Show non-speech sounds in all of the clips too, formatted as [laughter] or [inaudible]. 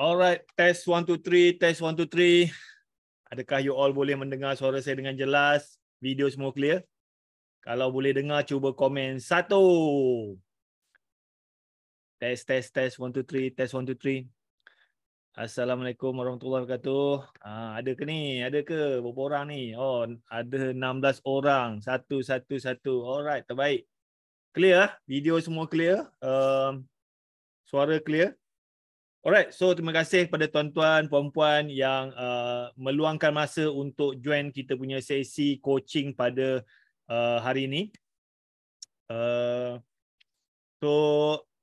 Alright, test 1 2 3, test 1 2 3. Adakah you all boleh mendengar suara saya dengan jelas? Video semua clear? Kalau boleh dengar cuba komen satu. Test test test 1 2 3, test 1 2 3. Assalamualaikum warahmatullahi wabarakatuh. Ah, ada ke ni? Ada ke beberapa orang ni? Oh, ada 16 orang. Satu satu satu. Alright, terbaik. Clear? Video semua clear? Um, suara clear? Alright, so terima kasih kepada tuan-tuan, puan-puan yang uh, meluangkan masa untuk join kita punya sesi coaching pada uh, hari ini. Uh, so,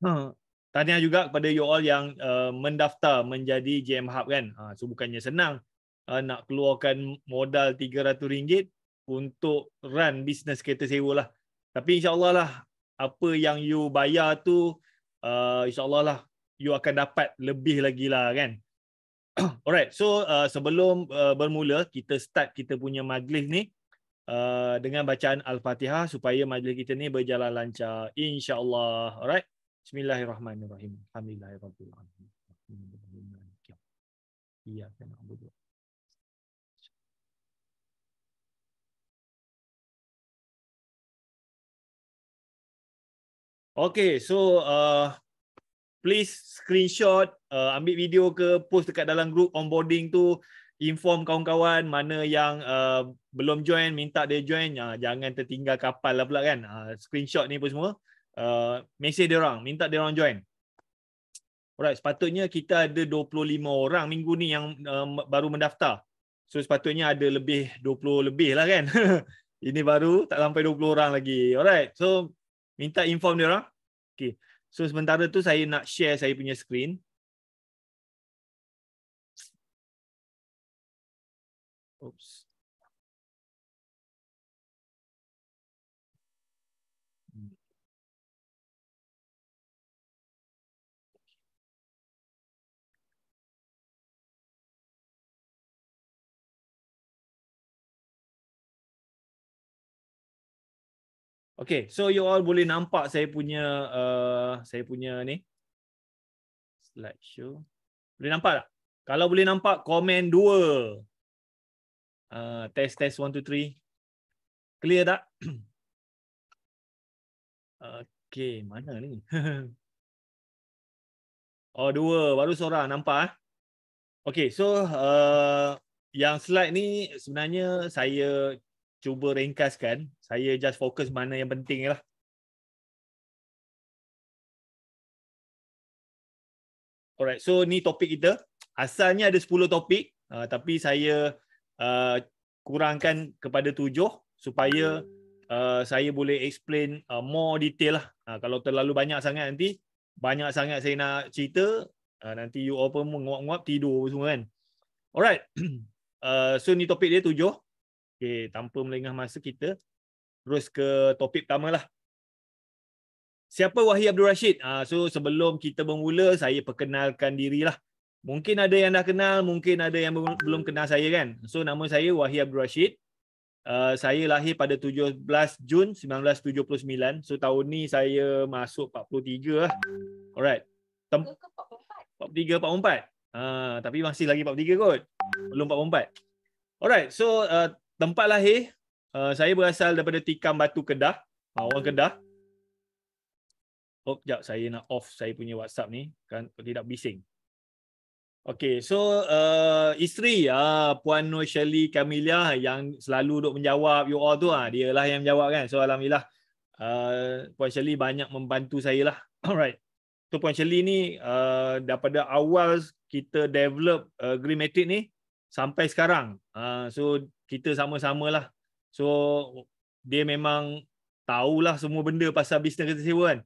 ha. tahniah juga kepada you all yang uh, mendaftar menjadi GM Hub kan. Uh, so, bukannya senang uh, nak keluarkan modal RM300 untuk run bisnes kereta sewa lah. Tapi insyaAllah lah, apa yang you bayar tu, uh, insyaAllah lah you akan dapat lebih lagi lah kan. [clears throat] Alright, so uh, sebelum uh, bermula, kita start kita punya majlis ni uh, dengan bacaan Al-Fatihah supaya majlis kita ni berjalan lancar. InsyaAllah. Alright. Bismillahirrahmanirrahim. Alhamdulillahirrahmanirrahim. Ya, kena berdoa. Okay, so uh, please screenshot, uh, ambil video ke, post dekat dalam group onboarding tu, inform kawan-kawan mana yang uh, belum join, minta dia join, uh, jangan tertinggal kapal lah pula kan. Uh, screenshot ni pun semua. Uh, Mesej dia orang, minta dia orang join. Alright, sepatutnya kita ada 25 orang minggu ni yang um, baru mendaftar. So sepatutnya ada lebih 20 lebih lah kan. [laughs] Ini baru tak sampai 20 orang lagi. Alright, so minta inform dia orang. Okay. So sementara tu saya nak share saya punya screen. Oops. Okay, so you all boleh nampak saya punya uh, saya punya ni slide show. Boleh nampak tak? Kalau boleh nampak, komen dua. Uh, test, test, one, two, three. Clear tak? [clears throat] okay, mana ni? [laughs] oh, dua. Baru seorang. Nampak? Eh? Okay, so uh, yang slide ni sebenarnya saya cuba ringkaskan saya just fokus mana yang penting lah alright so ni topik kita asalnya ada 10 topik uh, tapi saya uh, kurangkan kepada 7 supaya uh, saya boleh explain uh, more detail lah uh, kalau terlalu banyak sangat nanti banyak sangat saya nak cerita uh, nanti you all pun menguap-nguap tidur semua kan alright [clears throat] uh, so ni topik dia 7 Okay, tanpa melengah masa kita terus ke topik lah. Siapa Wahid Abdul Rashid? Ah so sebelum kita bermula saya perkenalkan dirilah. Mungkin ada yang dah kenal, mungkin ada yang belum kenal saya kan. So nama saya Wahid Abdul Rashid. Uh, saya lahir pada 17 Jun 1979. So tahun ni saya masuk 43 lah. Alright. Tem 43 44. Ah uh, tapi masih lagi 43 kot. Belum 44. Alright. So uh, tempat lahir uh, saya berasal daripada Tikam Batu Kedah, Pawang Kedah. Oh, jap saya nak off saya punya WhatsApp ni kan tidak bising. Okay, so uh, isteri uh, Puan Nur Shelly Camilla yang selalu duk menjawab you all tu, uh, ah, dia lah yang menjawab kan. So Alhamdulillah, uh, Puan Shelly banyak membantu saya lah. [coughs] Alright. So Puan Shelly ni uh, daripada awal kita develop uh, Green Matrix ni, sampai sekarang. Ah, so kita sama-sama lah. So dia memang tahu lah semua benda pasal bisnes kereta sewa kan.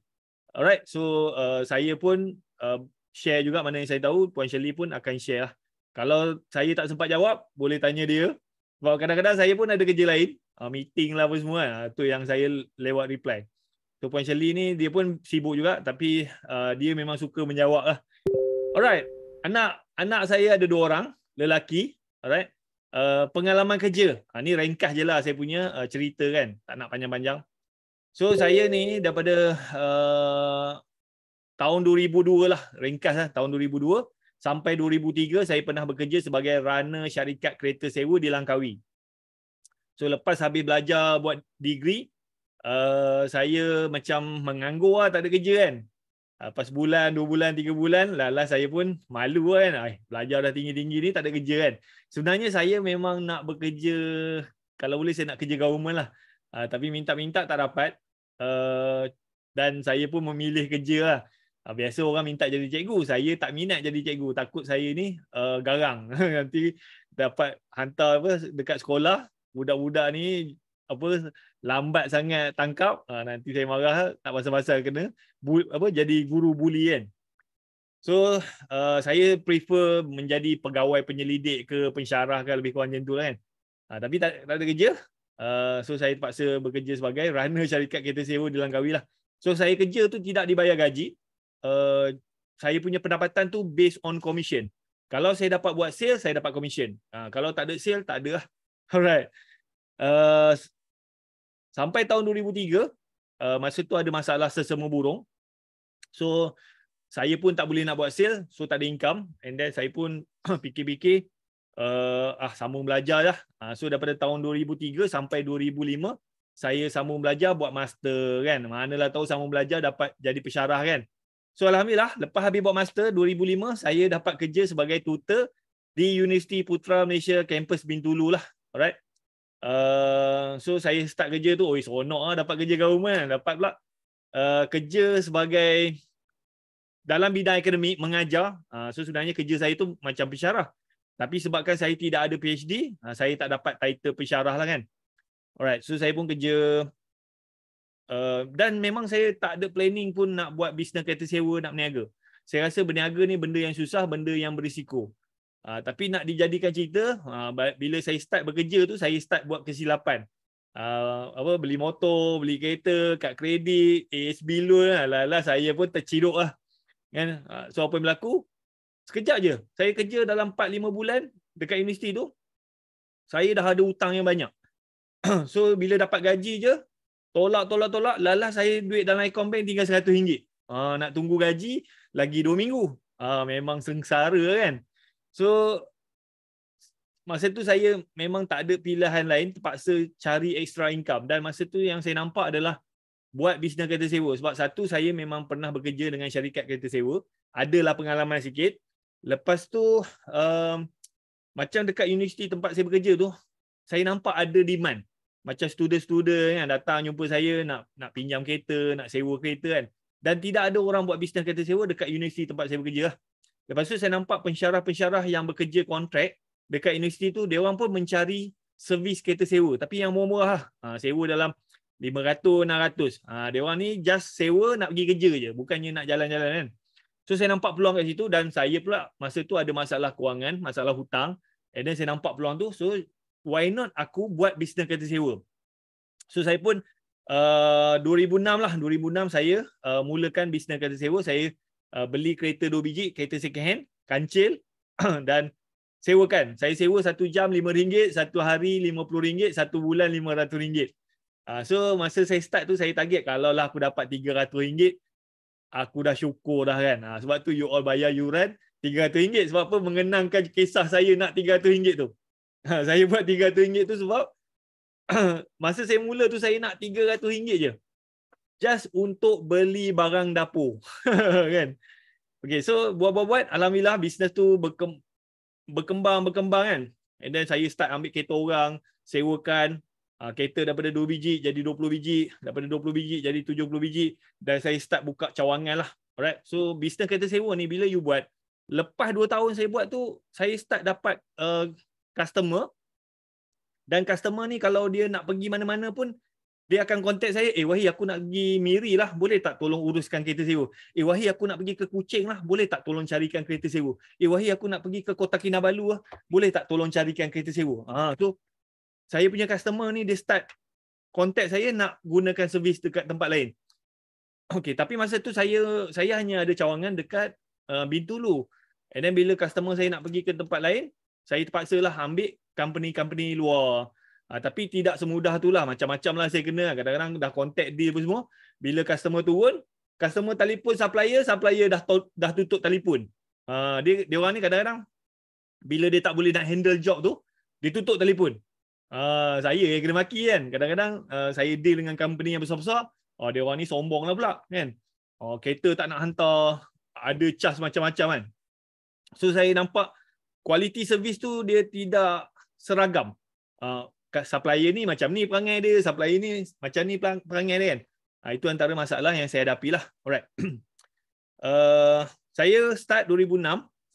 Alright, so uh, saya pun uh, share juga mana yang saya tahu. Puan Shirley pun akan share lah. Kalau saya tak sempat jawab, boleh tanya dia. Sebab kadang-kadang saya pun ada kerja lain. Uh, meeting lah apa semua. Uh, tu yang saya lewat reply. So Puan Shirley ni dia pun sibuk juga. Tapi uh, dia memang suka menjawab lah. Alright, anak anak saya ada dua orang lelaki, alright. Uh, pengalaman kerja. Ha, ni ringkas je lah saya punya uh, cerita kan. Tak nak panjang-panjang. So saya ni daripada uh, tahun 2002 lah. Ringkas lah tahun 2002. Sampai 2003 saya pernah bekerja sebagai runner syarikat kereta sewa di Langkawi. So lepas habis belajar buat degree, uh, saya macam menganggur lah tak ada kerja kan. Lepas ah, bulan, dua bulan, tiga bulan, lala saya pun malu kan. Ay, belajar dah tinggi-tinggi ni, tak ada kerja kan. Sebenarnya saya memang nak bekerja, kalau boleh saya nak kerja government lah. Uh, tapi minta-minta tak dapat. Uh, dan saya pun memilih kerja lah. Uh, biasa orang minta jadi cikgu. Saya tak minat jadi cikgu. Takut saya ni uh, garang. [laughs] Nanti dapat hantar apa dekat sekolah, budak-budak ni apa lambat sangat tangkap ha, nanti saya marah tak pasal-pasal kena bu, apa jadi guru bully kan so uh, saya prefer menjadi pegawai penyelidik ke pensyarah ke lebih kurang macam tu lah kan ha, tapi tak, tak ada kerja uh, so saya terpaksa bekerja sebagai runner [laughs] syarikat kereta sewa di Langkawi lah so saya kerja tu tidak dibayar gaji uh, saya punya pendapatan tu based on commission kalau saya dapat buat sale saya dapat commission uh, kalau tak ada sale tak ada lah [laughs] alright uh, sampai tahun 2003 uh, masa tu ada masalah sesama burung so saya pun tak boleh nak buat sale so tak ada income and then saya pun [clears throat] fikir-fikir uh, ah sambung belajar lah uh, so daripada tahun 2003 sampai 2005 saya sambung belajar buat master kan manalah tahu sambung belajar dapat jadi pesarah kan so alhamdulillah lepas habis buat master 2005 saya dapat kerja sebagai tutor di Universiti Putra Malaysia Campus Bintulu lah alright Uh, so saya start kerja tu, oi seronok lah dapat kerja government. Dapat pula uh, kerja sebagai dalam bidang akademik, mengajar. Uh, so sebenarnya kerja saya tu macam pensyarah. Tapi sebabkan saya tidak ada PhD, uh, saya tak dapat title pensyarah lah kan. Alright, so saya pun kerja. Uh, dan memang saya tak ada planning pun nak buat bisnes kereta sewa, nak berniaga. Saya rasa berniaga ni benda yang susah, benda yang berisiko. Uh, tapi nak dijadikan cerita, uh, bila saya start bekerja tu, saya start buat kesilapan. Uh, apa beli motor, beli kereta, kad kredit, ASB loan, lah, lah, saya pun terciduk lah. Kan? Uh, so apa yang berlaku? Sekejap je, saya kerja dalam 4-5 bulan dekat universiti tu, saya dah ada hutang yang banyak. [clears throat] so bila dapat gaji je, tolak, tolak, tolak, lalah saya duit dalam ikon bank tinggal RM100. Uh, nak tunggu gaji, lagi 2 minggu. Uh, memang sengsara kan? So masa tu saya memang tak ada pilihan lain terpaksa cari extra income dan masa tu yang saya nampak adalah buat bisnes kereta sewa sebab satu saya memang pernah bekerja dengan syarikat kereta sewa adalah pengalaman sikit lepas tu um, macam dekat universiti tempat saya bekerja tu saya nampak ada demand macam student-student yang datang jumpa saya nak nak pinjam kereta nak sewa kereta kan dan tidak ada orang buat bisnes kereta sewa dekat universiti tempat saya bekerja lah. Lepas tu saya nampak pensyarah-pensyarah yang bekerja kontrak dekat universiti tu, dia orang pun mencari servis kereta sewa. Tapi yang murah-murah lah. Ha, sewa dalam 500-600. Ha, dia orang ni just sewa nak pergi kerja je. Bukannya nak jalan-jalan kan. So saya nampak peluang kat situ dan saya pula masa tu ada masalah kewangan, masalah hutang. And then saya nampak peluang tu. So why not aku buat bisnes kereta sewa. So saya pun uh, 2006 lah. 2006 saya uh, mulakan bisnes kereta sewa. Saya uh, beli kereta dua biji, kereta second hand, kancil [coughs] dan sewakan. Saya sewa satu jam lima ringgit satu hari lima puluh ringgit satu bulan RM500. Uh, ah, so masa saya start tu saya target kalau lah aku dapat tiga ratus ringgit aku dah syukur dah kan. Uh, sebab tu you all bayar yuran ratus ringgit sebab apa mengenangkan kisah saya nak tiga ratus ringgit tu. Ah, [laughs] saya buat RM300 tu sebab [coughs] masa saya mula tu saya nak RM300 je. Uh, just untuk beli barang dapur [laughs] kan okey so buat-buat alhamdulillah bisnes tu berkembang berkembang kan and then saya start ambil kereta orang sewakan uh, kereta daripada 2 biji jadi 20 biji daripada 20 biji jadi 70 biji dan saya start buka cawangan lah alright so bisnes kereta sewa ni bila you buat lepas 2 tahun saya buat tu saya start dapat uh, customer dan customer ni kalau dia nak pergi mana-mana pun dia akan kontak saya, eh Wahi aku nak pergi Miri lah, boleh tak tolong uruskan kereta sewa? Eh Wahi aku nak pergi ke Kuching lah, boleh tak tolong carikan kereta sewa? Eh Wahi aku nak pergi ke Kota Kinabalu lah, boleh tak tolong carikan kereta sewa? Ha, tu, saya punya customer ni dia start kontak saya nak gunakan servis dekat tempat lain. Okay, tapi masa tu saya saya hanya ada cawangan dekat uh, Bintulu. And then bila customer saya nak pergi ke tempat lain, saya terpaksa lah ambil company-company luar. Ha, tapi tidak semudah itulah. Macam-macam lah saya kena. Kadang-kadang dah contact dia pun semua. Bila customer turun, customer telefon supplier, supplier dah to- dah tutup telefon. Ha, dia, dia orang ni kadang-kadang bila dia tak boleh nak handle job tu, dia tutup telefon. Uh, saya yang kena maki kan. Kadang-kadang uh, saya deal dengan company yang besar-besar, uh, dia orang ni sombong lah pula kan. Uh, kereta tak nak hantar, ada cas macam-macam kan. So saya nampak kualiti servis tu dia tidak seragam. Uh, supplier ni macam ni perangai dia, supplier ni macam ni perangai dia kan. Ha, itu antara masalah yang saya hadapi lah. Alright. uh, [clears throat] saya start 2006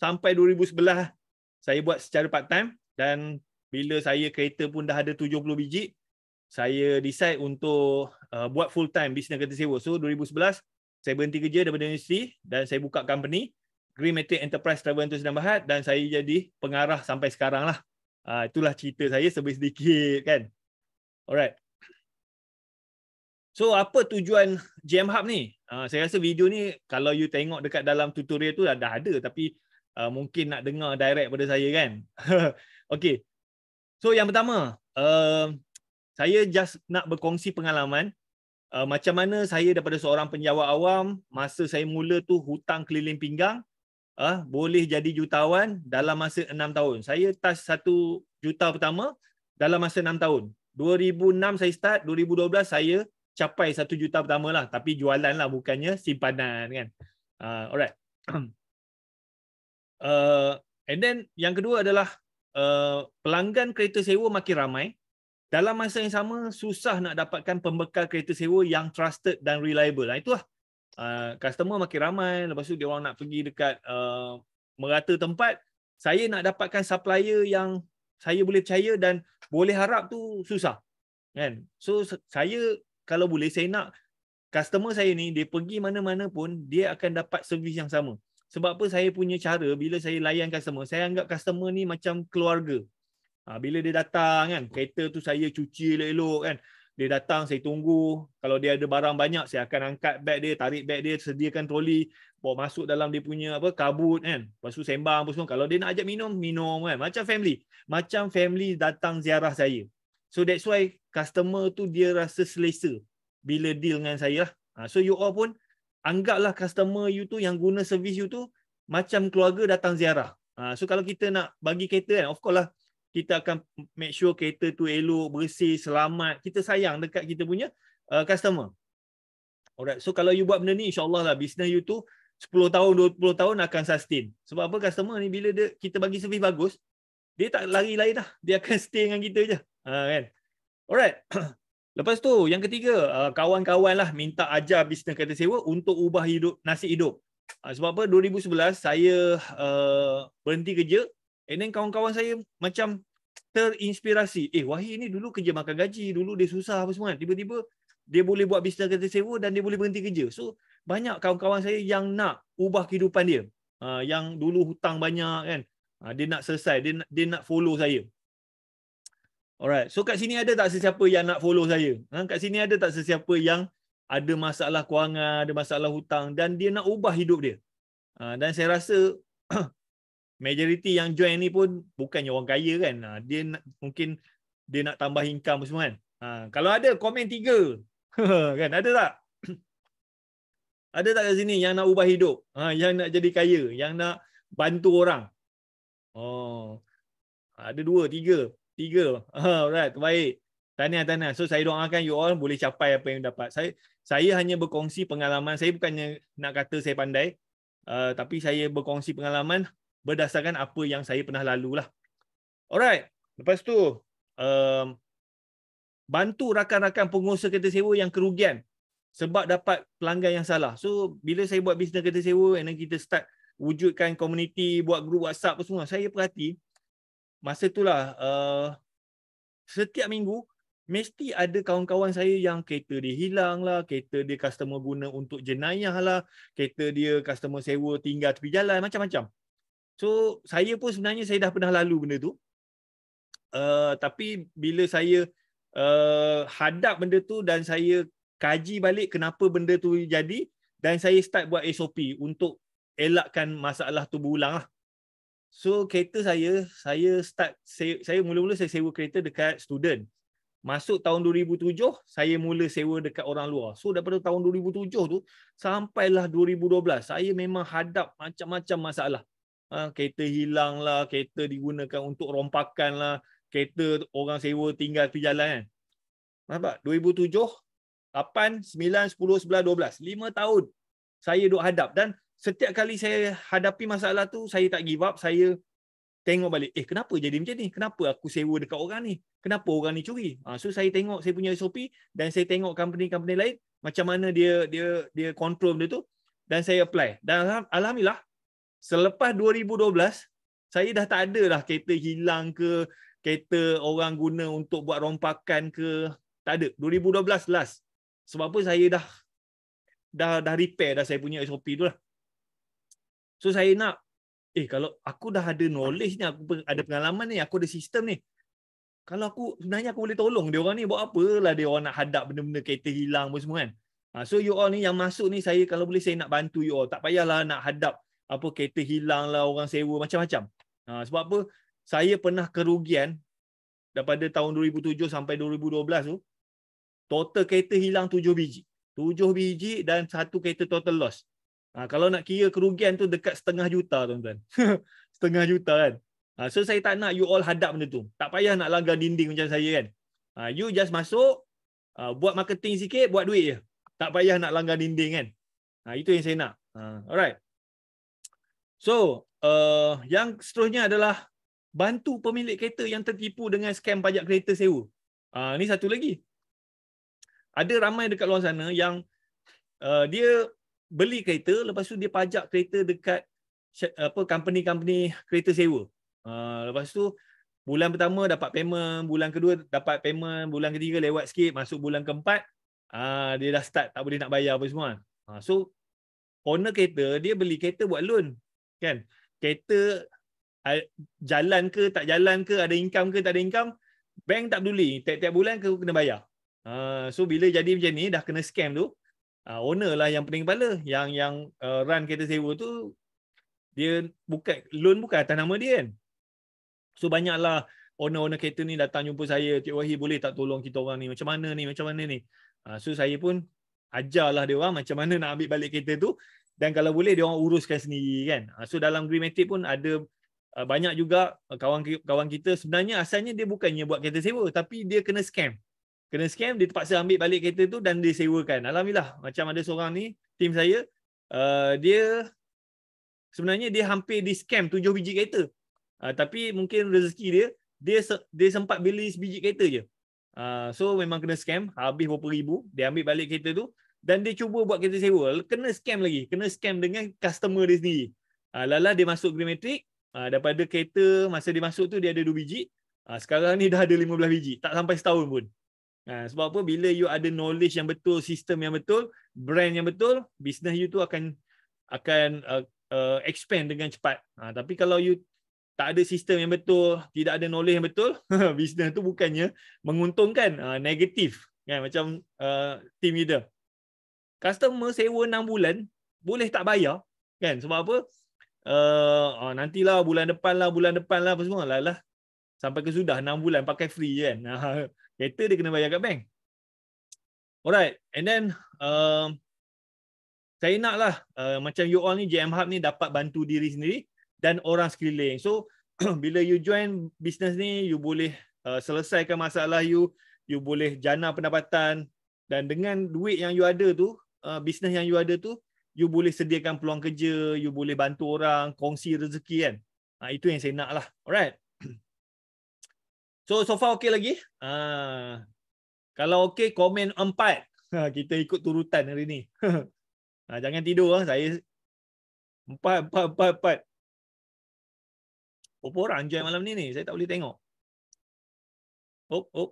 sampai 2011 saya buat secara part time dan bila saya kereta pun dah ada 70 biji, saya decide untuk uh, buat full time bisnes kereta sewa. So 2011 saya berhenti kerja daripada universiti dan saya buka company Green Matrix Enterprise Travel Enthusiast dan Bahat dan saya jadi pengarah sampai sekarang lah. Uh, itulah cerita saya sebaik sedikit kan. Alright. So apa tujuan GM Hub ni? Uh, saya rasa video ni kalau you tengok dekat dalam tutorial tu dah, ada tapi uh, mungkin nak dengar direct pada saya kan. [laughs] okay. So yang pertama, uh, saya just nak berkongsi pengalaman uh, macam mana saya daripada seorang penjawat awam masa saya mula tu hutang keliling pinggang uh, boleh jadi jutawan dalam masa enam tahun. Saya touch satu juta pertama dalam masa enam tahun. 2006 saya start, 2012 saya capai satu juta pertama lah. Tapi jualan lah, bukannya simpanan kan. Uh, alright. Uh, [clears throat] and then yang kedua adalah uh, pelanggan kereta sewa makin ramai. Dalam masa yang sama, susah nak dapatkan pembekal kereta sewa yang trusted dan reliable. Nah, itulah Ah, customer makin ramai lepas tu dia orang nak pergi dekat uh, merata tempat saya nak dapatkan supplier yang saya boleh percaya dan boleh harap tu susah kan so saya kalau boleh saya nak customer saya ni dia pergi mana-mana pun dia akan dapat servis yang sama sebab apa saya punya cara bila saya layan customer saya anggap customer ni macam keluarga ah, bila dia datang kan kereta tu saya cuci elok-elok kan dia datang saya tunggu kalau dia ada barang banyak saya akan angkat beg dia tarik beg dia sediakan troli bawa masuk dalam dia punya apa kabut kan lepas tu sembang apa semua kalau dia nak ajak minum minum kan macam family macam family datang ziarah saya so that's why customer tu dia rasa selesa bila deal dengan saya lah. Ha, so you all pun anggaplah customer you tu yang guna servis you tu macam keluarga datang ziarah ha, so kalau kita nak bagi kereta kan of course lah kita akan make sure kereta tu elok, bersih, selamat. Kita sayang dekat kita punya uh, customer. Alright. So kalau you buat benda ni insyaallah lah bisnes you tu 10 tahun 20 tahun akan sustain. Sebab apa customer ni bila dia kita bagi servis bagus, dia tak lari lain dah. Dia akan [laughs] stay dengan kita je. uh, kan. Alright. [clears throat] Lepas tu yang ketiga, uh, kawan-kawan lah minta ajar bisnes kereta sewa untuk ubah hidup nasi hidup. Uh, sebab apa 2011 saya uh, berhenti kerja And then kawan-kawan saya macam terinspirasi. Eh Wahid ni dulu kerja makan gaji, dulu dia susah apa semua kan. Tiba-tiba dia boleh buat bisnes kereta sewa dan dia boleh berhenti kerja. So banyak kawan-kawan saya yang nak ubah kehidupan dia. Uh, yang dulu hutang banyak kan. Uh, dia nak selesai, dia, dia nak follow saya. Alright, so kat sini ada tak sesiapa yang nak follow saya? Ha? Kat sini ada tak sesiapa yang ada masalah kewangan, ada masalah hutang dan dia nak ubah hidup dia? Uh, dan saya rasa majoriti yang join ni pun bukannya orang kaya kan. Ha, dia nak, mungkin dia nak tambah income semua kan. Ha, kalau ada komen tiga. [laughs] kan ada tak? [clears throat] ada tak kat sini yang nak ubah hidup? Ha, yang nak jadi kaya? Yang nak bantu orang? Oh. Ada dua, tiga. Tiga. [laughs] Alright, baik. Tahniah, tahniah. So saya doakan you all boleh capai apa yang dapat. Saya saya hanya berkongsi pengalaman. Saya bukannya nak kata saya pandai. Uh, tapi saya berkongsi pengalaman berdasarkan apa yang saya pernah lalu lah. Alright. Lepas tu, um, bantu rakan-rakan pengusaha kereta sewa yang kerugian sebab dapat pelanggan yang salah. So, bila saya buat bisnes kereta sewa dan kita start wujudkan komuniti, buat grup WhatsApp apa semua, saya perhati masa itulah uh, setiap minggu mesti ada kawan-kawan saya yang kereta dia hilang lah, kereta dia customer guna untuk jenayah lah, kereta dia customer sewa tinggal tepi jalan, macam-macam. So saya pun sebenarnya saya dah pernah lalu benda tu. Uh, tapi bila saya uh, hadap benda tu dan saya kaji balik kenapa benda tu jadi dan saya start buat SOP untuk elakkan masalah tu berulang lah. So kereta saya, saya start saya, saya mula-mula saya sewa kereta dekat student. Masuk tahun 2007, saya mula sewa dekat orang luar. So daripada tahun 2007 tu sampailah 2012, saya memang hadap macam-macam masalah. Ha, kereta hilang lah, kereta digunakan untuk rompakan lah, kereta orang sewa tinggal tepi jalan kan. Nampak? 2007, 8, 9, 10, 11, 12. 5 tahun saya duk hadap. Dan setiap kali saya hadapi masalah tu, saya tak give up, saya tengok balik. Eh, kenapa jadi macam ni? Kenapa aku sewa dekat orang ni? Kenapa orang ni curi? Ha, so, saya tengok saya punya SOP dan saya tengok company-company lain macam mana dia dia dia control benda tu dan saya apply. Dan Alhamdulillah, selepas 2012 saya dah tak ada lah kereta hilang ke kereta orang guna untuk buat rompakan ke tak ada 2012 last sebab apa saya dah dah dah repair dah saya punya SOP tu lah so saya nak eh kalau aku dah ada knowledge ni aku ada pengalaman ni aku ada sistem ni kalau aku sebenarnya aku boleh tolong dia orang ni buat apa lah dia orang nak hadap benda-benda kereta hilang apa semua kan. Ha, so you all ni yang masuk ni saya kalau boleh saya nak bantu you all. Tak payahlah nak hadap apa kereta hilang lah orang sewa macam-macam. Ha, sebab apa? Saya pernah kerugian daripada tahun 2007 sampai 2012 tu total kereta hilang 7 biji. 7 biji dan satu kereta total loss. Ha, kalau nak kira kerugian tu dekat setengah juta tuan-tuan. [laughs] setengah juta kan. Ha, so saya tak nak you all hadap benda tu. Tak payah nak langgar dinding macam saya kan. Ha, you just masuk ha, buat marketing sikit, buat duit je. Tak payah nak langgar dinding kan. Ha, itu yang saya nak. Ha, alright. So, uh, yang seterusnya adalah bantu pemilik kereta yang tertipu dengan skam pajak kereta sewa. Ah uh, ni satu lagi. Ada ramai dekat luar sana yang uh, dia beli kereta lepas tu dia pajak kereta dekat apa company-company kereta sewa. Uh, lepas tu bulan pertama dapat payment, bulan kedua dapat payment, bulan ketiga lewat sikit, masuk bulan keempat uh, dia dah start tak boleh nak bayar apa semua. Uh, so owner kereta dia beli kereta buat loan kan kereta jalan ke tak jalan ke ada income ke tak ada income bank tak peduli tiap-tiap bulan kau kena bayar uh, so bila jadi macam ni dah kena scam tu uh, owner lah yang pening kepala yang yang uh, run kereta sewa tu dia bukan loan bukan atas nama dia kan so banyaklah owner-owner kereta ni datang jumpa saya Cik Wahi boleh tak tolong kita orang ni macam mana ni macam mana ni uh, so saya pun ajarlah dia orang macam mana nak ambil balik kereta tu dan kalau boleh dia orang uruskan sendiri kan ah, so dalam Greenmatic pun ada ah, banyak juga ah, kawan kawan kita sebenarnya asalnya dia bukannya buat kereta sewa tapi dia kena scam kena scam dia terpaksa ambil balik kereta tu dan dia sewakan alhamdulillah macam ada seorang ni tim saya dia sebenarnya dia hampir di scam 7 biji kereta tapi mungkin rezeki dia dia dia sempat beli sebiji kereta je so memang kena scam habis berapa ribu dia ambil balik kereta tu dan dia cuba buat kereta sewa kena scam lagi kena scam dengan customer dia sendiri ah uh, lala dia masuk green matrix uh, daripada kereta masa dia masuk tu dia ada 2 biji uh, sekarang ni dah ada 15 biji tak sampai setahun pun uh, sebab apa bila you ada knowledge yang betul sistem yang betul brand yang betul bisnes you tu akan akan uh, uh, expand dengan cepat uh, tapi kalau you tak ada sistem yang betul, tidak ada knowledge yang betul, [laughs] bisnes tu bukannya menguntungkan, uh, negatif. Kan? Macam uh, team leader customer sewa 6 bulan boleh tak bayar kan sebab apa uh, oh, nantilah bulan depan lah bulan depan lah apa semua lah, lah. sampai ke sudah 6 bulan pakai free je kan uh, [laughs] kereta dia kena bayar kat bank alright and then uh, saya nak lah uh, eh, macam you all ni JM Hub ni dapat bantu diri sendiri dan orang sekeliling so [clears throat] bila you join business ni you boleh uh, selesaikan masalah you you boleh jana pendapatan dan dengan duit yang you ada tu uh, bisnes yang you ada tu you boleh sediakan peluang kerja, you boleh bantu orang, kongsi rezeki kan. Ha, itu yang saya nak lah. Alright. [clears throat] So, so far okay lagi? Ha, kalau okay, komen empat. Ha, kita ikut turutan hari ni. Ha, [laughs] jangan tidur lah. Saya empat, empat, empat, empat. Berapa orang join malam ni ni? Saya tak boleh tengok. Oh, oh.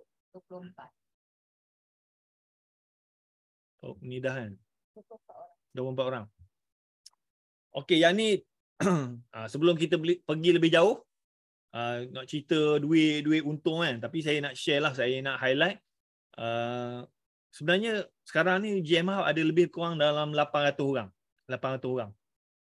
Oh, ni dah kan? Eh? 24 orang. Okey, yang ni [clears throat] ah, sebelum kita beli, pergi lebih jauh, uh, nak cerita duit-duit untung kan, tapi saya nak share lah, saya nak highlight. Uh, sebenarnya sekarang ni GM Hub ada lebih kurang dalam 800 orang. 800 orang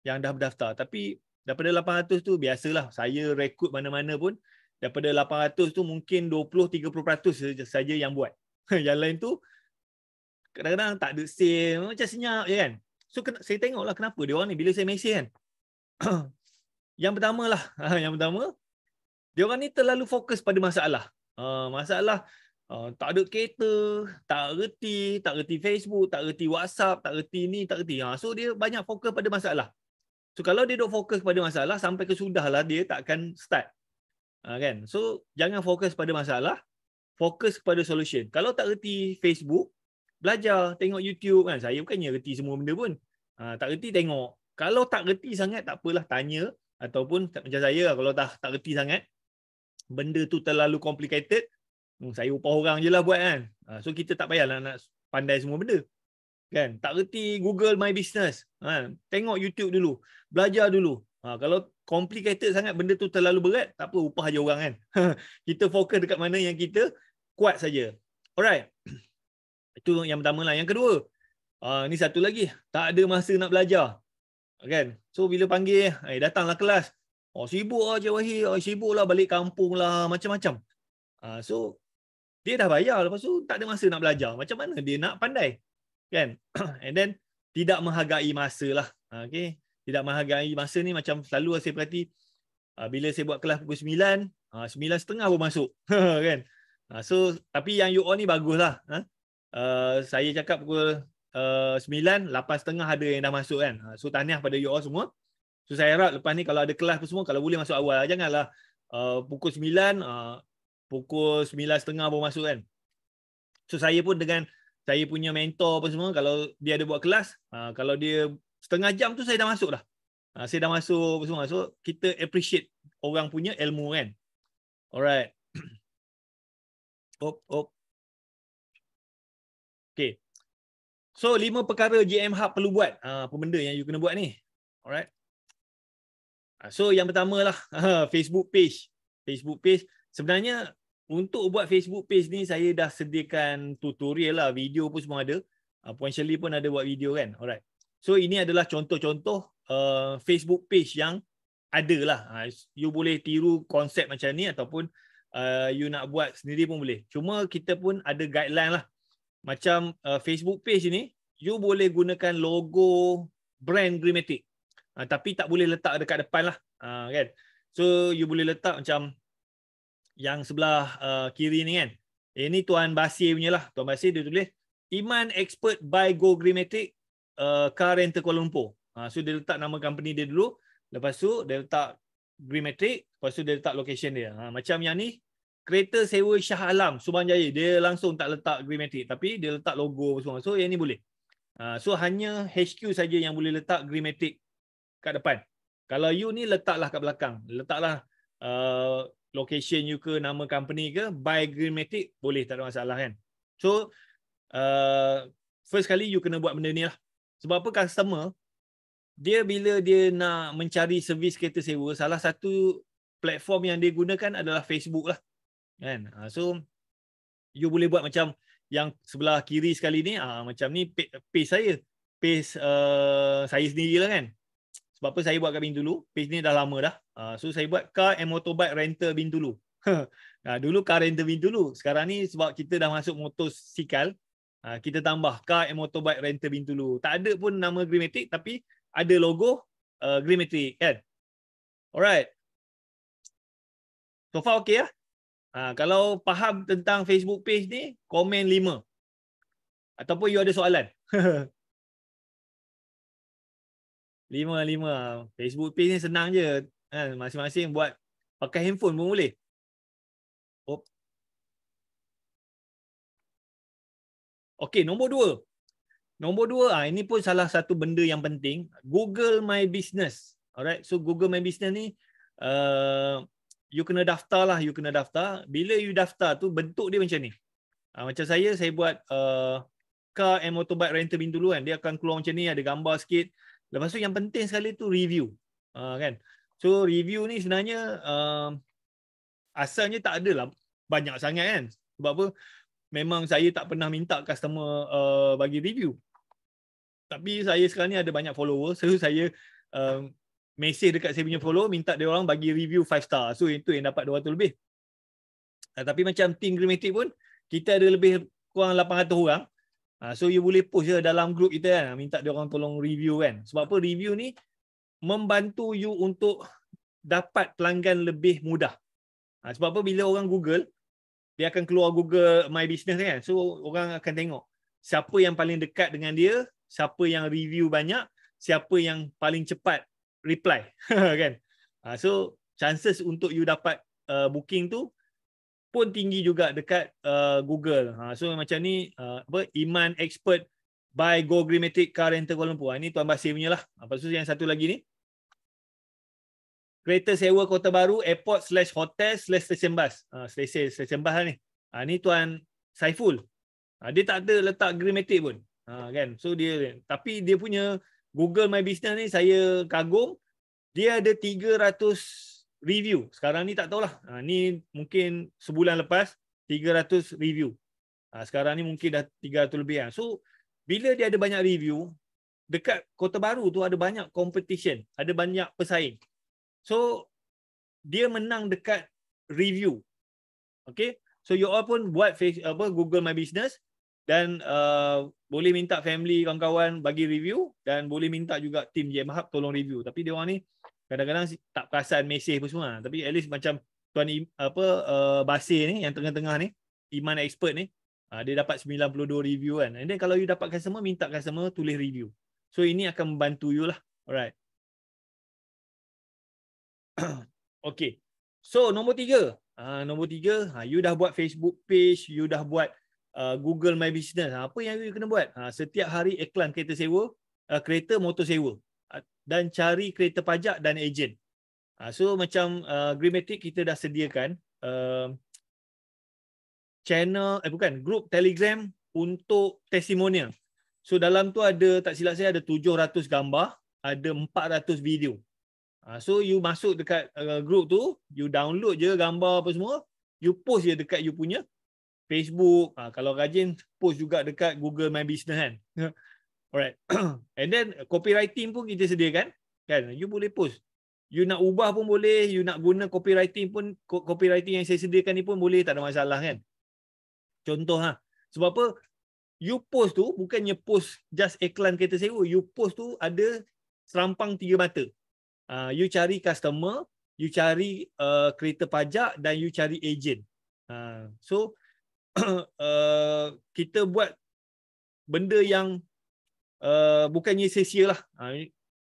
yang dah berdaftar. Tapi daripada 800 tu biasalah saya rekod mana-mana pun daripada 800 tu mungkin 20 30% saja yang buat. [laughs] yang lain tu kadang-kadang tak ada sale macam senyap je kan so saya tengoklah kenapa dia orang ni bila saya mesej kan [clears throat] yang pertama lah [laughs] yang pertama dia orang ni terlalu fokus pada masalah ah, masalah ah, tak ada kereta tak reti tak reti Facebook tak reti WhatsApp tak reti ni tak reti ah, so dia banyak fokus pada masalah so kalau dia dok fokus pada masalah sampai ke sudahlah dia tak akan start kan so jangan fokus pada masalah fokus kepada solution kalau tak reti Facebook belajar tengok YouTube kan saya bukannya reti semua benda pun ha, tak reti tengok kalau tak reti sangat tak apalah tanya ataupun macam saya kalau tak tak reti sangat benda tu terlalu complicated hmm, saya upah orang je lah buat kan ha, so kita tak payah nak pandai semua benda kan tak reti Google My Business ha, tengok YouTube dulu belajar dulu ha, kalau complicated sangat benda tu terlalu berat tak apa upah je orang kan [laughs] kita fokus dekat mana yang kita kuat saja alright itu yang pertama lah. Yang kedua, uh, ni satu lagi. Tak ada masa nak belajar. Kan? So bila panggil, eh, datanglah kelas. Oh, sibuk lah Cik Wahir. Oh, sibuk lah balik kampung lah. Macam-macam. Uh, so dia dah bayar. Lepas tu tak ada masa nak belajar. Macam mana dia nak pandai? Kan? [clears throat] And then tidak menghargai masa lah. Ah, okay? Tidak menghargai masa ni macam selalu lah saya perhati. Uh, bila saya buat kelas pukul 9, uh, 9.30 pun masuk. [laughs] kan? Uh, so tapi yang you all ni baguslah. Huh? Ha? uh, saya cakap pukul uh, 9, 8.30 ada yang dah masuk kan. Eh, so tahniah pada you all semua. So saya harap lepas ni kalau ada kelas pun semua, kalau boleh masuk awal. Janganlah uh, pukul 9, uh, pukul 9.30 baru masuk kan. So saya pun dengan saya punya mentor apa semua, kalau dia ada buat kelas, uh, kalau dia setengah jam tu saya dah masuk dah. Uh, saya dah masuk apa semua. So kita appreciate orang punya ilmu kan. Alright. [clears throat] Op, op. So lima perkara GM Hub perlu buat. Ha, apa benda yang you kena buat ni? Alright. Ha, so yang pertama lah [laughs] ha, Facebook page. Facebook page. Sebenarnya untuk buat Facebook page ni saya dah sediakan tutorial lah. Video pun semua ada. Puan Shirley pun ada buat video kan. Alright. So ini adalah contoh-contoh uh, Facebook page yang ada lah. You boleh tiru konsep macam ni ataupun uh, you nak buat sendiri pun boleh. Cuma kita pun ada guideline lah macam uh, Facebook page ni you boleh gunakan logo brand Grimatic uh, ah, tapi tak boleh letak dekat depan lah uh, kan so you boleh letak macam yang sebelah uh, kiri ni kan ini eh, Tuan Basir punya lah Tuan Basir dia tulis Iman Expert by Go Grimatic uh, Car Rental Kuala Lumpur uh, so dia letak nama company dia dulu lepas tu dia letak Grimatic lepas tu dia letak location dia uh, macam yang ni kereta sewa Shah Alam Subang Jaya dia langsung tak letak green matic tapi dia letak logo semua so yang ni boleh ah, so hanya HQ saja yang boleh letak green matic kat depan kalau you ni letaklah kat belakang letaklah uh, location you ke nama company ke by green matic boleh tak ada masalah kan so uh, first kali you kena buat benda ni lah sebab apa customer dia bila dia nak mencari servis kereta sewa salah satu platform yang dia gunakan adalah Facebook lah kan uh, so you boleh buat macam yang sebelah kiri sekali ni uh, macam ni pace saya pace uh, eh, saya sendirilah kan sebab apa saya buat kat Bintulu pace ni dah lama dah uh, so saya buat car and motorbike rental Bintulu Nah, [laughs] dulu car rental Bintulu. Sekarang ni sebab kita dah masuk motor sikal, kita tambah car and motorbike rental Bintulu. Tak ada pun nama Grimatic tapi ada logo uh, eh, Grimatic kan. Alright. So far okay lah. Ya? Ha, kalau faham tentang Facebook page ni, komen 5. Ataupun you ada soalan. [laughs] Lima, lima. Facebook page ni senang je. Ha, masing-masing buat pakai handphone pun boleh. Oh. Okay, nombor dua. Nombor dua ha, ini pun salah satu benda yang penting. Google My Business. Alright, so Google My Business ni, uh, you kena daftar lah, you kena daftar. Bila you daftar tu, bentuk dia macam ni. Ha, macam saya, saya buat uh, car and motorbike rental bin dulu kan. Dia akan keluar macam ni, ada gambar sikit. Lepas tu yang penting sekali tu review. Ha, kan? So review ni sebenarnya uh, asalnya tak ada lah banyak sangat kan. Sebab apa? Memang saya tak pernah minta customer uh, bagi review. Tapi saya sekarang ni ada banyak follower. So saya uh, message dekat saya punya follow minta dia orang bagi review 5 star. So itu yang dapat 200 lebih. Uh, tapi macam team Grimatic pun kita ada lebih kurang 800 orang. Uh, so you boleh post je dalam group kita kan ah, minta dia orang tolong review kan. Sebab apa review ni membantu you untuk dapat pelanggan lebih mudah. Uh, sebab apa bila orang Google dia akan keluar Google My Business kan. So orang akan tengok siapa yang paling dekat dengan dia, siapa yang review banyak, siapa yang paling cepat reply [laughs] kan uh, so chances untuk you dapat uh, booking tu pun tinggi juga dekat uh, Google uh, so macam ni uh, apa iman expert by go grammatic car rental Kuala Lumpur uh, ah, ini tuan basi lah. apa tu yang satu lagi ni kereta sewa kota baru airport slash hotel slash stesen bas uh, stesen stesen bas ni uh, ni tuan Saiful uh, dia tak ada letak grammatic pun uh, kan so dia tapi dia punya Google My Business ni saya kagum dia ada 300 review. Sekarang ni tak tahulah. Ha ni mungkin sebulan lepas 300 review. Ha, sekarang ni mungkin dah 300 lebih kan. So bila dia ada banyak review dekat Kota Baru tu ada banyak competition, ada banyak pesaing. So dia menang dekat review. Okay. So you all pun buat Facebook, apa Google My Business dan uh, boleh minta family kawan-kawan bagi review dan boleh minta juga team GM Hub tolong review tapi dia orang ni kadang-kadang tak perasan mesej pun semua tapi at least macam tuan apa uh, Basir ni yang tengah-tengah ni Iman expert ni uh, dia dapat 92 review kan and then kalau you dapatkan semua minta customer tulis review so ini akan membantu you lah alright [coughs] okay so nombor tiga uh, nombor tiga uh, you dah buat Facebook page you dah buat Uh, Google My Business. Ha, apa yang you kena buat? Ha, setiap hari iklan kereta sewa, uh, kereta motor sewa uh, dan cari kereta pajak dan ejen. so macam uh, Grimatic kita dah sediakan um, channel eh bukan group Telegram untuk testimonial. So dalam tu ada tak silap saya ada 700 gambar, ada 400 video. Ha, so you masuk dekat group tu, you download je gambar apa semua, you post je dekat you punya Facebook, uh, kalau rajin post juga dekat Google My Business kan. Ya. Alright. [clears throat] And then copywriting pun kita sediakan. Kan? You boleh post. You nak ubah pun boleh. You nak guna copywriting pun. Copywriting yang saya sediakan ni pun boleh. Tak ada masalah kan. Contoh ha. Sebab apa? You post tu bukannya post just iklan kereta sewa. You post tu ada serampang tiga mata. Uh, you cari customer. You cari uh, kereta pajak. Dan you cari agent. Uh, so, uh, [coughs] kita buat benda yang uh, eh, bukannya sia-sia lah.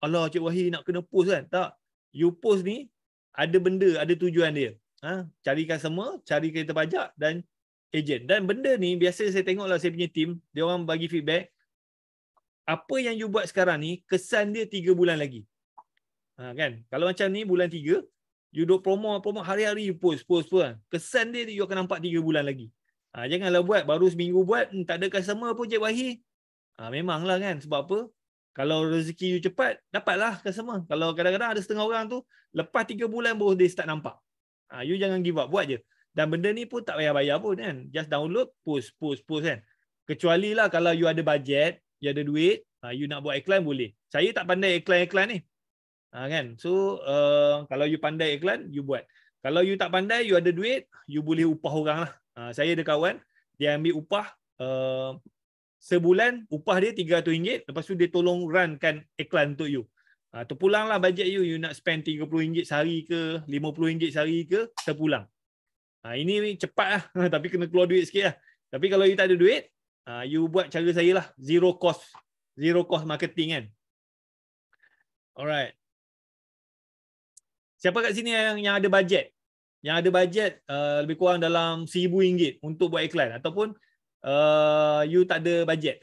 Allah ha, Cik Wahid nak kena post kan? Tak. You post ni ada benda, ada tujuan dia. Ha? Cari customer, cari kereta pajak dan agent. Dan benda ni biasa saya tengok lah saya punya team, dia orang bagi feedback. Apa yang you buat sekarang ni, kesan dia 3 bulan lagi. Ha, kan? Kalau macam ni bulan tiga, you duk promo, promo hari-hari you post, post post. Kan? Kesan dia, you akan nampak 3 bulan lagi. Ha, janganlah buat baru seminggu buat hmm, tak ada customer pun Cik Wahi. Ha, ah, memanglah kan sebab apa? Kalau rezeki you cepat dapatlah customer. Kalau kadang-kadang ada setengah orang tu lepas tiga bulan baru dia start nampak. Ha, you jangan give up buat je. Dan benda ni pun tak payah bayar pun kan. Just download, post, post, post kan. Kecuali lah kalau you ada budget, you ada duit, ha, you nak buat iklan boleh. Saya tak pandai iklan-iklan ni. Ha, kan? So uh, kalau you pandai iklan, you buat. Kalau you tak pandai, you ada duit, you boleh upah orang lah. Ah, saya ada kawan dia ambil upah uh, sebulan upah dia RM300 lepas tu dia tolong runkan iklan untuk you. Ha, terpulanglah bajet you, you nak spend RM30 sehari ke, RM50 sehari ke, terpulang. Ha, ini cepat lah, [laughs] tapi kena keluar duit sikit lah. Tapi kalau you tak ada duit, ha, you buat cara saya lah, zero cost, zero cost marketing kan. Alright. Siapa kat sini yang, yang ada bajet? yang ada bajet uh, lebih kurang dalam RM1,000 untuk buat iklan ataupun uh, you tak ada bajet.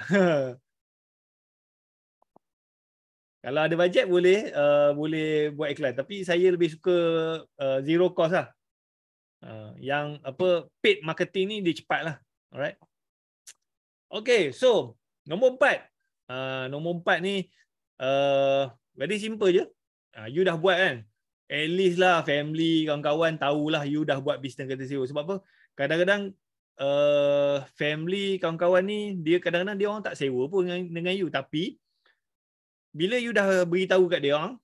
[laughs] Kalau ada bajet boleh uh, boleh buat iklan tapi saya lebih suka uh, zero cost lah. Uh, yang apa paid marketing ni dia cepat lah. Alright. Okay so nombor empat. Uh, nombor empat ni uh, very simple je. Uh, you dah buat kan at least lah family kawan-kawan tahulah you dah buat bisnes kereta sewa sebab apa kadang-kadang uh, family kawan-kawan ni dia kadang-kadang dia orang tak sewa pun dengan, dengan you tapi bila you dah beritahu kat dia orang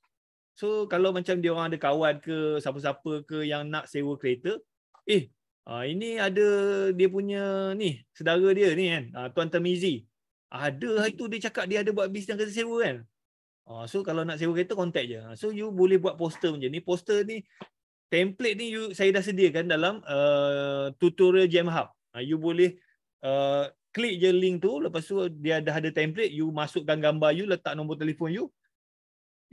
so kalau macam dia orang ada kawan ke siapa-siapa ke yang nak sewa kereta eh uh, ini ada dia punya ni saudara dia ni kan uh, tuan Termizi ada hari tu dia cakap dia ada buat bisnes kereta sewa kan Uh, so kalau nak sewa kereta kontak je. Ah, so you boleh buat poster macam ni. Poster ni template ni you saya dah sediakan dalam uh, tutorial Jam Hub. Uh, you boleh uh, klik je link tu lepas tu dia dah ada template you masukkan gambar you letak nombor telefon you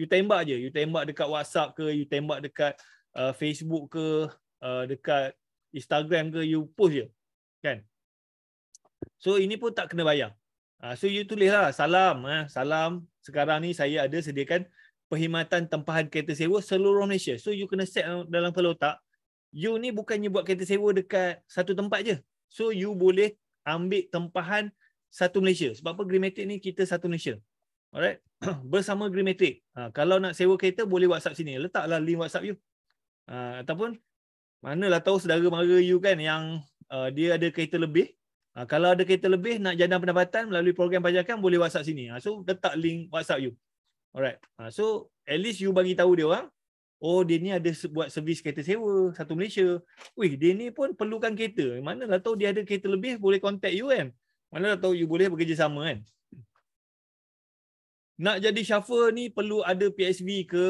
you tembak je you tembak dekat WhatsApp ke you tembak dekat uh, Facebook ke uh, dekat Instagram ke you post je kan so ini pun tak kena bayar Ha, so you tulislah salam eh. salam sekarang ni saya ada sediakan perkhidmatan tempahan kereta sewa seluruh Malaysia. So you kena set dalam kepala otak you ni bukannya buat kereta sewa dekat satu tempat je. So you boleh ambil tempahan satu Malaysia. Sebab apa Grimatic ni kita satu Malaysia. Alright. [clears throat] Bersama Grimatic. Ha, ah, kalau nak sewa kereta boleh WhatsApp sini. Letaklah link WhatsApp you. Ha, ataupun manalah tahu saudara mara you kan yang uh, dia ada kereta lebih Ha, kalau ada kereta lebih nak jadang pendapatan melalui program pajakan boleh WhatsApp sini. Ha, so letak link WhatsApp you. Alright. Ha, so at least you bagi tahu dia orang, oh dia ni ada buat servis kereta sewa satu Malaysia. Wih, dia ni pun perlukan kereta. Mana lah tahu dia ada kereta lebih boleh contact you kan. Mana lah tahu you boleh bekerja sama kan. Nak jadi chauffeur ni perlu ada PSV ke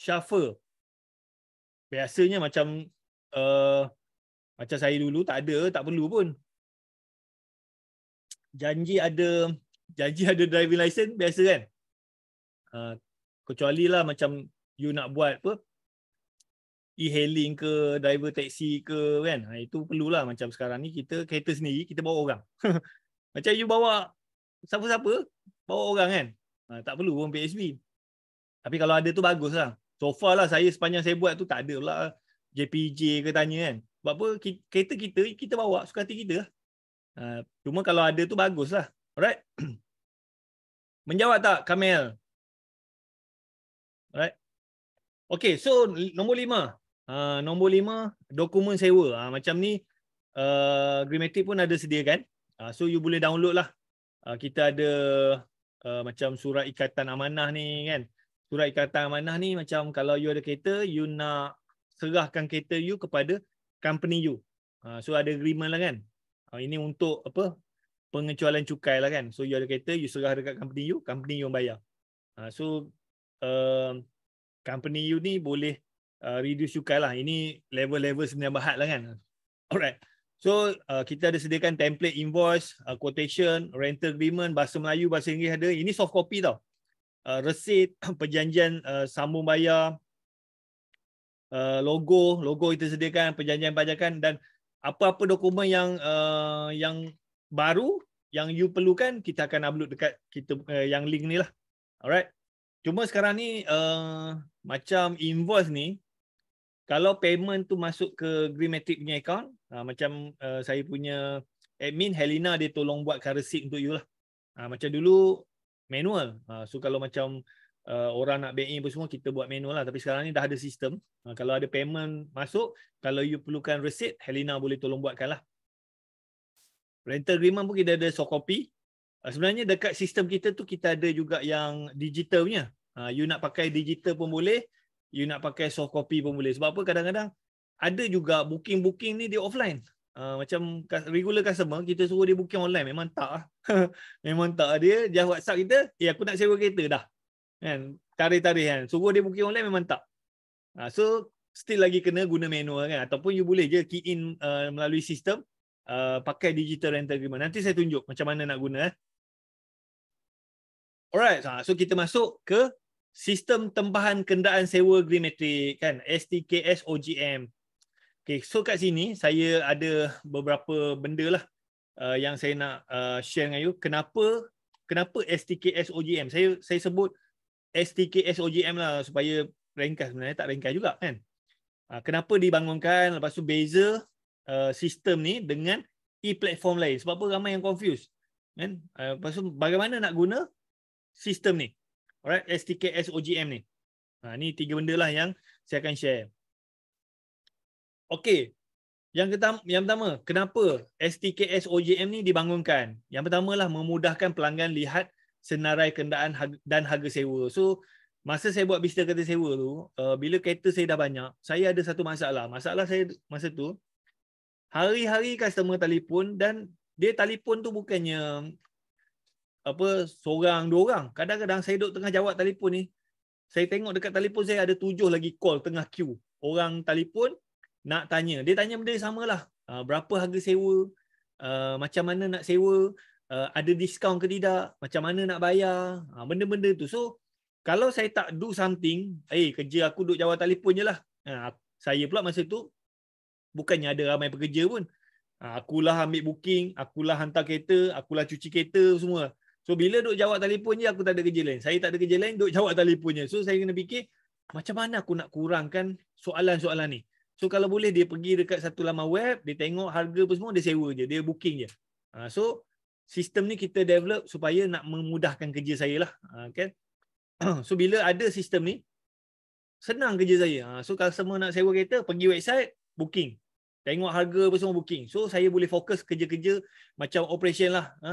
chauffeur. Biasanya macam uh, macam saya dulu tak ada, tak perlu pun janji ada janji ada driving license biasa kan uh, kecuali lah macam you nak buat apa e-hailing ke driver taksi ke kan ha, itu perlulah macam sekarang ni kita kereta sendiri kita bawa orang [laughs] macam you bawa siapa-siapa bawa orang kan ha, tak perlu pun PSB tapi kalau ada tu bagus lah so far lah saya sepanjang saya buat tu tak ada pula JPJ ke tanya kan sebab apa kereta kita kita bawa suka hati kita lah Ah, cuma kalau ada tu baguslah. Alright. [clears throat] Menjawab tak Kamil? Alright. Okay, so nombor lima. Uh, nombor lima, dokumen sewa. Uh, macam ni, uh, Grimatic pun ada sediakan. Uh, so you boleh download lah. Uh, kita ada uh, macam surat ikatan amanah ni kan. Surat ikatan amanah ni macam kalau you ada kereta, you nak serahkan kereta you kepada company you. Uh, so ada agreement lah kan. Ah, ini untuk apa pengecualian cukai lah kan so you ada kereta you serah dekat company you company you bayar ah, so uh, company you ni boleh uh, reduce cukai lah ini level-level sebenarnya bahat lah kan alright so uh, kita ada sediakan template invoice uh, quotation rental agreement bahasa Melayu bahasa Inggeris ada ini soft copy tau uh, resit [coughs] perjanjian uh, sambung bayar uh, logo logo kita sediakan perjanjian pajakan dan apa-apa dokumen yang uh, yang baru yang you perlukan kita akan upload dekat kita uh, yang link ni lah. Alright. Cuma sekarang ni uh, macam invoice ni kalau payment tu masuk ke Greenmetric punya account uh, macam uh, saya punya admin Helena dia tolong buat receipt untuk you lah. Uh, macam dulu manual. Uh, so kalau macam uh, orang nak bank in pun semua kita buat manual lah tapi sekarang ni dah ada sistem uh, kalau ada payment masuk kalau you perlukan receipt Helena boleh tolong buatkan lah rental agreement pun kita ada soft copy uh, sebenarnya dekat sistem kita tu kita ada juga yang digital punya uh, you nak pakai digital pun boleh you nak pakai soft copy pun boleh sebab apa kadang-kadang ada juga booking-booking ni dia offline Uh, macam regular customer kita suruh dia booking online memang tak lah. [laughs] memang tak dia dia whatsapp kita eh aku nak sewa kereta dah kan tarik-tarik kan suruh dia booking online memang tak uh, so still lagi kena guna manual kan ataupun you boleh je key in uh, melalui sistem uh, pakai digital rental agreement nanti saya tunjuk macam mana nak guna eh. alright ah, so kita masuk ke sistem tempahan kendaraan sewa Greenmetric kan STKS OGM Okay, so kat sini saya ada beberapa benda lah uh, yang saya nak uh, share dengan you. Kenapa kenapa STKS OGM? Saya saya sebut STK-SOJM lah supaya ringkas sebenarnya tak ringkas juga kan. Ah, kenapa dibangunkan lepas tu beza uh, sistem ni dengan e-platform lain. Sebab apa ramai yang confused. Kan? Uh, lepas tu bagaimana nak guna sistem ni. Alright, STK-SOJM ni. Ha, ni tiga benda lah yang saya akan share. Okay. Yang, ketam, yang pertama, kenapa STKS OJM ni dibangunkan? Yang pertama lah memudahkan pelanggan lihat senarai kenderaan dan harga sewa. So masa saya buat bisnes kereta sewa tu, uh, bila kereta saya dah banyak, saya ada satu masalah. Masalah saya masa tu hari-hari customer telefon dan dia telefon tu bukannya apa seorang dua orang. Kadang-kadang saya duduk tengah jawab telefon ni, saya tengok dekat telefon saya ada tujuh lagi call tengah queue. Orang telefon nak tanya. Dia tanya benda yang samalah. Uh, berapa harga sewa? Uh, macam mana nak sewa? uh, ada diskaun ke tidak, macam mana nak bayar, ha, benda-benda uh, tu. So kalau saya tak do something, eh kerja aku duduk jawab telefon je lah. Uh, saya pula masa tu bukannya ada ramai pekerja pun. Uh, akulah ambil booking, akulah hantar kereta, akulah cuci kereta semua. So bila duk jawab telefon je aku tak ada kerja lain. Saya tak ada kerja lain duk jawab telefon je. So saya kena fikir macam mana aku nak kurangkan soalan-soalan ni. So kalau boleh dia pergi dekat satu laman web, dia tengok harga apa semua, dia sewa je, dia booking je. so sistem ni kita develop supaya nak memudahkan kerja saya lah. Okay. Ha, [clears throat] so bila ada sistem ni, senang kerja saya. Ha, so semua nak sewa kereta, pergi website, booking. Tengok harga apa semua booking. So saya boleh fokus kerja-kerja macam operation lah. Ha,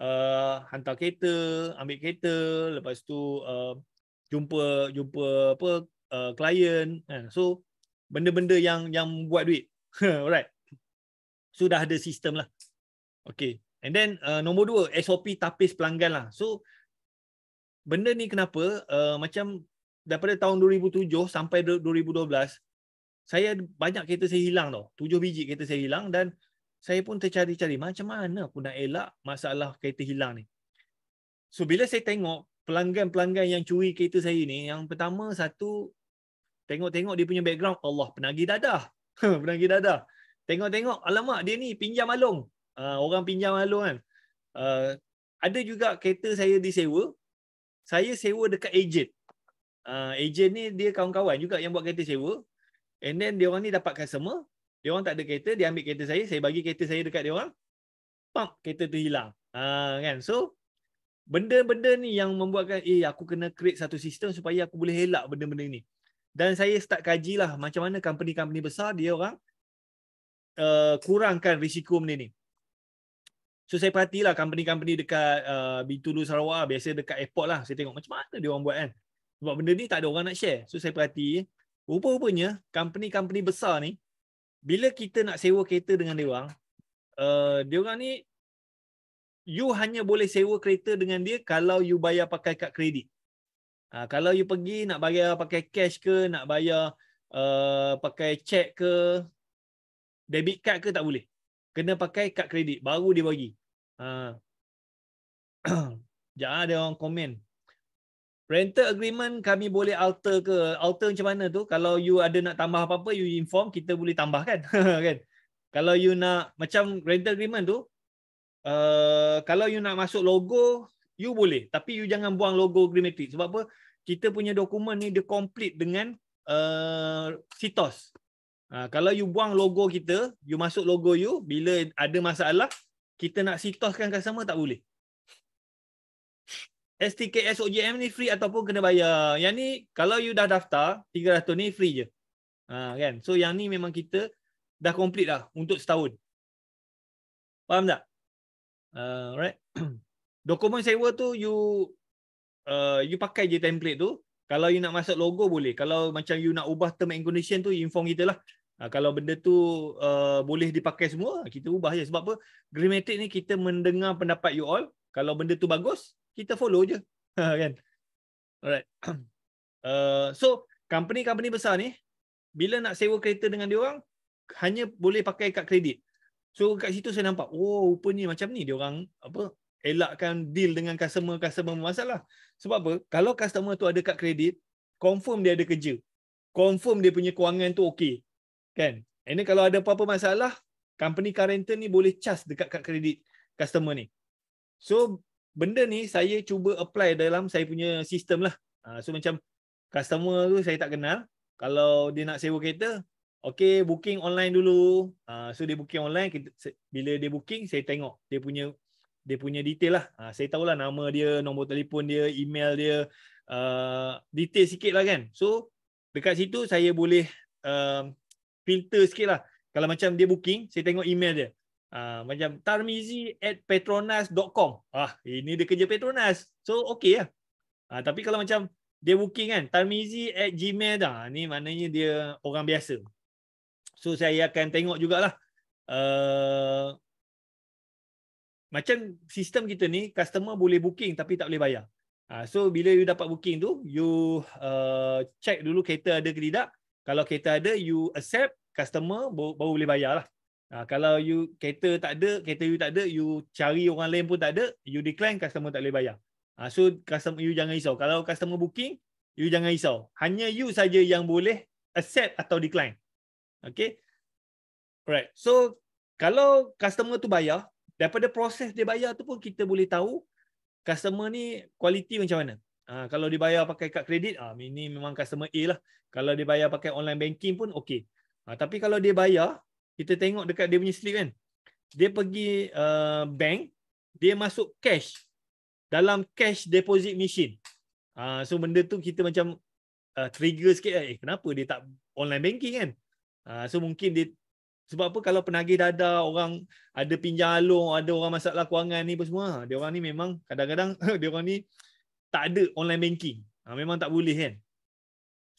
uh, hantar kereta, ambil kereta, lepas tu uh, jumpa jumpa apa klien. Uh, so benda-benda yang yang buat duit. [laughs] Alright. So ada sistem lah. Okay. And then uh, nombor dua, SOP tapis pelanggan lah. So, benda ni kenapa? Uh, macam daripada tahun 2007 sampai 2012, saya banyak kereta saya hilang tau. Tujuh biji kereta saya hilang dan saya pun tercari-cari macam mana aku nak elak masalah kereta hilang ni. So, bila saya tengok pelanggan-pelanggan yang curi kereta saya ni, yang pertama satu, tengok-tengok dia punya background, Allah, penagih dadah. [laughs] penagih dadah. Tengok-tengok, alamak dia ni pinjam malung uh, orang pinjam lalu kan uh, ada juga kereta saya disewa saya sewa dekat ejen uh, ah, ejen ni dia kawan-kawan juga yang buat kereta sewa and then dia orang ni dapat customer dia orang tak ada kereta dia ambil kereta saya saya bagi kereta saya dekat dia orang pam kereta tu hilang uh, kan so benda-benda ni yang membuatkan eh aku kena create satu sistem supaya aku boleh helak benda-benda ni dan saya start kajilah macam mana company-company besar dia orang uh, kurangkan risiko benda ni. So saya perhatilah company-company dekat uh, Bintulu Sarawak biasa dekat airport lah. Saya tengok macam mana dia orang buat kan. Sebab benda ni tak ada orang nak share. So saya perhati rupa-rupanya company-company besar ni bila kita nak sewa kereta dengan dia orang, uh, dia orang ni you hanya boleh sewa kereta dengan dia kalau you bayar pakai kad kredit. Uh, kalau you pergi nak bayar pakai cash ke, nak bayar uh, pakai cek ke, debit card ke tak boleh. Kena pakai kad kredit. Baru dia bagi. Ah. Jangan ah, ada orang komen. Rental agreement kami boleh alter ke? Alter macam mana tu? Kalau you ada nak tambah apa-apa, you inform, kita boleh tambahkan. [laughs] kan? Kalau you nak, macam rental agreement tu, uh, kalau you nak masuk logo, you boleh. Tapi you jangan buang logo Grimmatrix. Sebab apa? Kita punya dokumen ni, dia complete dengan uh, CITOS. Uh, ah, kalau you buang logo kita, you masuk logo you, bila ada masalah, kita nak sitoskan customer tak boleh. STK SOJM ni free ataupun kena bayar. Yang ni kalau you dah daftar 300 ni free je. Ha, kan? So yang ni memang kita dah complete lah untuk setahun. Faham tak? Alright. [clears throat] Dokumen sewa tu you uh, you pakai je template tu. Kalau you nak masuk logo boleh. Kalau macam you nak ubah term and condition tu inform kita lah. Ha, kalau benda tu uh, boleh dipakai semua ha, kita ubah je sebab apa grammatic ni kita mendengar pendapat you all kalau benda tu bagus kita follow je [laughs] ha, kan alright [clears throat] uh, so company-company besar ni bila nak sewa kereta dengan dia orang hanya boleh pakai kad kredit so kat situ saya nampak oh rupanya macam ni dia orang apa elakkan deal dengan customer customer masalah sebab apa kalau customer tu ada kad kredit confirm dia ada kerja confirm dia punya kewangan tu okey Kan? And then kalau ada apa-apa masalah, company car ni boleh charge dekat kad kredit customer ni. So benda ni saya cuba apply dalam saya punya sistem lah. Ha, so macam customer tu saya tak kenal. Kalau dia nak sewa kereta, okay booking online dulu. Ha, so dia booking online, bila dia booking saya tengok dia punya dia punya detail lah. Ha, saya tahulah nama dia, nombor telefon dia, email dia. Uh, detail sikit lah kan. So dekat situ saya boleh uh, filter sikit lah. Kalau macam dia booking, saya tengok email dia. Uh, macam tarmizi at petronas.com. Ah, ini dia kerja Petronas. So, okay lah. Uh, tapi kalau macam dia booking kan, tarmizi at gmail dah. Ah, ni maknanya dia orang biasa. So, saya akan tengok jugalah. Uh, macam sistem kita ni, customer boleh booking tapi tak boleh bayar. so, bila you dapat booking tu, you uh, check dulu kereta ada ke tidak kalau kereta ada you accept customer baru, boleh bayar lah ha, kalau you kereta tak ada kereta you tak ada you cari orang lain pun tak ada you decline customer tak boleh bayar ha, so customer you jangan risau kalau customer booking you jangan risau hanya you saja yang boleh accept atau decline okay alright so kalau customer tu bayar daripada proses dia bayar tu pun kita boleh tahu customer ni kualiti macam mana Ha, kalau dibayar pakai kad kredit, ha, ini memang customer A lah. Kalau dibayar pakai online banking pun okey. Ha, tapi kalau dia bayar, kita tengok dekat dia punya slip kan. Dia pergi uh, bank, dia masuk cash dalam cash deposit machine. Ha, so benda tu kita macam uh, trigger sikit. Kan. Eh, kenapa dia tak online banking kan? Ha, so mungkin dia, sebab apa kalau penagih dada, orang ada pinjam alung, ada orang masalah kewangan ni pun semua. Dia orang ni memang kadang-kadang [laughs] dia orang ni tak ada online banking. Ha, memang tak boleh kan.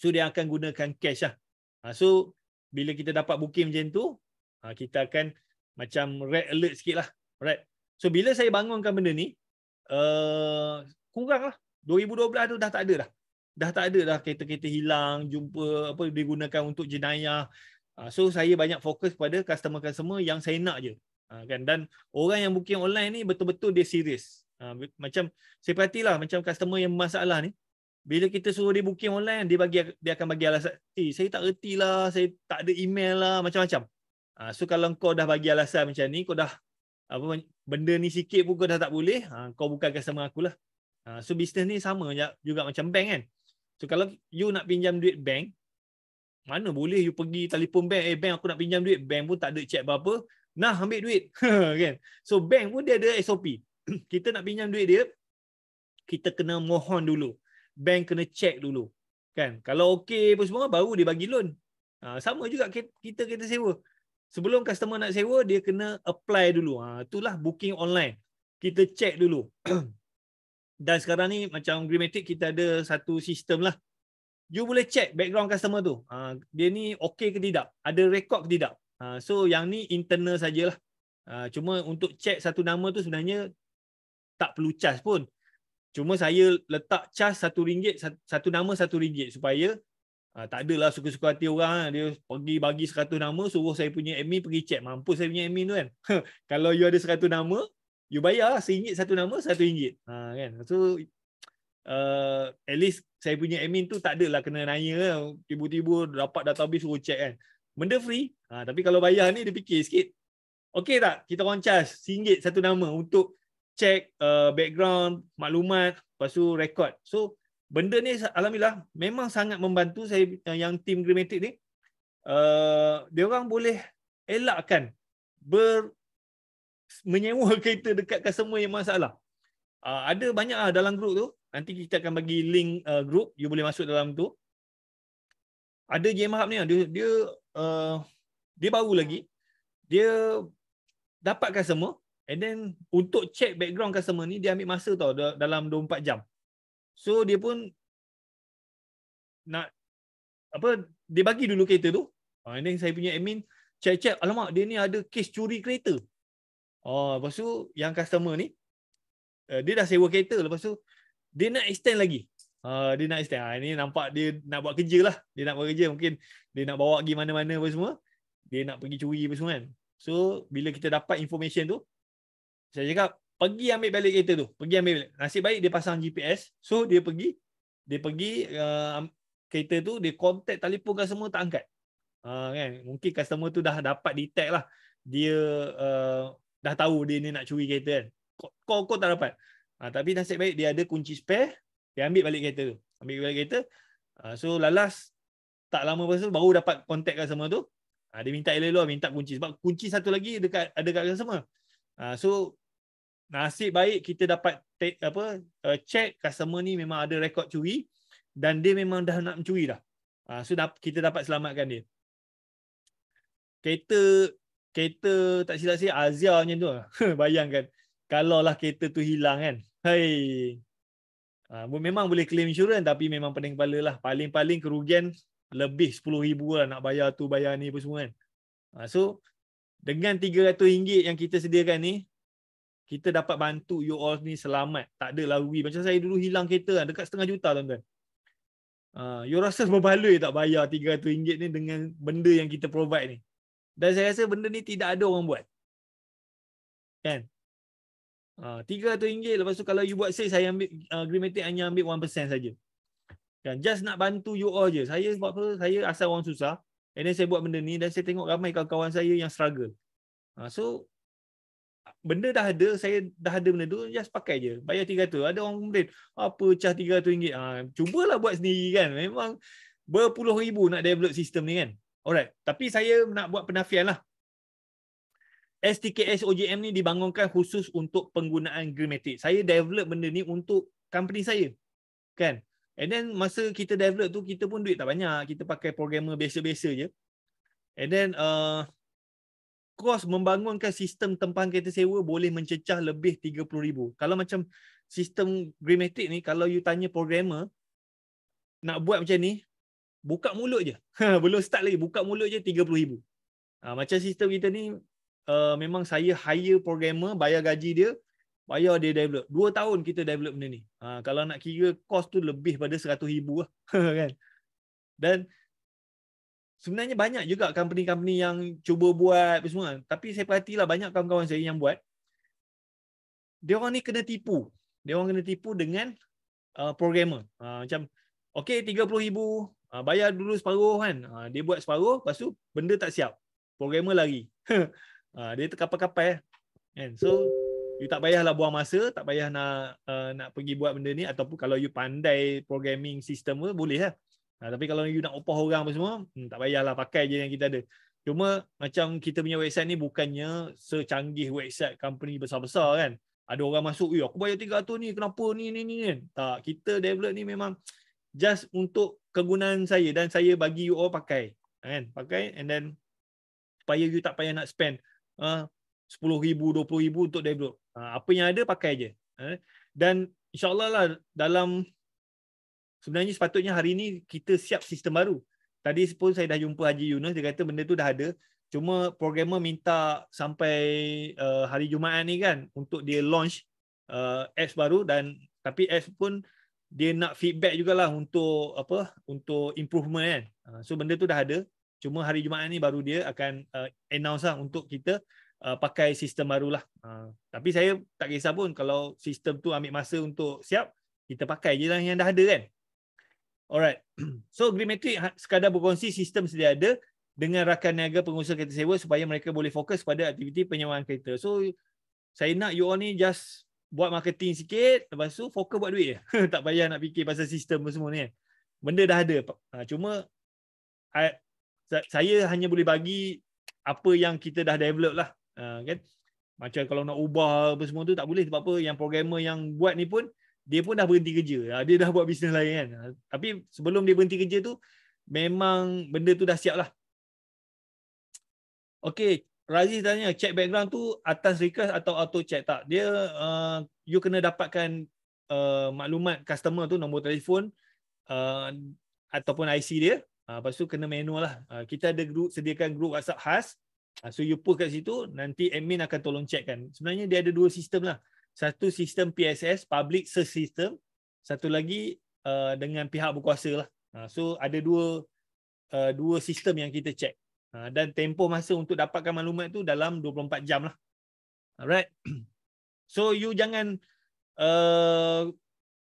So dia akan gunakan cash lah. Ha, so bila kita dapat booking macam tu, ha, kita akan macam red alert sikit lah. Red. So bila saya bangunkan benda ni, uh, kurang lah. 2012 tu dah tak ada dah. Dah tak ada dah kereta-kereta hilang, jumpa apa digunakan untuk jenayah. Ha, so saya banyak fokus pada customer-customer yang saya nak je. Ha, kan? Dan orang yang booking online ni betul-betul dia serius. Ah, macam saya perhatilah macam customer yang masalah ni bila kita suruh dia booking online dia bagi dia akan bagi alasan eh saya tak ertilah saya tak ada email lah macam-macam ha, so kalau kau dah bagi alasan macam ni kau dah apa benda ni sikit pun kau dah tak boleh ha, kau bukan customer aku lah ha, so bisnes ni sama juga macam bank kan so kalau you nak pinjam duit bank mana boleh you pergi telefon bank eh bank aku nak pinjam duit bank pun tak ada check apa-apa nah ambil duit [laughs] kan so bank pun dia ada SOP [clears throat] kita nak pinjam duit dia kita kena mohon dulu bank kena check dulu kan kalau okey apa semua baru dia bagi loan ha, sama juga kita kita sewa sebelum customer nak sewa dia kena apply dulu ha, itulah booking online kita check dulu [clears throat] dan sekarang ni macam Grimatic kita ada satu sistem lah you boleh check background customer tu ha, dia ni okey ke tidak ada rekod ke tidak ha, so yang ni internal sajalah Uh, cuma untuk check satu nama tu sebenarnya tak perlu cas pun. Cuma saya letak cas satu ringgit, satu nama satu ringgit supaya uh, tak adalah suka-suka hati orang. Lah. Dia pergi bagi seratus nama, suruh saya punya admin pergi cek mampu saya punya admin tu kan. [laughs] Kalau you ada seratus nama, you bayar lah seringgit satu nama, satu ringgit. Ha, kan? So, uh, at least saya punya admin tu tak adalah kena nanya lah. Tiba-tiba dapat database suruh cek. kan. Benda free. Ha, tapi kalau bayar ni dia fikir sikit. Okey tak? Kita orang charge RM1 satu nama untuk check uh, background, maklumat, lepas tu record. So benda ni alhamdulillah memang sangat membantu saya uh, yang team Grammatic ni. Uh, dia orang boleh elakkan ber menyewa [laughs] kereta dekat customer yang masalah. Uh, ada banyak lah dalam grup tu. Nanti kita akan bagi link uh, grup. You boleh masuk dalam tu. Ada JMHub ni. Uh, dia dia, uh, dia baru lagi. Dia dapat customer. And then untuk check background customer ni dia ambil masa tau dalam 24 jam. So dia pun nak apa dia bagi dulu kereta tu. Ah, and then saya punya admin check-check alamak dia ni ada kes curi kereta. Oh, lepas tu yang customer ni eh, dia dah sewa kereta lepas tu dia nak extend lagi. Uh, dia nak extend. Ha, ini nampak dia nak buat kerja lah. Dia nak buat kerja mungkin dia nak bawa pergi mana-mana apa semua. Dia nak pergi curi apa semua kan. So bila kita dapat information tu saya cakap, pergi ambil balik kereta tu. Pergi ambil balik. Nasib baik dia pasang GPS. So, dia pergi. Dia pergi uh, kereta tu. Dia contact telefon kan semua tak angkat. Uh, kan? Mungkin customer tu dah dapat detect lah. Dia uh, dah tahu dia ni nak curi kereta kan. Kau-kau tak dapat. Uh, tapi nasib baik dia ada kunci spare. Dia ambil balik kereta tu. Ambil balik kereta. Uh, so, lalas tak lama pasal baru dapat contact kan semua tu. Uh, dia minta elok-elok, minta kunci. Sebab kunci satu lagi dekat ada dekat semua. Uh, so, Nasib baik kita dapat take, apa uh, check customer ni memang ada rekod curi dan dia memang dah nak mencuri dah. Ah uh, so kita dapat selamatkan dia. Kereta kereta tak silap saya Azia macam tu. Lah. [laughs] Bayangkan kalau lah kereta tu hilang kan. Hai. Uh, ah, memang boleh claim insurans tapi memang pening kepala lah. Paling-paling kerugian lebih 10000 lah nak bayar tu bayar ni apa semua kan. Uh, so dengan RM300 yang kita sediakan ni kita dapat bantu you all ni selamat. Tak ada lalui. Macam saya dulu hilang kereta kan. Dekat setengah juta tuan-tuan. Uh, you rasa berbaloi tak bayar RM300 ni dengan benda yang kita provide ni. Dan saya rasa benda ni tidak ada orang buat. Kan? Uh, ah, RM300 lepas tu kalau you buat sale, saya ambil uh, ah, Grimatic hanya ambil 1% saja. Kan? Just nak bantu you all je. Saya sebab apa? Saya asal orang susah. And then saya buat benda ni dan saya tengok ramai kawan-kawan saya yang struggle. Uh, so benda dah ada, saya dah ada benda tu, just pakai je. Bayar 300. Ada orang komplain, apa cah 300 ringgit? Ha, cubalah buat sendiri kan. Memang berpuluh ribu nak develop sistem ni kan. Alright, tapi saya nak buat penafian lah. STKS OJM ni dibangunkan khusus untuk penggunaan Grimatic. Saya develop benda ni untuk company saya. Kan? And then masa kita develop tu, kita pun duit tak banyak. Kita pakai programmer biasa-biasa je. And then uh, kos membangunkan sistem tempahan kereta sewa boleh mencecah lebih 30000 Kalau macam sistem Grimatic ni, kalau you tanya programmer nak buat macam ni, buka mulut je. [laughs] Belum start lagi, buka mulut je 30000 ha, Macam sistem kita ni, uh, memang saya hire programmer, bayar gaji dia, bayar dia develop. Dua tahun kita develop benda ni. Ha, kalau nak kira kos tu lebih pada 100000 lah. [laughs] Kan? Dan sebenarnya banyak juga company-company yang cuba buat apa semua tapi saya perhatilah banyak kawan-kawan saya yang buat dia orang ni kena tipu dia orang kena tipu dengan uh, programmer uh, macam okey 30000 uh, bayar dulu separuh kan uh, dia buat separuh lepas tu benda tak siap programmer lari [laughs] uh, dia terkapai-kapai kan so you tak payahlah buang masa tak payah nak uh, nak pergi buat benda ni ataupun kalau you pandai programming system pun boleh lah Ha, tapi kalau you nak upah orang apa semua, hmm, tak payahlah pakai je yang kita ada. Cuma macam kita punya website ni bukannya secanggih website company besar-besar kan. Ada orang masuk, "Eh, aku bayar 300 ni, kenapa ni ni ni?" kan. Tak, kita develop ni memang just untuk kegunaan saya dan saya bagi you all pakai. Kan? Pakai and then supaya you tak payah nak spend ah uh, 10,000, 20,000 untuk develop. Uh, apa yang ada pakai aje. Uh, ha. dan insyaAllah lah dalam sebenarnya sepatutnya hari ini kita siap sistem baru. Tadi pun saya dah jumpa Haji Yunus, dia kata benda tu dah ada. Cuma programmer minta sampai uh, hari Jumaat ni kan untuk dia launch uh, apps baru dan tapi apps pun dia nak feedback jugalah untuk apa untuk improvement kan. Uh, so benda tu dah ada. Cuma hari Jumaat ni baru dia akan uh, announce lah untuk kita uh, pakai sistem barulah. Uh, tapi saya tak kisah pun kalau sistem tu ambil masa untuk siap, kita pakai je lah yang dah ada kan. Alright. [clears throat] So Green Matrix ha- sekadar berkongsi sistem sedia ada dengan rakan niaga pengusaha kereta sewa supaya mereka boleh fokus pada aktiviti penyewaan kereta. So saya nak you all ni just buat marketing sikit lepas tu fokus buat duit je. [laughs] tak payah nak fikir pasal sistem semua ni. Benda dah ada. Ha, cuma I, saya hanya boleh bagi apa yang kita dah develop lah. Uh, kan? Macam kalau nak ubah apa semua tu tak boleh sebab apa yang programmer yang buat ni pun dia pun dah berhenti kerja. Ah, dia dah buat bisnes lain kan. Ah, tapi sebelum dia berhenti kerja tu, memang benda tu dah siap lah. Okay, Razif tanya, check background tu atas request atau auto check tak? Dia, uh, you kena dapatkan uh, maklumat customer tu, nombor telefon uh, ataupun IC dia. Uh, lepas tu kena manual lah. Uh, kita ada group, sediakan group WhatsApp khas. Uh, so you post kat situ, nanti admin akan tolong check kan. Sebenarnya dia ada dua sistem lah satu sistem PSS public system satu lagi uh, dengan pihak berkuasa lah uh, so ada dua uh, dua sistem yang kita check uh, dan tempoh masa untuk dapatkan maklumat tu dalam 24 jam lah alright [clears throat] so you jangan uh,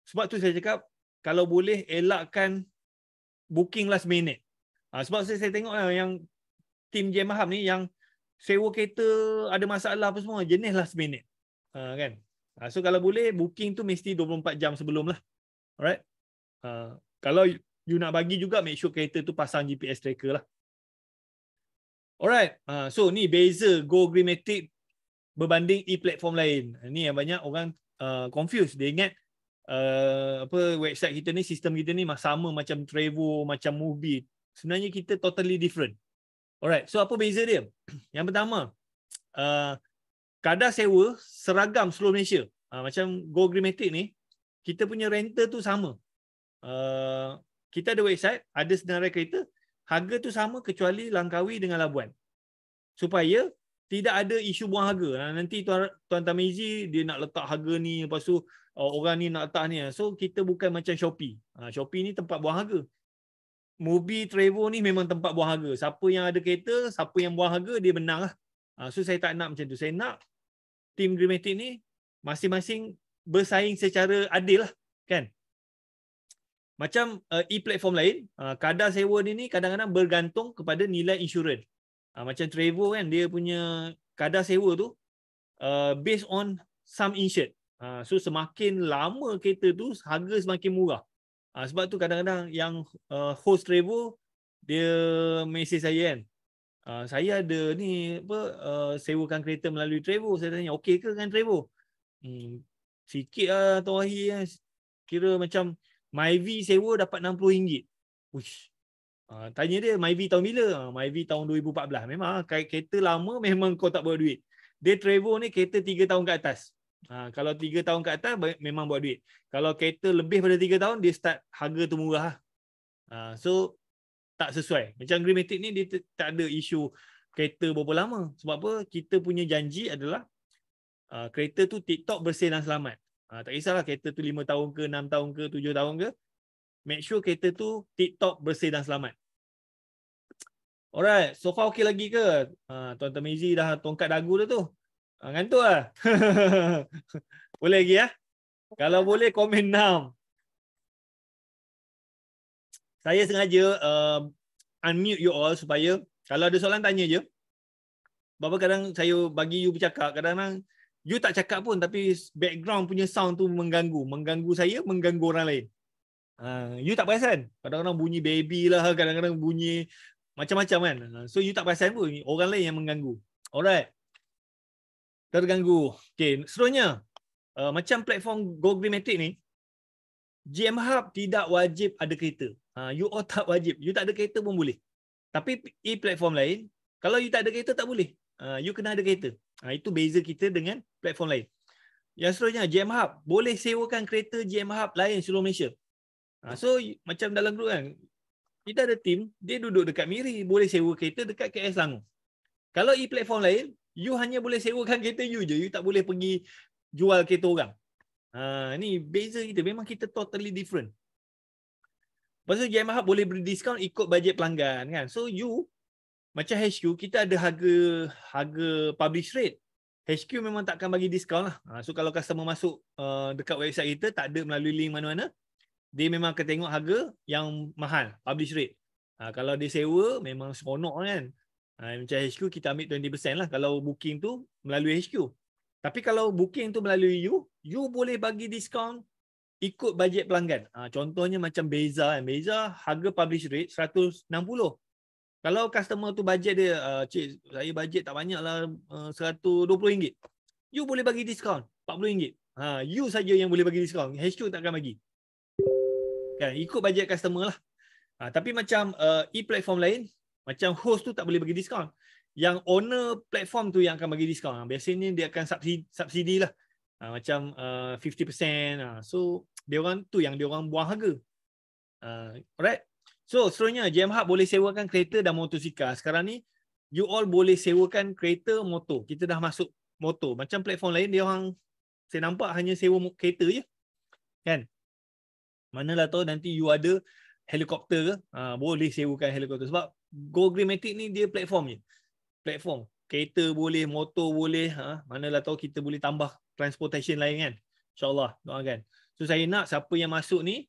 sebab tu saya cakap kalau boleh elakkan booking last minute uh, sebab saya, saya tengok lah yang tim Jemaham ni yang sewa kereta ada masalah apa semua jenis last minute uh, kan Ha, so kalau boleh booking tu mesti 24 jam sebelum lah. Alright. Uh, kalau you nak bagi juga make sure kereta tu pasang GPS tracker lah. Alright. Uh, so ni beza Go Greenmatic berbanding e-platform lain. Ni yang banyak orang uh, confuse. Dia ingat uh, apa website kita ni, sistem kita ni sama macam Trevo, macam Movie. Sebenarnya kita totally different. Alright. So apa beza dia? [clears throat] Yang pertama, uh, kadar sewa seragam seluruh Malaysia. Uh, macam Go Grimatic ni, kita punya renter tu sama. Uh, kita ada website, ada senarai kereta, harga tu sama kecuali Langkawi dengan Labuan. Supaya tidak ada isu buang harga. Ah, nanti Tuan, Tuan Tamizi dia nak letak harga ni, lepas tu uh, orang ni nak letak ni. So kita bukan macam Shopee. Uh, Shopee ni tempat buang harga. Mubi Trevo ni memang tempat buang harga. Siapa yang ada kereta, siapa yang buang harga, dia menang lah. Ah, so saya tak nak macam tu. Saya nak tim Grimatic ni masing-masing bersaing secara adil lah. Kan? Macam eh, e-platform lain, ah, kadar sewa dia ni kadang-kadang bergantung kepada nilai insurans. Ah, macam Trevo kan, dia punya kadar sewa tu eh, based on some insured. So semakin lama kereta tu, harga semakin murah. Sebab tu kadang-kadang yang eh, host Trevo, dia mesej saya kan, Ah, saya ada ni apa uh, sewakan kereta melalui Trevo. Saya tanya okey ke dengan Trevo? Hmm sikit ah uh, tawahi kan. Ya. kira macam MyV sewa dapat RM60. Uish. Uh, tanya dia MyV tahun bila? Uh, MyV tahun 2014. Memang kereta lama [laughs] memang kau tak bawa duit. Dia Trevo ni kereta 3 tahun ke atas. Uh, kalau 3 tahun ke atas memang bawa duit. Kalau kereta lebih pada 3 tahun dia start harga tu murah. Uh, so tak sesuai. Macam Green Grimatic ni dia tak ada isu kereta berapa lama. Sebab apa? Kita punya janji adalah uh, kereta tu TikTok bersih dan selamat. Uh, tak kisahlah kereta tu 5 tahun ke, 6 tahun ke, 7 tahun ke. Make sure kereta tu TikTok bersih dan selamat. Alright, so far okey lagi ke? Uh, Tuan-tuan dah tongkat dagu dah tu. Uh, ngantuk lah. [laughs] boleh lagi ya? Kalau boleh komen 6 saya sengaja uh, unmute you all supaya kalau ada soalan tanya je. bapa kadang saya bagi you bercakap, kadang-kadang you tak cakap pun tapi background punya sound tu mengganggu. Mengganggu saya, mengganggu orang lain. Uh, you tak perasan? Kadang-kadang bunyi baby lah, kadang-kadang bunyi macam-macam kan. Ah, so you tak perasan pun, orang lain yang mengganggu. Alright. Terganggu. Okay, seterusnya. Uh, macam platform Go Green Matic ni, GM Hub tidak wajib ada kereta. Ha, you all tak wajib. You tak ada kereta pun boleh. Tapi e-platform lain, kalau you tak ada kereta tak boleh. Ha, you kena ada kereta. Ha, itu beza kita dengan platform lain. Yang seterusnya, GM Hub. Boleh sewakan kereta GM Hub lain seluruh Malaysia. So macam dalam grup kan, kita ada tim, dia duduk dekat Miri, boleh sewa kereta dekat KS Langor. Kalau e-platform lain, you hanya boleh sewakan kereta you je. You tak boleh pergi jual kereta orang. Ha, ni beza kita. Memang kita totally different. Maksudnya GM Hub boleh beri diskaun ikut bajet pelanggan kan. So you macam HQ kita ada harga harga publish rate. HQ memang takkan bagi diskaun lah. Ha, so kalau customer masuk uh, dekat website kita tak ada melalui link mana-mana. Dia memang akan tengok harga yang mahal publish rate. Ha, kalau dia sewa memang seronok lah, kan. Ha, macam HQ kita ambil 20% lah kalau booking tu melalui HQ. Tapi kalau booking tu melalui you, you boleh bagi diskaun ikut bajet pelanggan. Ha, contohnya macam Beza kan. Beza harga publish rate 160. Kalau customer tu bajet dia, uh, cik saya bajet tak banyak lah eh, uh, rm ringgit. You boleh bagi diskaun RM40. Ha, you saja yang boleh bagi diskaun. HQ tak akan bagi. Kan, ikut bajet customer lah. Ha, tapi macam uh, e-platform lain, macam host tu tak boleh bagi diskaun. Yang owner platform tu yang akan bagi diskaun. Ha, biasanya dia akan subsidi, subsidi lah uh, macam uh, 50% uh. so dia orang tu yang dia orang buang harga uh, alright so seronya JM Hub boleh sewakan kereta dan motosikal sekarang ni you all boleh sewakan kereta motor kita dah masuk motor macam platform lain dia orang saya nampak hanya sewa kereta je kan manalah tahu nanti you ada helikopter ke uh, boleh sewakan helikopter sebab Go Green Matic ni dia platform je platform kereta boleh motor boleh ha manalah tahu kita boleh tambah transportation lain kan. InsyaAllah. Doa kan. So saya nak siapa yang masuk ni,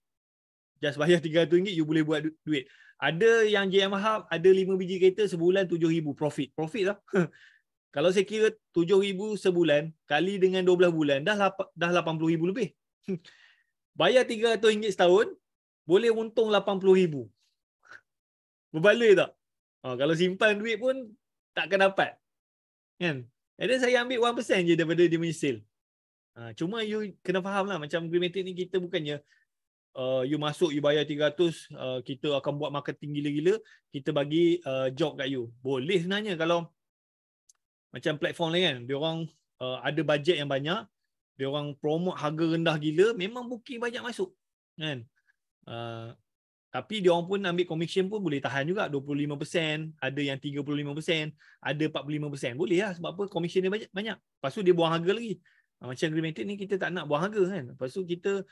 just bayar RM300, you boleh buat du- duit. Ada yang JM Hub, ada 5 biji kereta sebulan RM7,000. Profit. Profit lah. [laughs] Kalau saya kira RM7,000 sebulan, kali dengan 12 bulan, dah lap- dah RM80,000 lebih. [laughs] bayar RM300 setahun, boleh untung RM80,000. [laughs] Berbaloi tak? Oh, kalau simpan duit pun, takkan dapat. Kan? Ada saya ambil 1% je daripada dia punya Ha, cuma you kena faham lah macam Grimatic ni kita bukannya uh, you masuk you bayar 300 uh, kita akan buat marketing gila-gila kita bagi uh, job kat you boleh sebenarnya kalau macam platform lain kan dia orang uh, ada bajet yang banyak dia orang promote harga rendah gila memang booking banyak masuk kan uh, tapi dia orang pun ambil commission pun boleh tahan juga 25% ada yang 35% ada 45% boleh lah sebab apa commission dia banyak banyak lepas tu dia buang harga lagi Ah, macam Grimatic ni kita tak nak buang harga kan. Lepas tu kita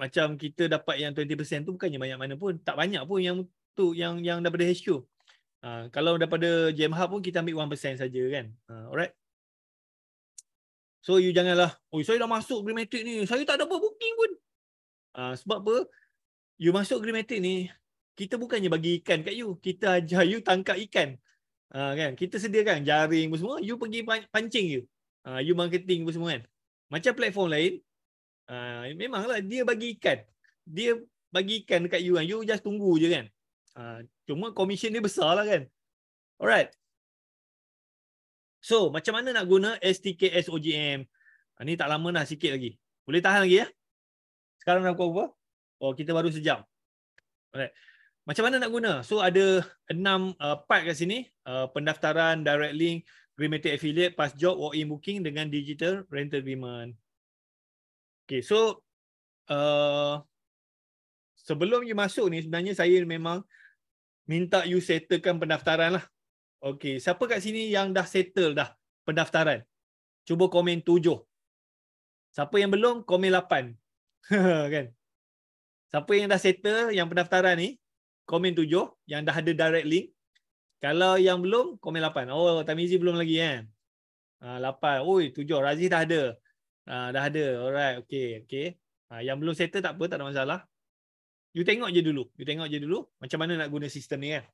macam kita dapat yang 20% tu bukannya banyak mana pun. Tak banyak pun yang tu yang yang daripada HQ. Uh, ah, kalau daripada GM Hub pun kita ambil 1% saja kan. Uh, alright. So you janganlah, Oh, saya dah masuk Grimatic ni, saya tak dapat booking pun. Uh, sebab apa? You masuk Grimatic ni, kita bukannya bagi ikan kat you. Kita ajar you tangkap ikan. Uh, kan? Kita sediakan jaring semua, you pergi pancing You uh, you marketing apa semua kan macam platform lain uh, memanglah dia bagi ikan dia bagi ikan dekat you kan you just tunggu je kan uh, cuma commission dia besar lah kan alright so macam mana nak guna STKS OGM uh, ni tak lama dah sikit lagi boleh tahan lagi ya sekarang dah pukul oh kita baru sejam alright macam mana nak guna? So ada enam uh, part kat sini. Uh, pendaftaran, direct link remitted affiliate pas job walk in booking dengan digital rental agreement Okay, so uh, sebelum you masuk ni sebenarnya saya memang minta you settlekan pendaftaran lah Okay, siapa kat sini yang dah settle dah pendaftaran cuba komen tujuh. siapa yang belum komen lapan? [laughs] kan siapa yang dah settle yang pendaftaran ni komen tujuh yang dah ada direct link kalau yang belum, komen 8. Oh, Tamizi belum lagi kan? Ah, 8. Ui, 7. Razif dah ada. Ah, dah ada. Alright, okay. okay. Ah, yang belum settle tak apa, tak ada masalah. You tengok je dulu. You tengok je dulu macam mana nak guna sistem ni kan.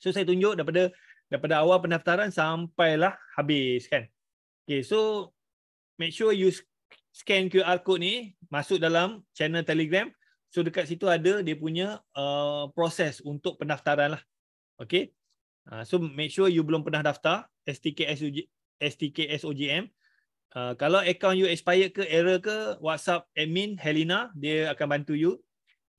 So, saya tunjuk daripada daripada awal pendaftaran sampailah habis kan. Okay, so make sure you scan QR code ni masuk dalam channel Telegram. So, dekat situ ada dia punya uh, proses untuk pendaftaran lah. Okay. Ah, so make sure you belum pernah daftar STK SUG, STK SOGM. Uh, ah, kalau account you expired ke error ke WhatsApp admin Helena dia akan bantu you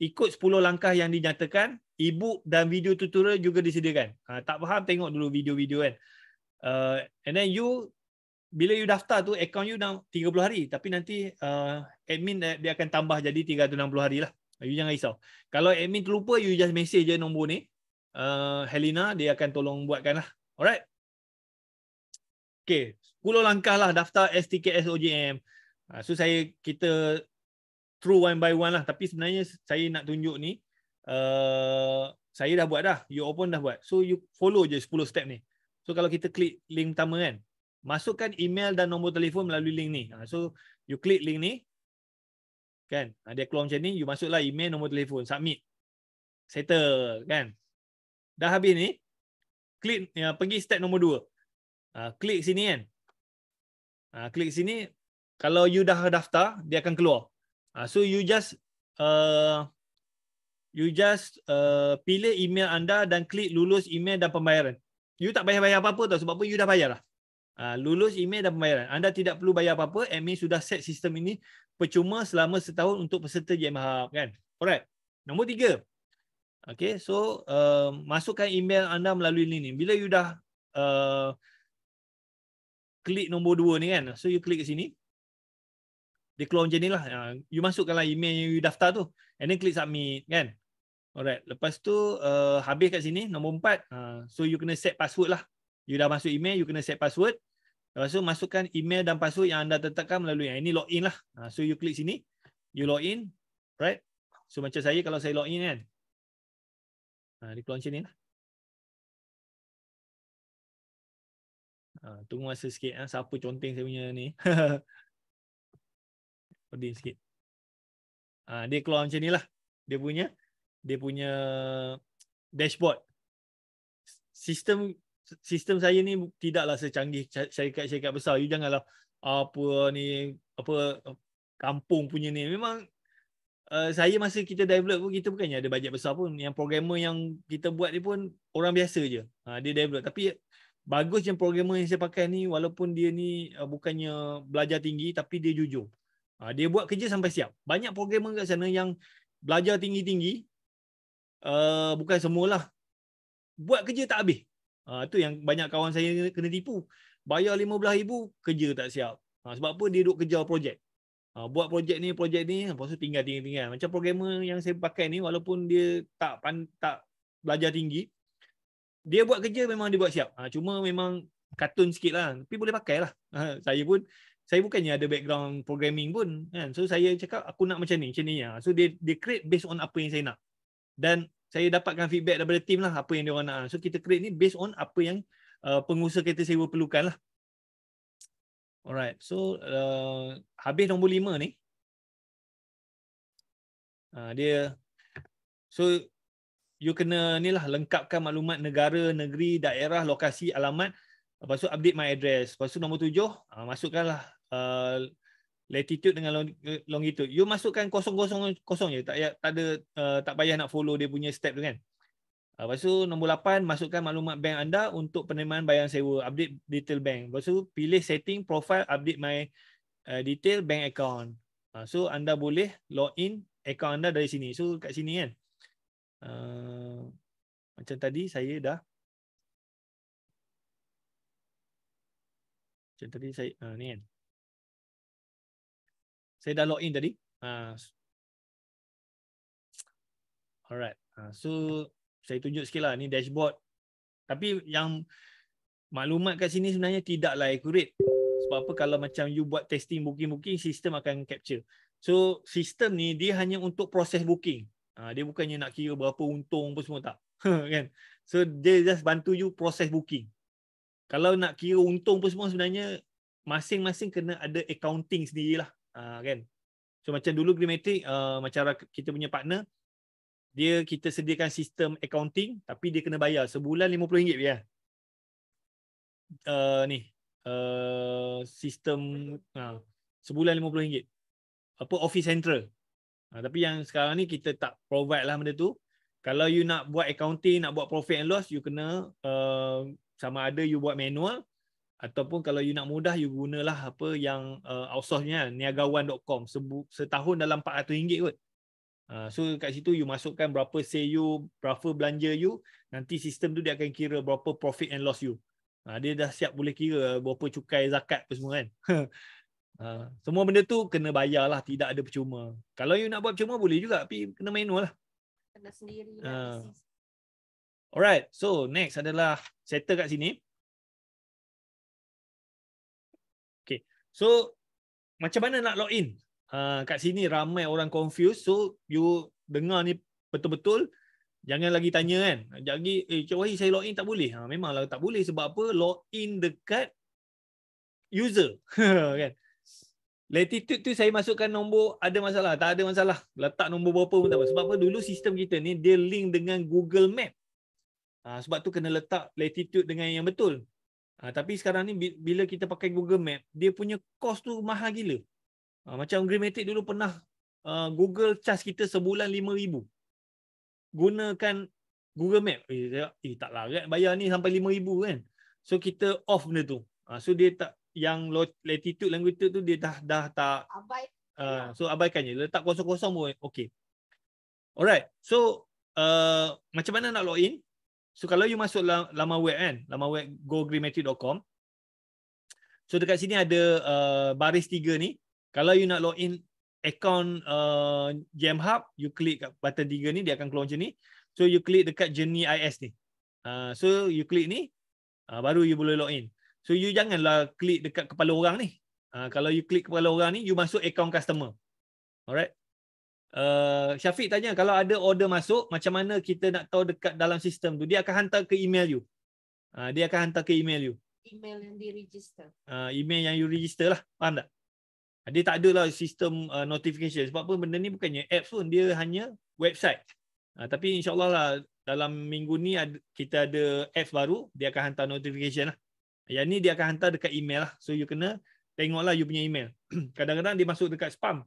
ikut 10 langkah yang dinyatakan ebook dan video tutorial juga disediakan uh, tak faham tengok dulu video-video kan uh, and then you bila you daftar tu account you dah 30 hari tapi nanti uh, admin dia akan tambah jadi 360 hari lah you jangan risau kalau admin terlupa you just message je nombor ni 0315 Eh, Helena dia akan tolong buatkan lah. Alright. Okay. 10 langkah lah daftar STKS OJM. Uh, ah, so saya kita through one by one lah. Tapi sebenarnya saya nak tunjuk ni. Uh, saya dah buat dah. You open dah buat. So you follow je 10 step ni. So kalau kita klik link pertama kan. Masukkan email dan nombor telefon melalui link ni. Uh, so you klik link ni. Kan? Ah, dia keluar macam ni. You masuklah email, nombor telefon. Submit. Settle. Kan? dah habis ni klik ya, pergi step nombor 2 ha, klik sini kan ha, klik sini kalau you dah daftar dia akan keluar ha, so you just uh, you just uh, pilih email anda dan klik lulus email dan pembayaran you tak payah bayar apa-apa tau sebab apa you dah bayar lah ha, lulus email dan pembayaran anda tidak perlu bayar apa-apa admin sudah set sistem ini percuma selama setahun untuk peserta JMH kan alright nombor 3 Okay, so uh, masukkan email anda melalui link ni. Bila you dah uh, klik nombor dua ni kan, so you klik sini, dia keluar macam ni lah. Uh, you masukkanlah email yang you daftar tu. And then klik submit kan. Alright, lepas tu uh, habis kat sini, nombor empat. Uh, so you kena set password lah. You dah masuk email, you kena set password. Lepas tu masukkan email dan password yang anda tetapkan melalui yang ha, ini login lah. Uh, so you klik sini, you login. Right? So macam saya, kalau saya login kan, Ha, dia keluar macam ni lah. Ha, tunggu masa sikit. Ha. Siapa conteng saya punya ni. Pedih [laughs] sikit. Ha, dia keluar macam ni lah. Dia punya dia punya dashboard. Sistem sistem saya ni tidaklah secanggih syarikat-syarikat besar. You janganlah apa ni apa kampung punya ni. Memang Eh, saya masa kita develop pun kita bukannya ada bajet besar pun yang programmer yang kita buat ni pun orang biasa je ha, dia develop tapi bagus yang programmer yang saya pakai ni walaupun dia ni uh, bukannya belajar tinggi tapi dia jujur ha, dia buat kerja sampai siap banyak programmer kat sana yang belajar tinggi-tinggi uh, bukan semualah buat kerja tak habis ha, tu yang banyak kawan saya kena tipu bayar RM15,000 kerja tak siap ha, sebab apa dia duduk kejar projek Ah, buat projek ni projek ni lepas tu tinggal tinggal tinggal macam programmer yang saya pakai ni walaupun dia tak pan, tak belajar tinggi dia buat kerja memang dia buat siap ha, cuma memang kartun sikit lah tapi boleh pakai lah ha, saya pun saya bukannya ada background programming pun kan so saya cakap aku nak macam ni macam ni lah. so dia dia create based on apa yang saya nak dan saya dapatkan feedback daripada team lah apa yang dia orang nak so kita create ni based on apa yang uh, pengusaha kereta sewa perlukan lah Alright, so uh, habis nombor lima ni. Uh, dia, so you kena ni lah lengkapkan maklumat negara, negeri, daerah, lokasi, alamat. Lepas tu update my address. Lepas tu nombor tujuh, uh, lah uh, latitude dengan longitude. You masukkan kosong-kosong-kosong je. Tak, tak, ada, uh, tak payah nak follow dia punya step tu kan. Ah, lepas tu nombor 8 masukkan maklumat bank anda untuk penerimaan bayaran sewa update detail bank. Lepas tu pilih setting profile update my eh, detail bank account. Uh, so anda boleh log in account anda dari sini. So kat sini kan. Uh, macam tadi saya dah Macam tadi saya ni kan. Saya dah log in tadi. alright. Uh, so saya tunjuk sikit lah ni dashboard tapi yang maklumat kat sini sebenarnya tidaklah accurate sebab apa kalau macam you buat testing booking-booking sistem akan capture so sistem ni dia hanya untuk proses booking ha, dia bukannya nak kira berapa untung pun semua tak [laughs] kan so dia just bantu you proses booking kalau nak kira untung pun semua sebenarnya masing-masing kena ada accounting sendirilah ha, kan so macam dulu Grimatic uh, macam kita punya partner dia kita sediakan sistem accounting tapi dia kena bayar sebulan RM50 ya. Yeah. Uh, ni uh, sistem uh, sebulan RM50 apa office central uh, tapi yang sekarang ni kita tak provide lah benda tu kalau you nak buat accounting nak buat profit and loss you kena uh, sama ada you buat manual ataupun kalau you nak mudah you gunalah apa yang uh, outsource ni kan, niagawan.com setahun dalam RM400 kot Ah, so kat situ you masukkan berapa sale you, berapa belanja you, nanti sistem tu dia akan kira berapa profit and loss you. Ah, dia dah siap boleh kira berapa cukai zakat apa semua kan. [laughs] Ah, semua benda tu kena bayar lah, tidak ada percuma. Kalau you nak buat percuma boleh juga tapi kena main lah. Kena sendiri. Uh. Alright, so next adalah settle kat sini. Okay, so macam mana nak login? uh, kat sini ramai orang confused so you dengar ni betul-betul jangan lagi tanya kan jadi eh Cik Wahi saya login tak boleh ha, memanglah tak boleh sebab apa login dekat user [laughs] kan latitude tu saya masukkan nombor ada masalah tak ada masalah letak nombor berapa pun tak apa sebab apa dulu sistem kita ni dia link dengan Google Map ha, sebab tu kena letak latitude dengan yang betul Ha, tapi sekarang ni bila kita pakai Google Map, dia punya cost tu mahal gila. Uh, macam Grimatic dulu pernah uh, Google charge kita sebulan RM5,000. Gunakan Google Map. Eh, eh tak larat bayar ni sampai RM5,000 kan. So kita off benda tu. Uh, so dia tak yang latitude longitude tu dia dah dah tak Abai. uh, so abaikan je letak kosong-kosong pun okey alright so uh, macam mana nak login so kalau you masuk la laman web kan laman web gogreenmetric.com so dekat sini ada uh, baris tiga ni kalau you nak login account uh, Jam Hub, you klik kat button tiga ni, dia akan keluar macam ni. So, you klik dekat journey IS ni. Uh, so, you klik ni, uh, baru you boleh login. So, you janganlah klik dekat kepala orang ni. Uh, kalau you klik kepala orang ni, you masuk account customer. Alright. Uh, Syafiq tanya, kalau ada order masuk, macam mana kita nak tahu dekat dalam sistem tu? Dia akan hantar ke email you. Uh, dia akan hantar ke email you. Email yang di register. Uh, email yang you register lah. Faham tak? dia tak ada lah sistem uh, notification sebab pun benda ni bukannya app pun dia hanya website uh, tapi insyaallah lah dalam minggu ni ada, kita ada app baru dia akan hantar notification lah yang ni dia akan hantar dekat email lah so you kena tengok lah, you punya email [clears throat] kadang-kadang dia masuk dekat spam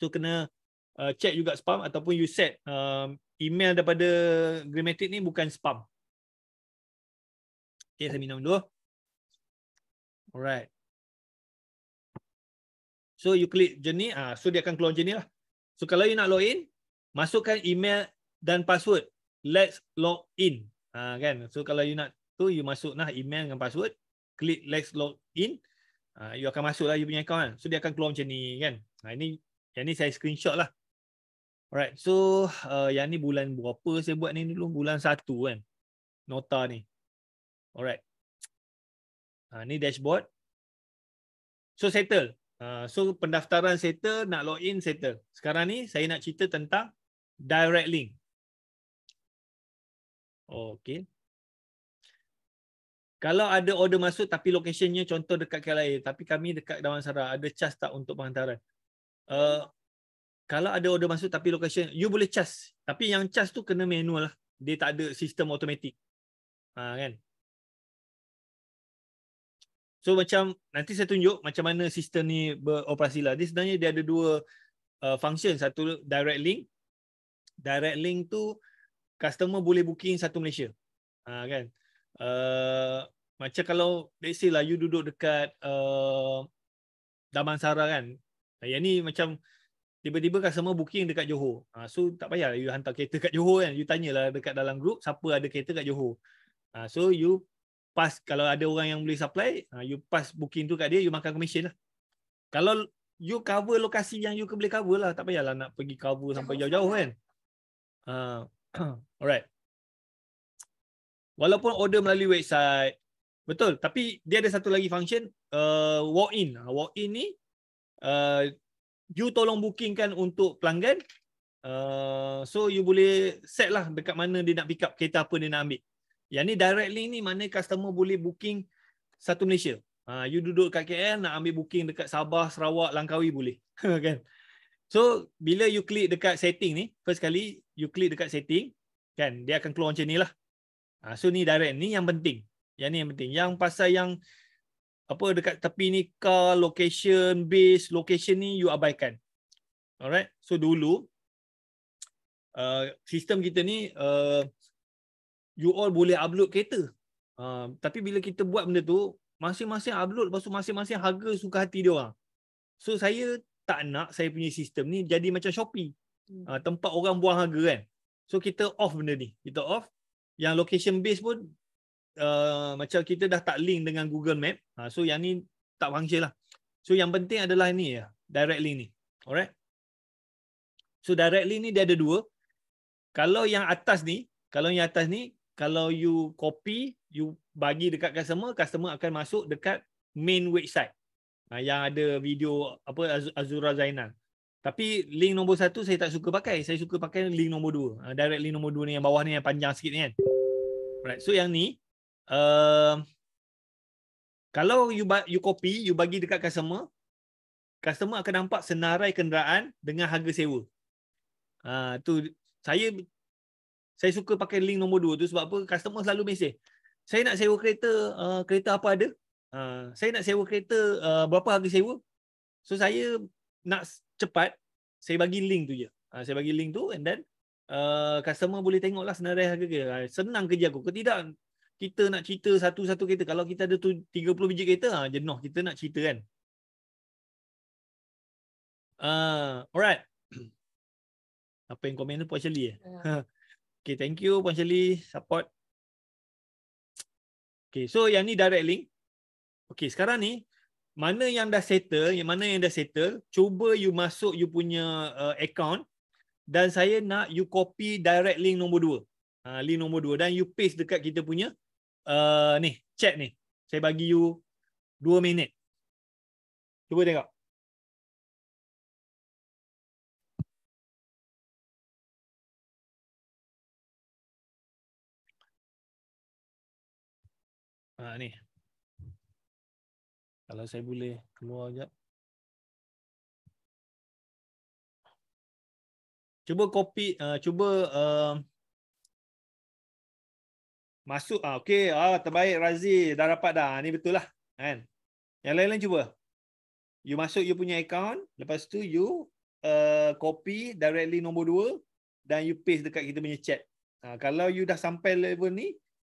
so kena uh, check juga spam ataupun you set um, email daripada Grammatic ni bukan spam. Okay, saya minum dulu. Alright. So you click jenis ah so dia akan keluar jenis lah. So kalau you nak login, masukkan email dan password. Let's log in. Ah kan. So kalau you nak tu you masuk nah email dan password, klik let's log in. Ah you akan masuk lah. you punya account kan. So dia akan keluar macam ni kan. Ha ini yang ni saya screenshot lah. Alright. So uh, yang ni bulan berapa saya buat ni dulu? Bulan 1 kan. Nota ni. Alright. ah ni dashboard. So settle. Uh, so pendaftaran settle, nak login settle. Sekarang ni saya nak cerita tentang direct link. Okey. Kalau ada order masuk tapi lokasinya contoh dekat KLIA tapi kami dekat Damansara, ada charge tak untuk penghantaran? Uh, kalau ada order masuk tapi lokasi you boleh charge. Tapi yang charge tu kena manual lah. Dia tak ada sistem automatik. Ha, ah, kan? So macam nanti saya tunjuk macam mana sistem ni beroperasi lah. Dia sebenarnya dia ada dua uh, function. Satu direct link. Direct link tu customer boleh booking satu Malaysia. Ha, kan? Uh, macam kalau let's say lah you duduk dekat uh, Damansara kan. Yang ni macam tiba-tiba customer booking dekat Johor. Ha, so tak payah lah you hantar kereta kat Johor kan. You tanyalah dekat dalam group siapa ada kereta kat Johor. Ha, so you pass kalau ada orang yang boleh supply ha, you pass booking tu kat dia you makan commission lah kalau you cover lokasi yang you boleh cover lah tak payahlah nak pergi cover sampai jauh-jauh kan uh, [clears throat] alright walaupun order melalui website betul tapi dia ada satu lagi function uh, walk in ha, walk in ni uh, you tolong kan untuk pelanggan uh, so you boleh set lah dekat mana dia nak pick up kereta apa dia nak ambil yang ni direct link ni mana customer boleh booking satu Malaysia. Ha, you duduk kat KL nak ambil booking dekat Sabah, Sarawak, Langkawi boleh. [laughs] kan? so bila you klik dekat setting ni, first kali you klik dekat setting, kan dia akan keluar macam ni lah. Ha, so ni direct ni yang penting. Yang ni yang penting. Yang pasal yang apa dekat tepi ni car, location, base, location ni you abaikan. Alright. So dulu uh, sistem kita ni uh, you all boleh upload kereta. Uh, tapi bila kita buat benda tu, masing-masing upload lepas tu masing-masing harga suka hati dia orang. So saya tak nak saya punya sistem ni jadi macam Shopee. Uh, tempat orang buang harga kan. So kita off benda ni. Kita off. Yang location base pun uh, macam kita dah tak link dengan Google Map. Uh, so yang ni tak function lah. So yang penting adalah ni ya. Direct link ni. Alright. So direct link ni dia ada dua. Kalau yang atas ni, kalau yang atas ni, kalau you copy, you bagi dekat customer, customer akan masuk dekat main website uh, yang ada video apa Azura Zainal. Tapi link nombor satu saya tak suka pakai. Saya suka pakai link nombor dua. Uh, direct link nombor dua ni yang bawah ni yang panjang sikit ni kan. Right. So yang ni, uh, kalau you you copy, you bagi dekat customer, customer akan nampak senarai kenderaan dengan harga sewa. Uh, tu saya saya suka pakai link nombor dua tu sebab apa customer selalu mesej saya nak sewa kereta uh, kereta apa ada uh, saya nak sewa kereta uh, berapa harga sewa so saya nak cepat saya bagi link tu je uh, saya bagi link tu and then uh, customer boleh tengok lah senarai harga uh, senang kerja aku ke tidak kita nak cerita satu-satu kereta kalau kita ada tu 30 biji kereta uh, jenuh kita nak cerita kan uh, alright [clears throat] apa yang komen tu puas eh? Uh. [laughs] Okay, thank you Puan Shelly support. Okay, so yang ni direct link. Okay, sekarang ni mana yang dah settle, yang mana yang dah settle, cuba you masuk you punya uh, account dan saya nak you copy direct link nombor dua, Uh, link nombor dua dan you paste dekat kita punya uh, ni, chat ni. Saya bagi you dua minit. Cuba tengok. Ha ni. Kalau saya boleh keluar jap. Cuba copy uh, cuba uh, masuk ah okey ah terbaik Razi dah dapat dah. Ah, ni betul lah kan. Yang lain-lain cuba. You masuk you punya account, lepas tu you uh, copy directly nombor 2 dan you paste dekat kita punya chat. Uh, kalau you dah sampai level ni,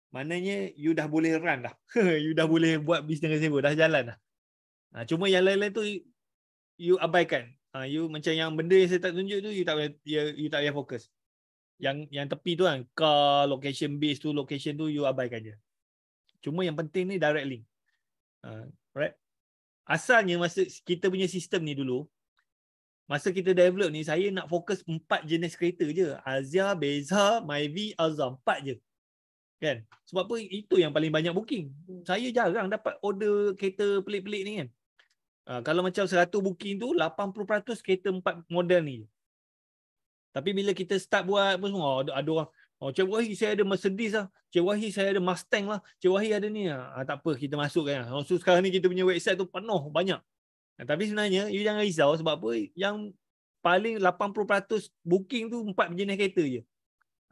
Maknanya you dah boleh run dah. [laughs] you dah boleh buat bisnes dengan sibuk. Dah jalan dah. Ha, cuma yang lain-lain tu you abaikan. Ha, you macam yang benda yang saya tak tunjuk tu you tak payah, you, you tak payah fokus. Yang yang tepi tu kan car location base tu location tu you abaikan je. Cuma yang penting ni direct link. Ha, right? Asalnya masa kita punya sistem ni dulu masa kita develop ni saya nak fokus empat jenis kereta je. Azia, Beza, Myvi, Azam. Empat je kan sebab apa itu yang paling banyak booking saya jarang dapat order kereta pelik-pelik ni kan uh, kalau macam 100 booking tu 80% kereta empat model ni tapi bila kita start buat apa semua ada, ada orang oh cik wahi saya ada mercedes lah cik wahi saya ada mustang lah cik wahi ada ni lah. ah, tak apa kita masukkan lah. so sekarang ni kita punya website tu penuh banyak nah, tapi sebenarnya you jangan risau sebab apa yang paling 80% booking tu empat jenis kereta je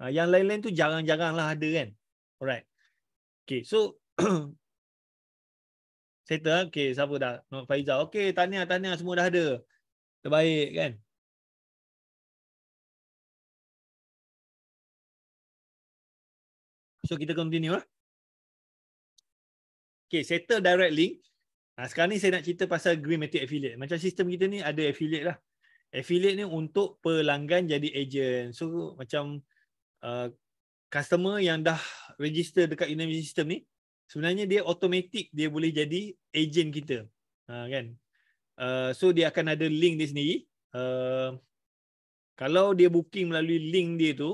ah, yang lain-lain tu jarang-jarang lah ada kan. Alright. Okay, so settle. [clears throat] Okay, siapa dah? Nur Faiza. Okay, tanya, tanya semua dah ada. Terbaik kan? So kita continue lah. Okay, settle direct link. Ha, sekarang ni saya nak cerita pasal Green Matic Affiliate. Macam sistem kita ni ada affiliate lah. Affiliate ni untuk pelanggan jadi agent. So macam uh, customer yang dah register dekat Unami system ni sebenarnya dia automatik dia boleh jadi agent kita uh, kan uh, so dia akan ada link dia sendiri uh, kalau dia booking melalui link dia tu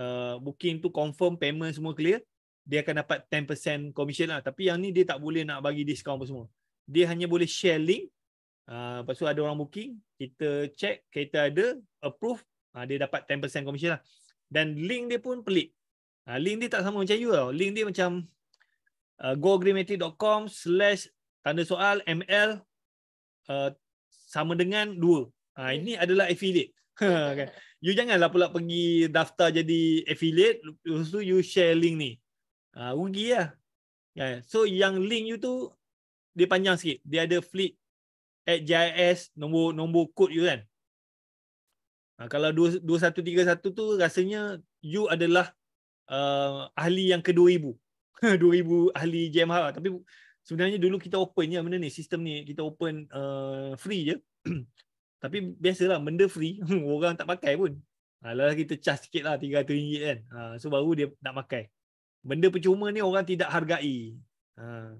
uh, booking tu confirm payment semua clear dia akan dapat 10% commission lah tapi yang ni dia tak boleh nak bagi discount apa semua dia hanya boleh share link uh, lepas tu ada orang booking kita check kereta ada approve uh, dia dapat 10% commission lah dan link dia pun pelik Uh, link dia tak sama macam you tau. Link dia macam uh, gogrimetric.com slash tanda soal ml uh, sama dengan dua. Ha, uh, ini adalah affiliate. [laughs] Ha, kan? you janganlah pula pergi daftar jadi affiliate. Lepas tu you share link ni. Ha, uh, rugi lah. Yeah. Ya. So yang link you tu dia panjang sikit. Dia ada fleet at GIS nombor nombor kod you kan. Ha, kalau 2131 tu rasanya you adalah uh, ahli yang ke-2000. 2000 [laughs] ahli JMH tapi sebenarnya dulu kita open je benda ni sistem ni kita open uh, free je. [clears throat] tapi biasalah benda free [laughs] orang tak pakai pun. Alah kita charge sikit lah RM300 kan. Ha, uh, so baru dia nak pakai. Benda percuma ni orang tidak hargai. Uh.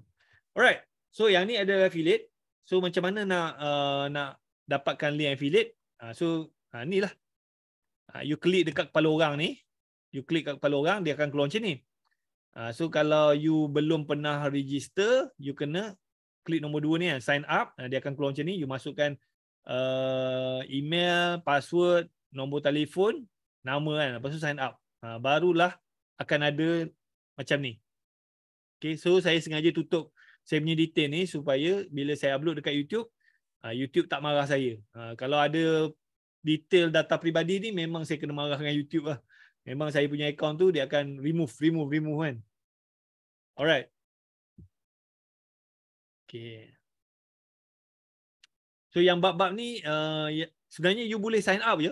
Alright. So yang ni ada affiliate. So macam mana nak uh, nak dapatkan link affiliate? Uh, so uh, ni lah. Uh, you klik dekat kepala orang ni you klik kat kepala orang dia akan keluar macam ni uh, so kalau you belum pernah register you kena klik nombor dua ni kan sign up uh, dia akan keluar macam ni you masukkan uh, email password nombor telefon nama kan lepas tu sign up uh, barulah akan ada macam ni okay so saya sengaja tutup saya punya detail ni supaya bila saya upload dekat YouTube YouTube tak marah saya. Kalau ada detail data peribadi ni memang saya kena marah dengan YouTube lah memang saya punya account tu dia akan remove remove remove kan alright okay so yang bab-bab ni uh, ya, sebenarnya you boleh sign up ya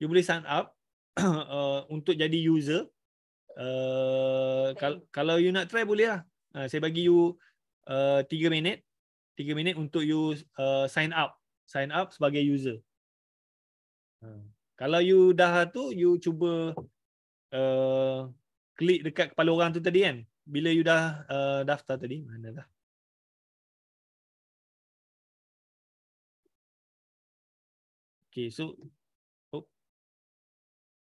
you boleh sign up [clears throat] uh, untuk jadi user uh, kalau kalau you nak try boleh lah uh, saya bagi you uh, tiga uh, minit tiga minit untuk you uh, sign up sign up sebagai user uh, kalau you dah tu you cuba Uh, klik dekat kepala orang tu tadi kan bila you dah uh, daftar tadi mana dah okay so oh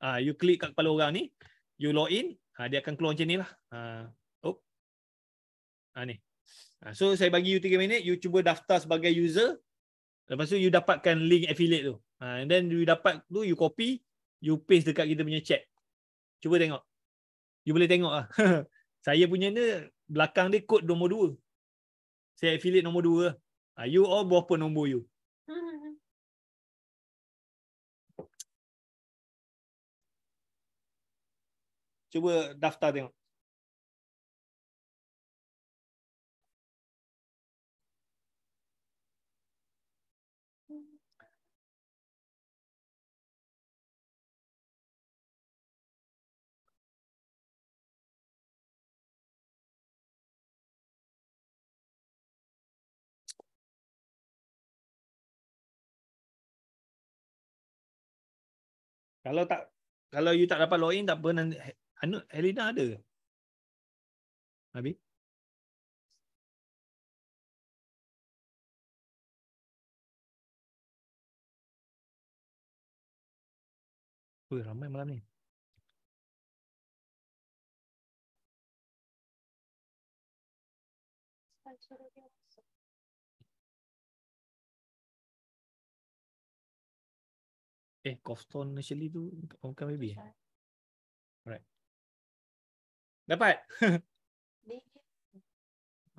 ah uh, you klik kat kepala orang ni you login ah uh, dia akan keluar macam nilah ah uh, oh ah uh, ni uh, so saya bagi you 3 minit you cuba daftar sebagai user lepas tu you dapatkan link affiliate tu ah uh, and then you dapat tu you copy you paste dekat kita punya chat Cuba tengok. You boleh tengok lah. [laughs] saya punya ni belakang dia kod nombor dua. Saya affiliate nombor dua. lah. Ha, you all berapa nombor you? Cuba daftar tengok. Kalau tak kalau you tak dapat login tak apa nanti Anu Helena ada. Nabi. Oi, ramai malam ni. Eh, Coughstone initially tu orang bukan baby. Eh? Alright. Dapat. [laughs]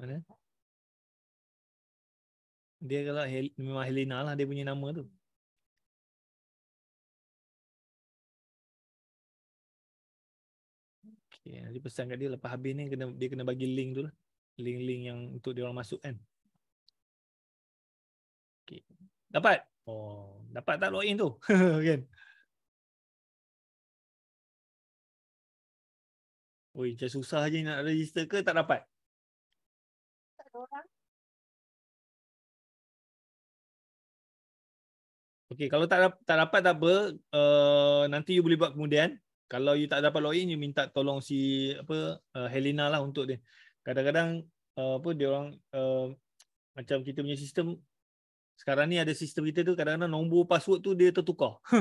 Mana? Dia kalau Hel- memang Helena lah dia punya nama tu. Okay, nanti pesan kat dia lepas habis ni kena, dia kena bagi link tu lah. Link-link yang untuk dia orang masuk kan. Okay. Dapat? Oh, dapat tak login tu? [laughs] kan? Oi, macam susah je nak register ke tak dapat? Okey, kalau tak tak dapat tak apa, uh, nanti you boleh buat kemudian. Kalau you tak dapat login, you minta tolong si apa uh, Helena lah untuk dia. Kadang-kadang uh, apa dia orang uh, macam kita punya sistem sekarang ni ada sistem kita tu kadang-kadang nombor password tu dia tertukar. [laughs]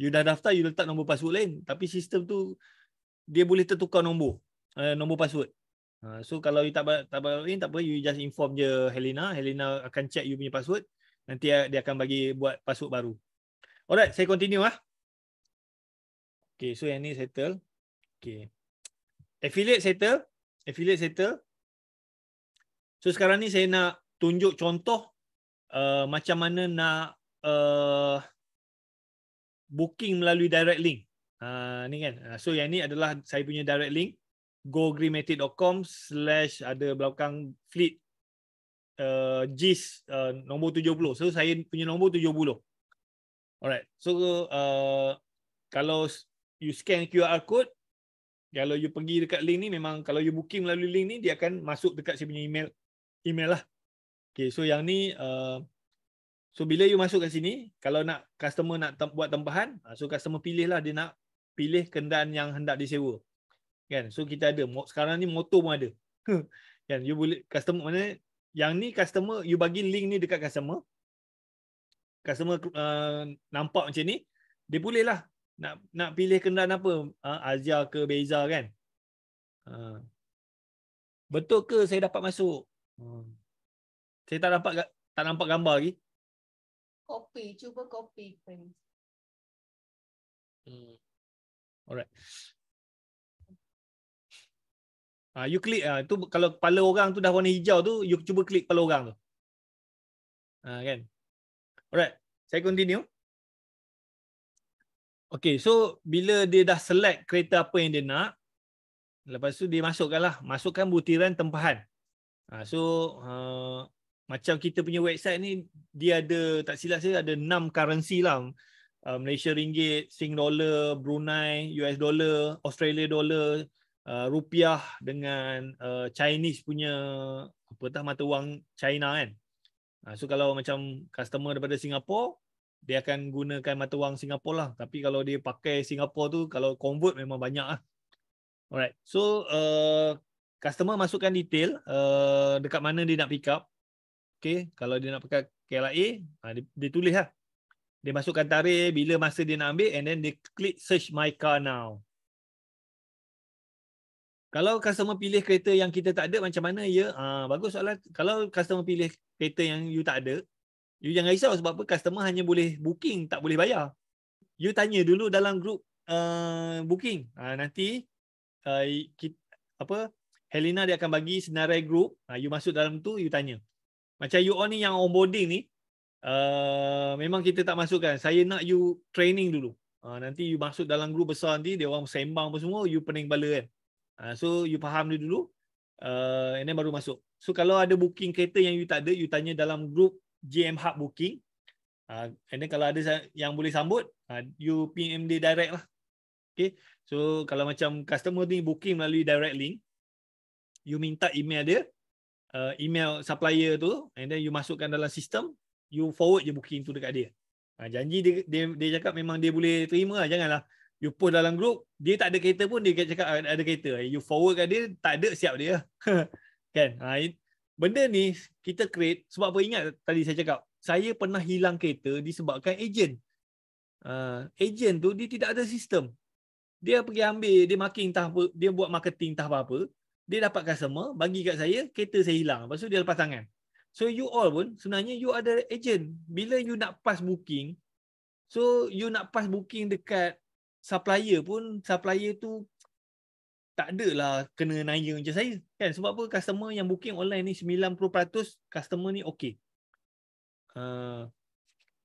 you dah daftar, you letak nombor password lain. Tapi sistem tu dia boleh tertukar nombor. Eh, nombor password. Uh, so kalau you tak tak in, tak apa. You just inform je Helena. Helena akan check you punya password. Nanti dia akan bagi buat password baru. Alright, saya continue lah. Okay, so yang ni settle. Okay. Affiliate settle. Affiliate settle. So sekarang ni saya nak tunjuk contoh uh, macam mana nak uh, booking melalui direct link. Uh, ni kan. Uh, so yang ni adalah saya punya direct link gogreenmatic.com slash ada belakang fleet uh, GIS uh, nombor 70. So saya punya nombor 70. Alright. So uh, kalau you scan QR code, kalau you pergi dekat link ni memang kalau you booking melalui link ni dia akan masuk dekat saya punya email email lah. Okay, so yang ni, uh, so bila you masuk kat sini, kalau nak customer nak tem buat tempahan, uh, so customer pilih lah dia nak pilih kendaraan yang hendak disewa. Kan? So kita ada, sekarang ni motor pun ada. [laughs] kan? You boleh, customer mana, yang ni customer, you bagi link ni dekat customer. Customer uh, nampak macam ni, dia boleh lah nak, nak pilih kendaraan apa, uh, Azia ke Beza kan. Uh, betul ke saya dapat masuk? Hmm. Saya tak dapat tak nampak gambar lagi. Copy, cuba copy friends. Hmm. Alright. Ah, uh, you click ah uh, tu kalau kepala orang tu dah warna hijau tu, you cuba klik kepala orang tu. Ah, uh, kan. Alright, saya continue. Okay, so bila dia dah select kereta apa yang dia nak, lepas tu dia masukkanlah, masukkan butiran tempahan. Ah, uh, so uh, macam kita punya website ni dia ada tak silap saya ada enam currency lah uh, Malaysia ringgit, Sing dollar, Brunei, US dollar, Australia dollar, uh, rupiah dengan uh, Chinese punya apa tah mata wang China kan. Uh, so kalau macam customer daripada Singapura dia akan gunakan mata wang Singapura lah tapi kalau dia pakai Singapura tu kalau convert memang banyak lah. Alright. So uh, customer masukkan detail uh, dekat mana dia nak pick up Okay, kalau dia nak pakai KLA, ha, dia, dia tulislah. Dia masukkan tarikh bila masa dia nak ambil and then dia klik search my car now. Kalau customer pilih kereta yang kita tak ada macam mana ya? ha, bagus soalan. Kalau customer pilih kereta yang you tak ada, you jangan risau sebab apa? Customer hanya boleh booking, tak boleh bayar. You tanya dulu dalam grup uh, booking. Ha, nanti uh, kita, apa Helena dia akan bagi senarai grup. Ha, you masuk dalam tu, you tanya. Macam you all ni yang onboarding ni uh, Memang kita tak masukkan Saya nak you training dulu uh, Nanti you masuk dalam group besar nanti Dia orang sembang apa semua You pening bala kan uh, So you faham dia dulu uh, And then baru masuk So kalau ada booking kereta yang you tak ada You tanya dalam group GM Hub Booking uh, And then kalau ada yang boleh sambut uh, You PM dia direct lah Okay So kalau macam customer ni booking melalui direct link You minta email dia uh, email supplier tu and then you masukkan dalam sistem you forward je booking tu dekat dia ha, janji dia, dia dia cakap memang dia boleh terima lah. janganlah you post dalam group dia tak ada kereta pun dia cakap ada kereta you forward kat dia tak ada siap dia [laughs] kan ha, benda ni kita create sebab apa ingat tadi saya cakap saya pernah hilang kereta disebabkan agent uh, ha, agent tu dia tidak ada sistem dia pergi ambil dia marketing entah apa dia buat marketing entah apa-apa dia dapat customer bagi kat saya kereta saya hilang lepas tu dia lepas tangan so you all pun sebenarnya you ada agent bila you nak pass booking so you nak pass booking dekat supplier pun supplier tu tak adalah kena naya macam saya kan sebab apa customer yang booking online ni 90% customer ni okay uh,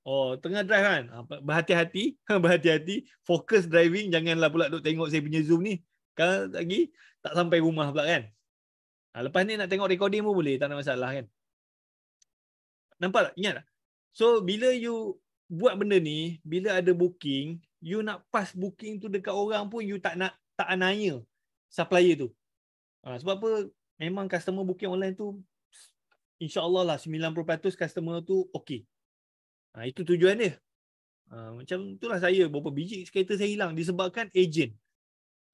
Oh, tengah drive kan? Ah, berhati-hati, [laughs] berhati-hati. Fokus driving, janganlah pula duk tengok saya punya Zoom ni. Kalau lagi tak sampai rumah pula kan. Ha, lepas ni nak tengok recording pun boleh. Tak ada masalah kan. Nampak tak? Ingat tak? So bila you buat benda ni. Bila ada booking. You nak pass booking tu dekat orang pun. You tak nak tak naya supplier tu. Ha, sebab apa? Memang customer booking online tu. InsyaAllah lah 90% customer tu okay. Ha, itu tujuan dia. Ha, macam itulah saya. Berapa biji kereta saya hilang. Disebabkan agent.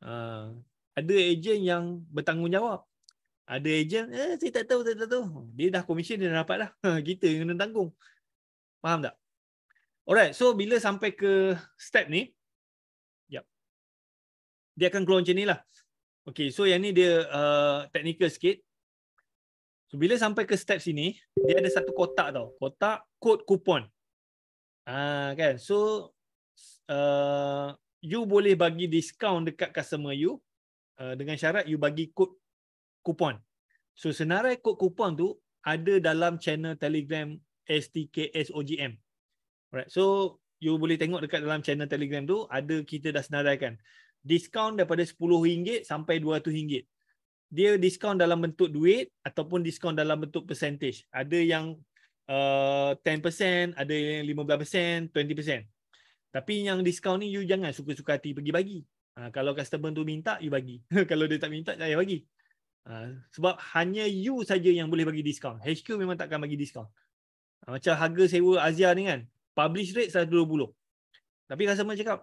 Ah, ada ejen yang bertanggungjawab. Ada ejen, eh, saya tak tahu, saya tak tahu. Dia dah komisen, dia dah dapat dah. [laughs] Kita yang kena tanggung. Faham tak? Alright, so bila sampai ke step ni, yep. dia akan keluar macam ni lah. Okay, so yang ni dia uh, technical sikit. So bila sampai ke step sini, dia ada satu kotak tau. Kotak kod kupon. Ah uh, kan. So uh, you boleh bagi diskaun dekat customer you uh, dengan syarat you bagi kod kupon. So senarai kod kupon tu ada dalam channel Telegram STKS OGM. Alright. So you boleh tengok dekat dalam channel Telegram tu ada kita dah senaraikan. Diskaun daripada RM10 sampai RM200. Dia diskaun dalam bentuk duit ataupun diskaun dalam bentuk percentage. Ada yang uh, 10%, ada yang 15%, tapi yang diskaun ni you jangan suka-suka hati pergi bagi Ha, kalau customer tu minta, you bagi. [laughs] kalau dia tak minta, saya bagi. Ha, sebab hanya you saja yang boleh bagi diskaun. HQ memang takkan bagi diskaun. Ha, macam harga sewa Azia ni kan, publish rate 120. Tapi customer cakap,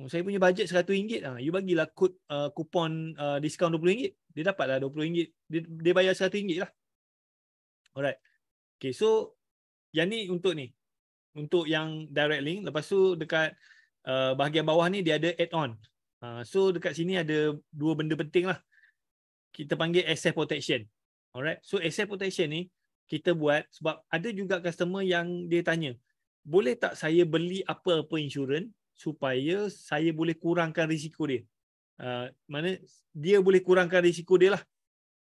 oh, saya punya bajet RM100, ha, you bagilah kod uh, kupon uh, diskaun RM20. Dia dapatlah RM20. Dia, dia bayar RM100 lah. Alright. Okay, so yang ni untuk ni untuk yang direct link. Lepas tu dekat uh, bahagian bawah ni dia ada add-on. Uh, so dekat sini ada dua benda penting lah. Kita panggil access protection. Alright. So access protection ni kita buat sebab ada juga customer yang dia tanya, boleh tak saya beli apa-apa insurans supaya saya boleh kurangkan risiko dia? Uh, mana dia boleh kurangkan risiko dia lah.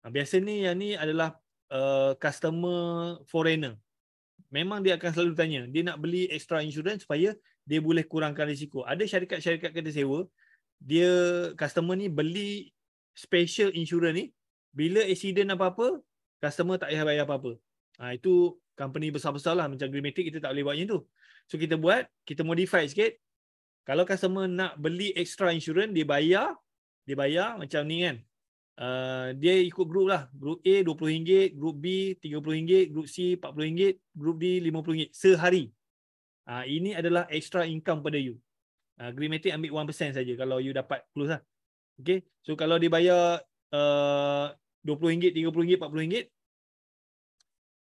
Uh, biasa ni yang ni adalah uh, customer foreigner memang dia akan selalu tanya dia nak beli extra insurance supaya dia boleh kurangkan risiko ada syarikat-syarikat kereta sewa dia customer ni beli special insurance ni bila accident apa-apa customer tak payah bayar apa-apa ha, itu company besar-besar lah macam Grimatic kita tak boleh buat macam tu so kita buat kita modify sikit kalau customer nak beli extra insurance dia bayar dia bayar macam ni kan Uh, dia ikut grup lah. Grup A RM20, grup B RM30, grup C RM40, grup D RM50 sehari. Uh, ini adalah extra income pada you. Uh, ah, Green Matic ambil 1% saja kalau you dapat close lah. Okay. So kalau dia bayar uh, RM20, RM30, RM40.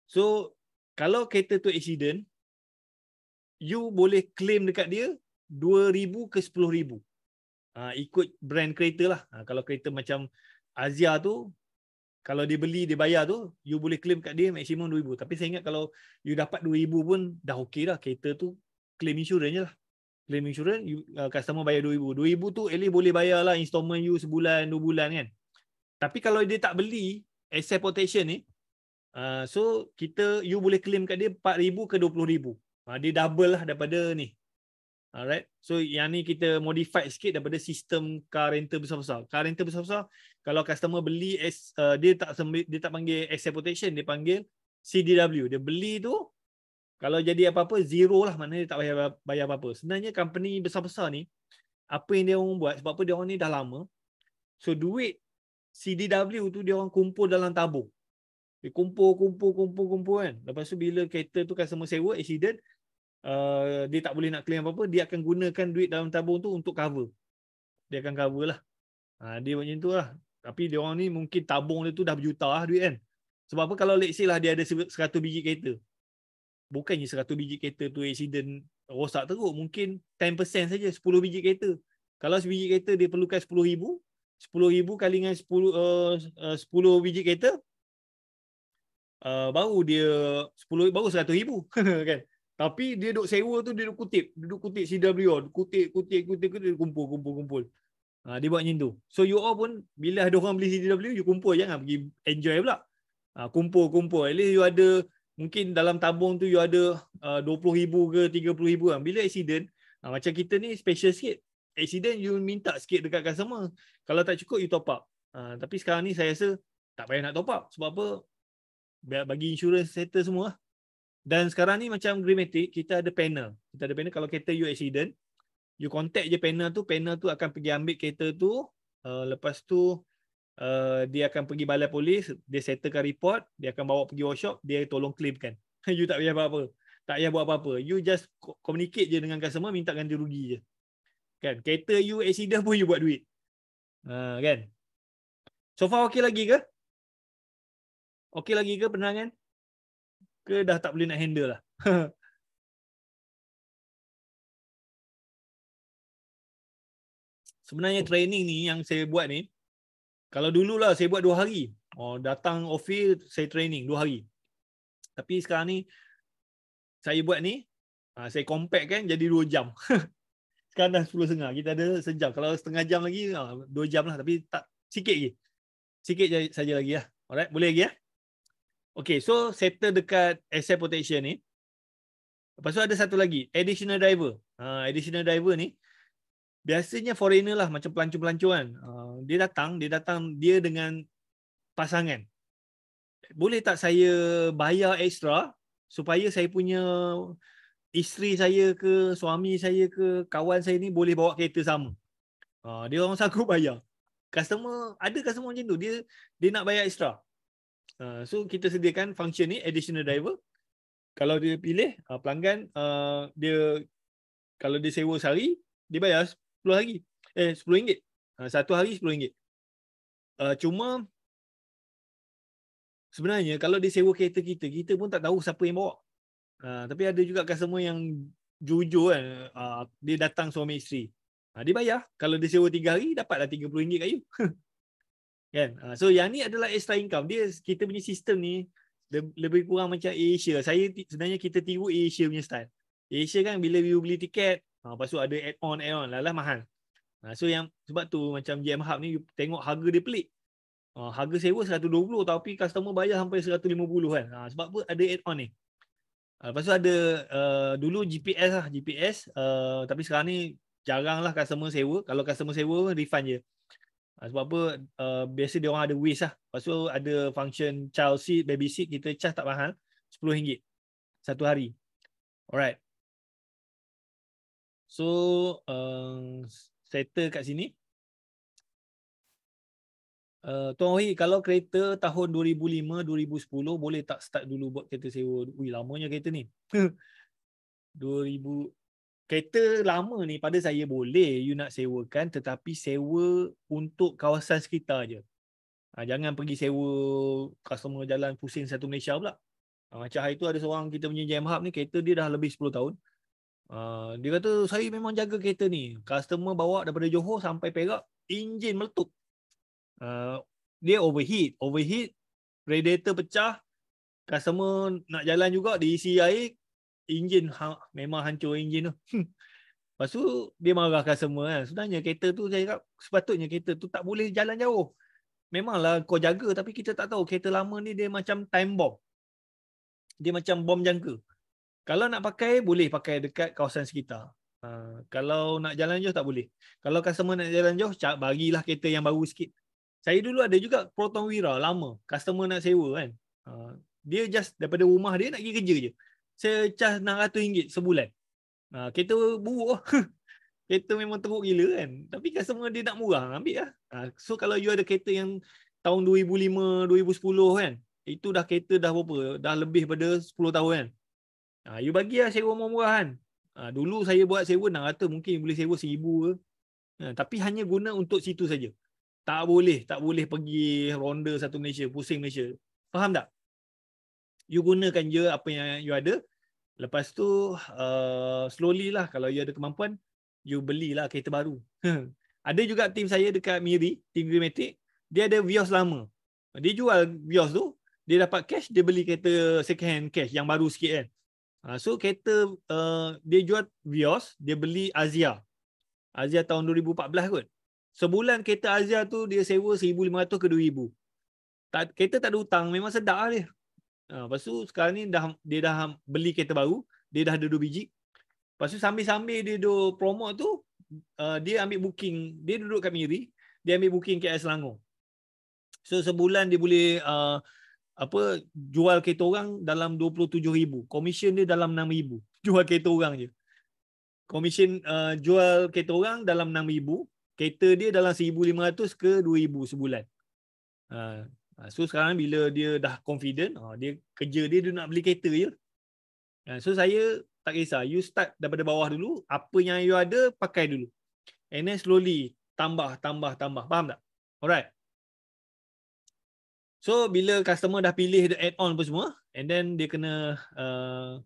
So kalau kereta tu accident, you boleh claim dekat dia RM2,000 ke RM10,000. Uh, ah, ikut brand kereta lah. Uh, kalau kereta macam Azia tu kalau dia beli dia bayar tu you boleh claim kat dia maksimum 2000 tapi saya ingat kalau you dapat 2000 pun dah okey dah kereta tu claim insurans je lah claim insurans you, uh, customer bayar 2000 2000 tu at boleh bayar lah installment you sebulan dua bulan kan tapi kalau dia tak beli asset protection ni uh, so kita you boleh claim kat dia 4000 ke 20000 uh, dia double lah daripada ni uh, Alright. So yang ni kita modify sikit daripada sistem car rental besar-besar. Car rental besar-besar kalau customer beli uh, dia tak dia tak panggil asset protection, dia panggil CDW. Dia beli tu kalau jadi apa-apa zero lah mana dia tak bayar bayar apa-apa. Sebenarnya company besar-besar ni apa yang dia orang buat sebab apa dia orang ni dah lama. So duit CDW tu dia orang kumpul dalam tabung. Dia kumpul, kumpul, kumpul, kumpul kan. Lepas tu bila kereta tu customer sewa, accident, Uh, dia tak boleh nak claim apa-apa, dia akan gunakan duit dalam tabung tu untuk cover. Dia akan cover lah. Ha, dia macam tu lah. Tapi dia orang ni mungkin tabung dia tu dah berjuta lah duit kan. Sebab apa kalau let's say lah dia ada 100 biji kereta. Bukannya 100 biji kereta tu accident rosak teruk. Mungkin 10% saja 10 biji kereta. Kalau 1 biji kereta dia perlukan 10 ribu. 10 ribu kali dengan 10, uh, 10 uh, biji kereta. Uh, baru dia 10 baru 100 ribu [laughs] kan tapi dia duk sewa tu dia duk kutip, dia duduk kutip CWO, kutip kutip kutip kutip kumpul kumpul kumpul. Ha, dia buat macam tu. So you all pun bila ada orang beli CDW, you kumpul jangan lah. pergi enjoy pula. Ha, kumpul kumpul. At least you ada mungkin dalam tabung tu you ada uh, ribu ke 30,000 kan. Bila accident, ha, macam kita ni special sikit. Accident you minta sikit dekat customer. Kalau tak cukup you top up. Ha, tapi sekarang ni saya rasa tak payah nak top up. Sebab apa? Bagi insurance settle semua lah. Dan sekarang ni macam Grimatic, kita ada panel. Kita ada panel kalau kereta you accident, you contact je panel tu, panel tu akan pergi ambil kereta tu. Uh, lepas tu uh, dia akan pergi balai polis, dia settlekan report, dia akan bawa pergi workshop, dia tolong claimkan. [laughs] you tak payah apa-apa. Tak payah buat apa-apa. You just communicate je dengan customer, minta ganti rugi je. Kan? Kereta you accident pun you buat duit. Uh, kan? So far okey lagi ke? Okey lagi ke penerangan? Kan? ke dah tak boleh nak handle lah. [laughs] Sebenarnya training ni yang saya buat ni, kalau dulu lah saya buat dua hari. Oh, datang office saya training dua hari. Tapi sekarang ni saya buat ni, ah, saya compact kan jadi dua jam. [laughs] sekarang dah sepuluh setengah. Kita ada sejam. Kalau setengah jam lagi, ah, dua jam lah. Tapi tak sikit lagi. Sikit saja lagi lah. Alright, boleh lagi ya? Okay, so settle dekat asset protection ni. Lepas tu ada satu lagi, additional driver. Uh, additional driver ni, biasanya foreigner lah, macam pelancong-pelancongan. Uh, ha, dia datang, dia datang dia dengan pasangan. Boleh tak saya bayar extra supaya saya punya isteri saya ke, suami saya ke, kawan saya ni boleh bawa kereta sama. Uh, dia orang sanggup bayar. Customer, ada customer macam tu. Dia, dia nak bayar extra. Uh, so kita sediakan function ni additional driver kalau dia pilih uh, pelanggan uh, dia kalau dia sewa sehari dia bayar 10 hari eh 10 ringgit uh, satu hari 10 ringgit uh, cuma sebenarnya kalau dia sewa kereta kita kita pun tak tahu siapa yang bawa uh, tapi ada juga customer yang jujur kan uh, dia datang suami isteri uh, dia bayar kalau dia sewa 3 hari dapatlah RM30 kat you [laughs] kan uh, so yang ni adalah extra income dia kita punya sistem ni lebih kurang macam Asia saya sebenarnya kita tiru Asia punya style Asia kan bila you beli tiket uh, lepas tu ada add on add on lah lah mahal uh, so yang sebab tu macam GM Hub ni you tengok harga dia pelik uh, harga sewa 120 tapi customer bayar sampai 150 kan uh, sebab apa ada add on ni Uh, lepas tu ada uh, dulu GPS lah GPS uh, tapi sekarang ni jarang lah customer sewa kalau customer sewa refund je Ah, sebab apa uh, biasa dia orang ada wish lah. Lepas tu ada function child seat, baby seat kita charge tak mahal RM10 satu hari. Alright. So uh, settle kat sini. Uh, Tuan Wahid, kalau kereta tahun 2005-2010 boleh tak start dulu buat kereta sewa? Ui, lamanya kereta ni. 2000, [laughs] kereta lama ni pada saya boleh you nak sewakan tetapi sewa untuk kawasan sekitar je. Ha, jangan pergi sewa customer jalan pusing satu Malaysia pula. Ha, macam hari tu ada seorang kita punya jam hub ni kereta dia dah lebih 10 tahun. Ha, dia kata saya memang jaga kereta ni. Customer bawa daripada Johor sampai Perak enjin meletup. Ha, dia overheat. Overheat radiator pecah customer nak jalan juga diisi air enjin ha, memang hancur enjin tu. Hmm. Lepas tu dia marahkan semua kan. Sebenarnya kereta tu saya cakap sepatutnya kereta tu tak boleh jalan jauh. Memanglah kau jaga tapi kita tak tahu kereta lama ni dia macam time bomb. Dia macam bom jangka. Kalau nak pakai boleh pakai dekat kawasan sekitar. Uh, kalau nak jalan jauh tak boleh. Kalau customer nak jalan jauh cak bagilah kereta yang baru sikit. Saya dulu ada juga Proton Wira lama. Customer nak sewa kan. Uh, dia just daripada rumah dia nak pergi kerja je saya cas RM600 sebulan. Ha, kereta buruk. Lah. [laughs] kereta memang teruk gila kan. Tapi customer kan dia tak murah, ambil lah. Ha, so kalau you ada kereta yang tahun 2005, 2010 kan, itu dah kereta dah berapa? Dah lebih pada 10 tahun kan. Ha, you bagi lah sewa murah-murah kan. Ha, dulu saya buat sewa RM600, mungkin boleh sewa RM1,000 ke. Ha, tapi hanya guna untuk situ saja. Tak boleh, tak boleh pergi ronda satu Malaysia, pusing Malaysia. Faham tak? you gunakan je apa yang you ada. Lepas tu uh, slowly lah kalau you ada kemampuan you belilah kereta baru. Hmm. ada juga tim saya dekat Miri, tim Grimatic, dia ada Vios lama. Dia jual Vios tu, dia dapat cash, dia beli kereta second hand cash yang baru sikit kan. Uh, so kereta uh, dia jual Vios, dia beli Azia. Azia tahun 2014 kot. Sebulan kereta Azia tu dia sewa 1500 ke 2000. Tak kereta tak ada hutang, memang sedap lah dia. Ha, lepas tu sekarang ni dah dia dah beli kereta baru, dia dah ada dua biji. Lepas tu sambil-sambil dia do promo tu, uh, dia ambil booking, dia duduk kat Miri, dia ambil booking KL Selangor. So sebulan dia boleh uh, apa jual kereta orang dalam 27000. Komisen dia dalam 6000. [laughs] Jual kereta orang je. Komisen uh, jual kereta orang dalam 6000, kereta dia dalam 1500 ke 2000 sebulan. Uh, Ha, so sekarang bila dia dah confident, ha, dia kerja dia dia nak beli kereta je. Ha, so saya tak kisah, you start daripada bawah dulu, apa yang you ada pakai dulu. And then slowly tambah, tambah, tambah. Faham tak? Alright. So bila customer dah pilih the add-on apa semua, and then dia kena uh,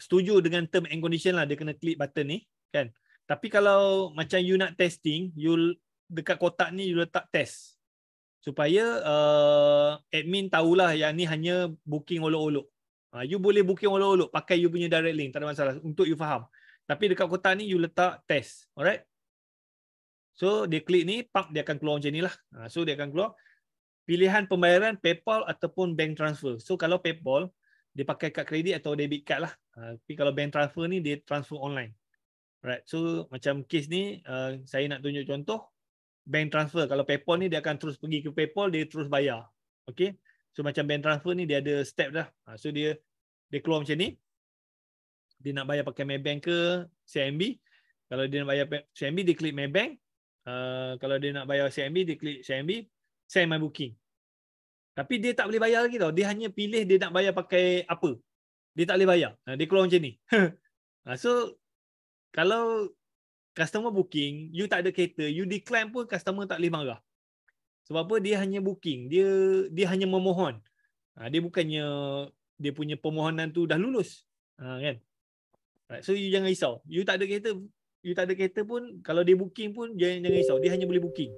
setuju dengan term and condition lah, dia kena click button ni. kan? Tapi kalau macam you nak testing, you dekat kotak ni you letak test supaya uh, admin tahulah yang ni hanya booking olok-olok. Uh, you boleh booking olok-olok pakai you punya direct link, tak ada masalah untuk you faham. Tapi dekat kota ni you letak test. Alright? So dia klik ni, pak dia akan keluar macam lah. Uh, so dia akan keluar pilihan pembayaran PayPal ataupun bank transfer. So kalau PayPal dia pakai kad kredit atau debit card lah. Uh, tapi kalau bank transfer ni dia transfer online. Alright. So macam case ni uh, saya nak tunjuk contoh bank transfer. Kalau PayPal ni dia akan terus pergi ke PayPal, dia terus bayar. Okey. So macam bank transfer ni dia ada step dah. Ha, so dia dia keluar macam ni. Dia nak bayar pakai Maybank ke CIMB. Kalau dia nak bayar CIMB, dia klik Maybank. Uh, ha, kalau dia nak bayar CIMB, dia klik CIMB. Send my booking. Tapi dia tak boleh bayar lagi tau. Dia hanya pilih dia nak bayar pakai apa. Dia tak boleh bayar. Uh, dia keluar macam ni. uh, [laughs] so, kalau customer booking, you tak ada kereta, you decline pun customer tak boleh marah. Sebab apa? Dia hanya booking. Dia dia hanya memohon. Ha, dia bukannya dia punya permohonan tu dah lulus. Ha, kan? Right. So you jangan risau. You tak ada kereta, you tak ada kereta pun kalau dia booking pun jangan jangan risau. Dia hanya boleh booking.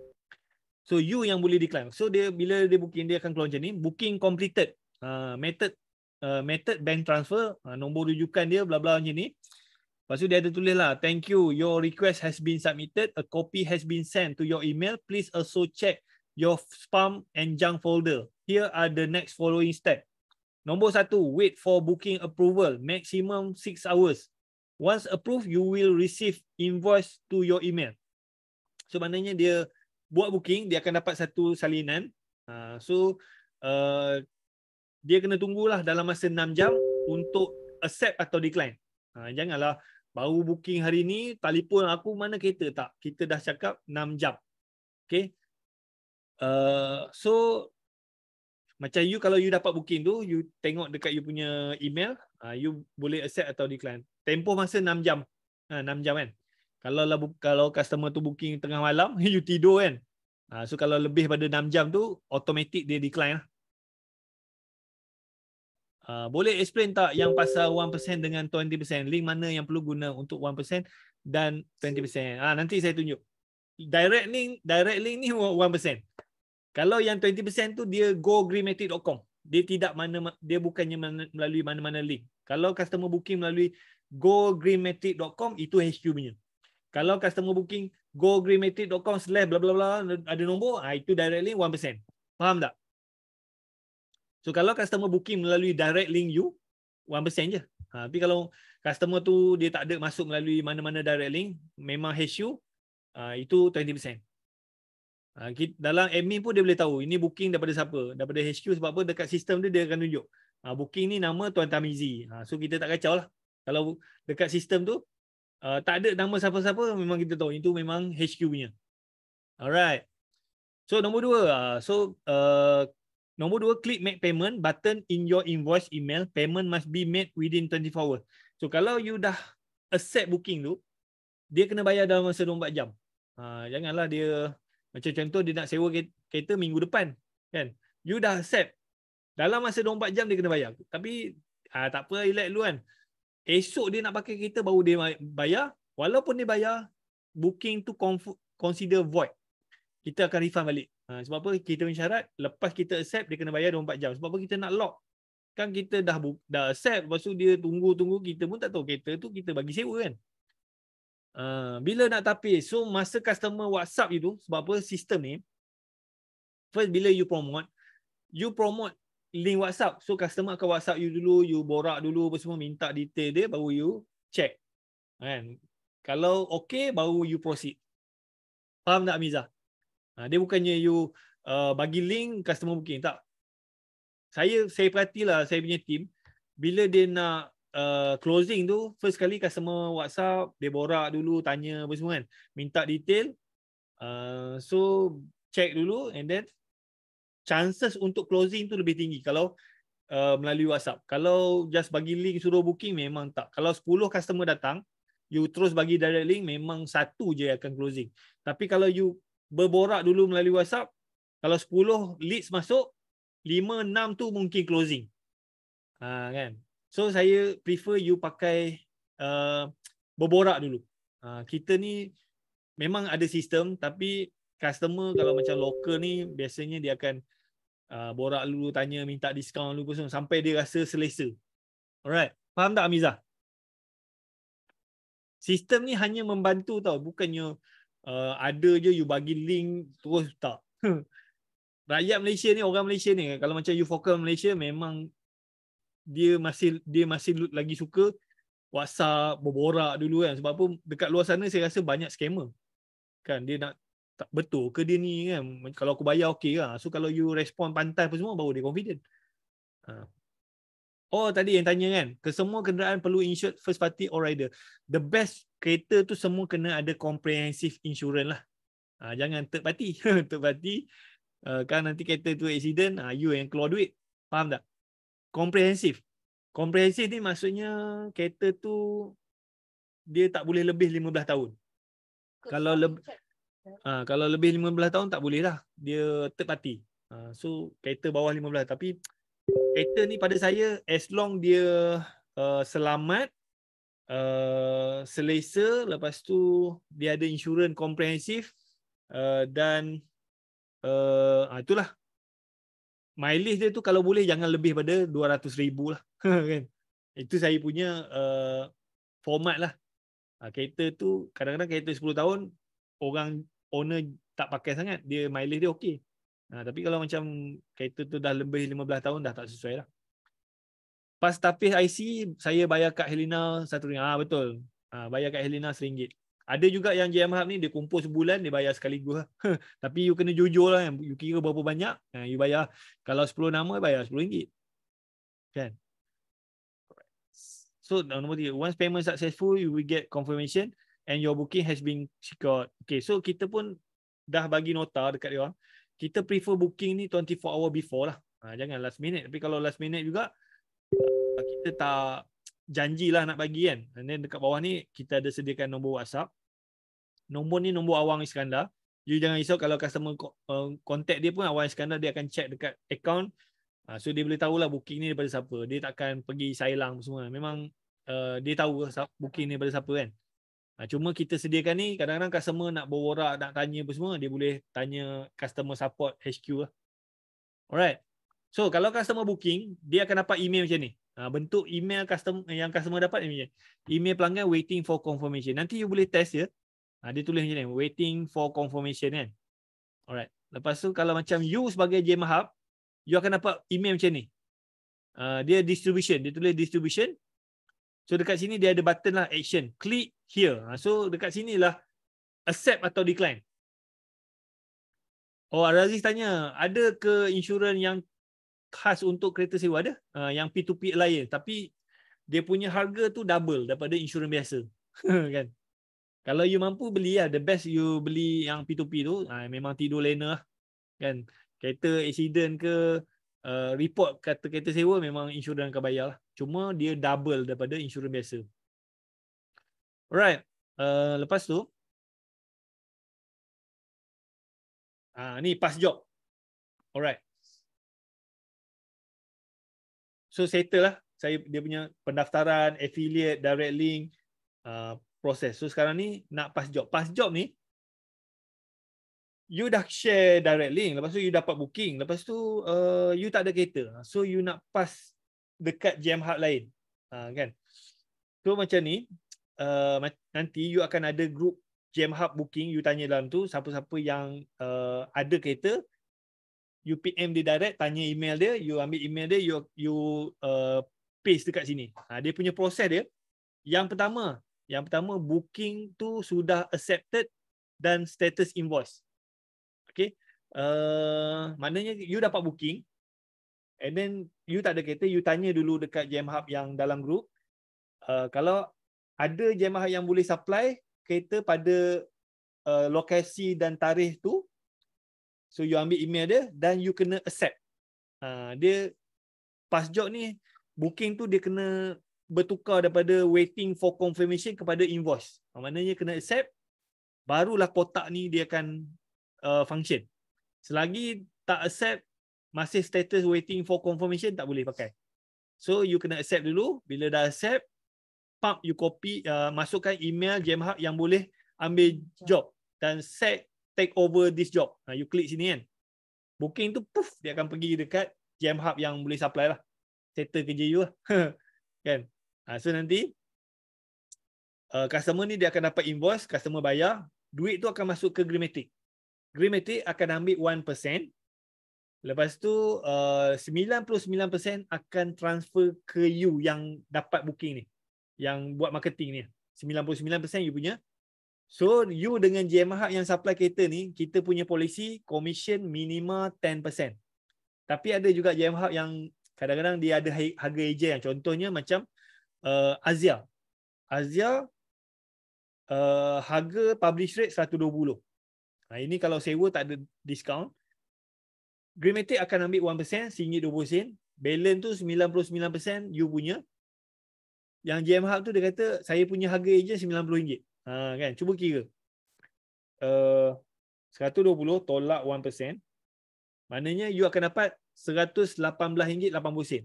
So you yang boleh decline. So dia bila dia booking dia akan keluar macam ni, booking completed. Uh, method uh, method bank transfer, uh, nombor rujukan dia bla bla macam ni. Lepas tu dia ada tulis lah, thank you, your request has been submitted, a copy has been sent to your email, please also check your spam and junk folder. Here are the next following step. Nombor satu, wait for booking approval, maximum 6 hours. Once approved, you will receive invoice to your email. So, maknanya dia buat booking, dia akan dapat satu salinan. Ha, so, uh, dia kena tunggulah dalam masa 6 jam untuk accept atau decline. Ha, janganlah Baru booking hari ni, telefon aku mana kereta tak? Kita dah cakap 6 jam. Okay. Uh, so, macam you kalau you dapat booking tu, you tengok dekat you punya email, uh, you boleh accept atau decline. Tempoh masa 6 jam. Uh, ah, 6 jam kan? Kalau lah, kalau customer tu booking tengah malam, [laughs] you tidur kan? Uh, so, kalau lebih pada 6 jam tu, automatic dia decline lah. Ah, boleh explain tak yang pasal 1% dengan 20% link mana yang perlu guna untuk 1% dan 20% ah nanti saya tunjuk direct link direct link ni 1% kalau yang 20% tu dia go greenmatic.com dia tidak mana dia bukannya melalui mana-mana link kalau customer booking melalui go itu HQ punya kalau customer booking go greenmatic.com slash bla bla bla ada nombor ah itu direct link 1% faham tak So kalau customer booking melalui direct link you, 1% je. Ha, tapi kalau customer tu dia tak ada masuk melalui mana-mana direct link, memang hash you, ha, itu 20%. Ha, dalam admin pun dia boleh tahu ini booking daripada siapa daripada HQ sebab apa dekat sistem dia dia akan tunjuk ha, booking ni nama Tuan Tamizi so kita tak kacau lah kalau dekat sistem tu uh, tak ada nama siapa-siapa memang kita tahu itu memang HQ punya alright so nombor dua so uh, Nombor dua, click make payment button in your invoice email. Payment must be made within 24 hours. So kalau you dah accept booking tu, dia kena bayar dalam masa 24 jam. Ha, janganlah dia, macam contoh dia nak sewa kereta minggu depan. kan? You dah accept. Dalam masa 24 jam dia kena bayar. Tapi ha, tak apa, relax dulu kan. Esok dia nak pakai kereta baru dia bayar. Walaupun dia bayar, booking tu consider void. Kita akan refund balik. Ha, sebab apa kita punya syarat lepas kita accept dia kena bayar 24 jam sebab apa kita nak lock kan kita dah dah accept lepas tu dia tunggu-tunggu kita pun tak tahu kereta tu kita bagi sewa kan uh, bila nak tapis so masa customer whatsapp itu sebab apa sistem ni first bila you promote you promote link whatsapp so customer akan whatsapp you dulu you borak dulu apa semua minta detail dia baru you check kan kalau okay baru you proceed faham tak Mizah Ha, dia bukannya you uh, bagi link customer booking tak. Saya saya perhatilah saya punya team bila dia nak uh, closing tu first kali customer WhatsApp dia borak dulu tanya apa semua kan minta detail uh, so check dulu and then chances untuk closing tu lebih tinggi kalau uh, melalui WhatsApp. Kalau just bagi link suruh booking memang tak. Kalau 10 customer datang, you terus bagi direct link memang satu je akan closing. Tapi kalau you berborak dulu melalui WhatsApp. Kalau 10 leads masuk, 5 6 tu mungkin closing. Ha kan. So saya prefer you pakai uh, berborak dulu. Ha, kita ni memang ada sistem tapi customer kalau macam local ni biasanya dia akan uh, borak dulu tanya minta diskaun dulu pun sampai dia rasa selesa. Alright, faham tak Amiza? Sistem ni hanya membantu tau, bukannya uh, ada je you bagi link terus tak. [laughs] Rakyat Malaysia ni, orang Malaysia ni kalau macam you fokus Malaysia memang dia masih dia masih lagi suka WhatsApp berborak dulu kan sebab apa dekat luar sana saya rasa banyak scammer. Kan dia nak tak betul ke dia ni kan kalau aku bayar okey lah. So kalau you respon pantai apa semua baru dia confident. Uh. Oh tadi yang tanya kan, kesemua kenderaan perlu insured first party or rider. The best kereta tu semua kena ada comprehensive insurance lah. Ha, jangan third party. [laughs] third party, uh, kan nanti kereta tu accident, ha, you yang keluar duit. Faham tak? Comprehensive. Comprehensive ni maksudnya kereta tu dia tak boleh lebih 15 tahun. Kalau, le- ha, kalau lebih 15 tahun tak boleh lah. Dia third party. Ha, so kereta bawah 15. Tapi kereta ni pada saya as long dia uh, selamat, uh, selesa lepas tu dia ada insurans komprehensif uh, dan uh, itulah mileage dia tu kalau boleh jangan lebih pada ribu lah [laughs] kan? itu saya punya uh, format lah uh, kereta tu kadang-kadang kereta 10 tahun orang owner tak pakai sangat dia mileage dia okey uh, tapi kalau macam kereta tu dah lebih 15 tahun dah tak sesuai lah Pas tapis IC saya bayar kat Helena satu ringgit. Ah betul. Ah bayar kat Helena seringgit. Ada juga yang JM Hub ni dia kumpul sebulan dia bayar sekaligus lah. [laughs] Tapi you kena jujur lah kan. You kira berapa banyak. Eh, you bayar kalau 10 nama bayar 10 ringgit. Kan? So nombor tiga. Once payment successful you will get confirmation and your booking has been secured. Okay so kita pun dah bagi nota dekat dia orang. Kita prefer booking ni 24 hour before lah. Ha, jangan last minute. Tapi kalau last minute juga Ah, kita tak janji lah nak bagi kan. And then dekat bawah ni kita ada sediakan nombor WhatsApp. Nombor ni nombor Awang Iskandar. You jangan risau kalau customer uh, contact dia pun Awang Iskandar dia akan check dekat account. Ah, so dia boleh tahulah booking ni daripada siapa. Dia takkan pergi sailang semua. Memang uh, dia tahu booking ni daripada siapa kan. Ah, cuma kita sediakan ni kadang-kadang customer nak berborak, nak tanya apa semua. Dia boleh tanya customer support HQ lah. Alright. So kalau customer booking, dia akan dapat email macam ni. Ha, bentuk email customer yang customer dapat email. Email pelanggan waiting for confirmation. Nanti you boleh test ya. Dia tulis macam ni. Waiting for confirmation kan. Alright. Lepas tu kalau macam you sebagai JMA Hub, you akan dapat email macam ni. Ha, dia distribution. Dia tulis distribution. So dekat sini dia ada button lah action. Click here. So dekat sini lah accept atau decline. Oh Aziz tanya, ada ke insurans yang khas untuk kereta sewa ada uh, yang P2P lain, tapi dia punya harga tu double daripada insurans biasa [laughs] kan kalau you mampu beli lah the best you beli yang P2P tu uh, memang tidur lena lah kan kereta accident ke uh, report kata kereta sewa memang insurans akan bayar lah cuma dia double daripada insurans biasa alright uh, lepas tu uh, ni pas job alright so settle lah saya dia punya pendaftaran affiliate direct link uh, proses so sekarang ni nak pass job pass job ni you dah share direct link lepas tu you dapat booking lepas tu uh, you tak ada kereta so you nak pass dekat jam hub lain uh, kan so macam ni uh, nanti you akan ada group jam hub booking you tanya dalam tu siapa-siapa yang uh, ada kereta you PM dia direct, tanya email dia, you ambil email dia, you you uh, paste dekat sini. Ha, dia punya proses dia. Yang pertama, yang pertama booking tu sudah accepted dan status invoice. Okay. Uh, maknanya you dapat booking and then you tak ada kereta, you tanya dulu dekat jam hub yang dalam group. Uh, kalau ada jam hub yang boleh supply kereta pada uh, lokasi dan tarikh tu, So you ambil email dia dan you kena accept. Uh, dia pas job ni booking tu dia kena bertukar daripada waiting for confirmation kepada invoice. Ha, maknanya kena accept barulah kotak ni dia akan uh, function. Selagi tak accept masih status waiting for confirmation tak boleh pakai. So you kena accept dulu. Bila dah accept pump you copy uh, masukkan email jam hub yang boleh ambil job dan set take over this job. Nah, ha, you click sini kan. Booking tu poof dia akan pergi dekat jam hub yang boleh supply lah. Settle kerja you lah. [laughs] kan? Ha, so nanti uh, customer ni dia akan dapat invoice, customer bayar, duit tu akan masuk ke Grimatic. Grimatic akan ambil 1%. Lepas tu uh, 99% akan transfer ke you yang dapat booking ni. Yang buat marketing ni. 99% you punya So you dengan GMH yang supply kereta ni, kita punya polisi commission minima 10%. Tapi ada juga GMH yang kadang-kadang dia ada harga ejen yang contohnya macam uh, eh, Azia. Azia uh, eh, harga publish rate 120. Nah, ini kalau sewa tak ada discount. Grimatic akan ambil 1%, RM1.20. Balance tu 99% you punya. Yang GMH tu dia kata saya punya harga ejen RM90. Ha, kan? Cuba kira. Eh, uh, 120 tolak 1%. Maknanya you akan dapat RM118.80. Uh, eh,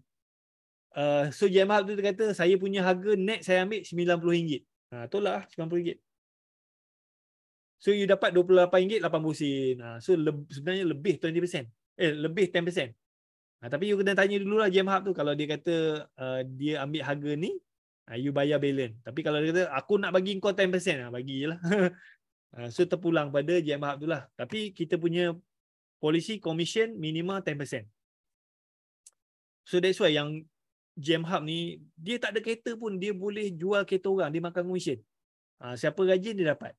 so Jamal Hub tu kata saya punya harga net saya ambil RM90. Ha, tolak lah, RM90. So you dapat RM28.80. Ha, so le- sebenarnya lebih 20%. Eh lebih 10%. Ha, tapi you kena tanya dululah Jamal Hub tu kalau dia kata uh, dia ambil harga ni Ah, you bayar balance. Tapi kalau dia kata, aku nak bagi kau 10%, lah, bagi je lah. [laughs] Ah, so, terpulang pada GMH tu lah. Tapi kita punya polisi commission minima 10%. So, that's why yang GM Hub ni, dia tak ada kereta pun, dia boleh jual kereta orang, dia makan komisen. Ah, siapa rajin, dia dapat.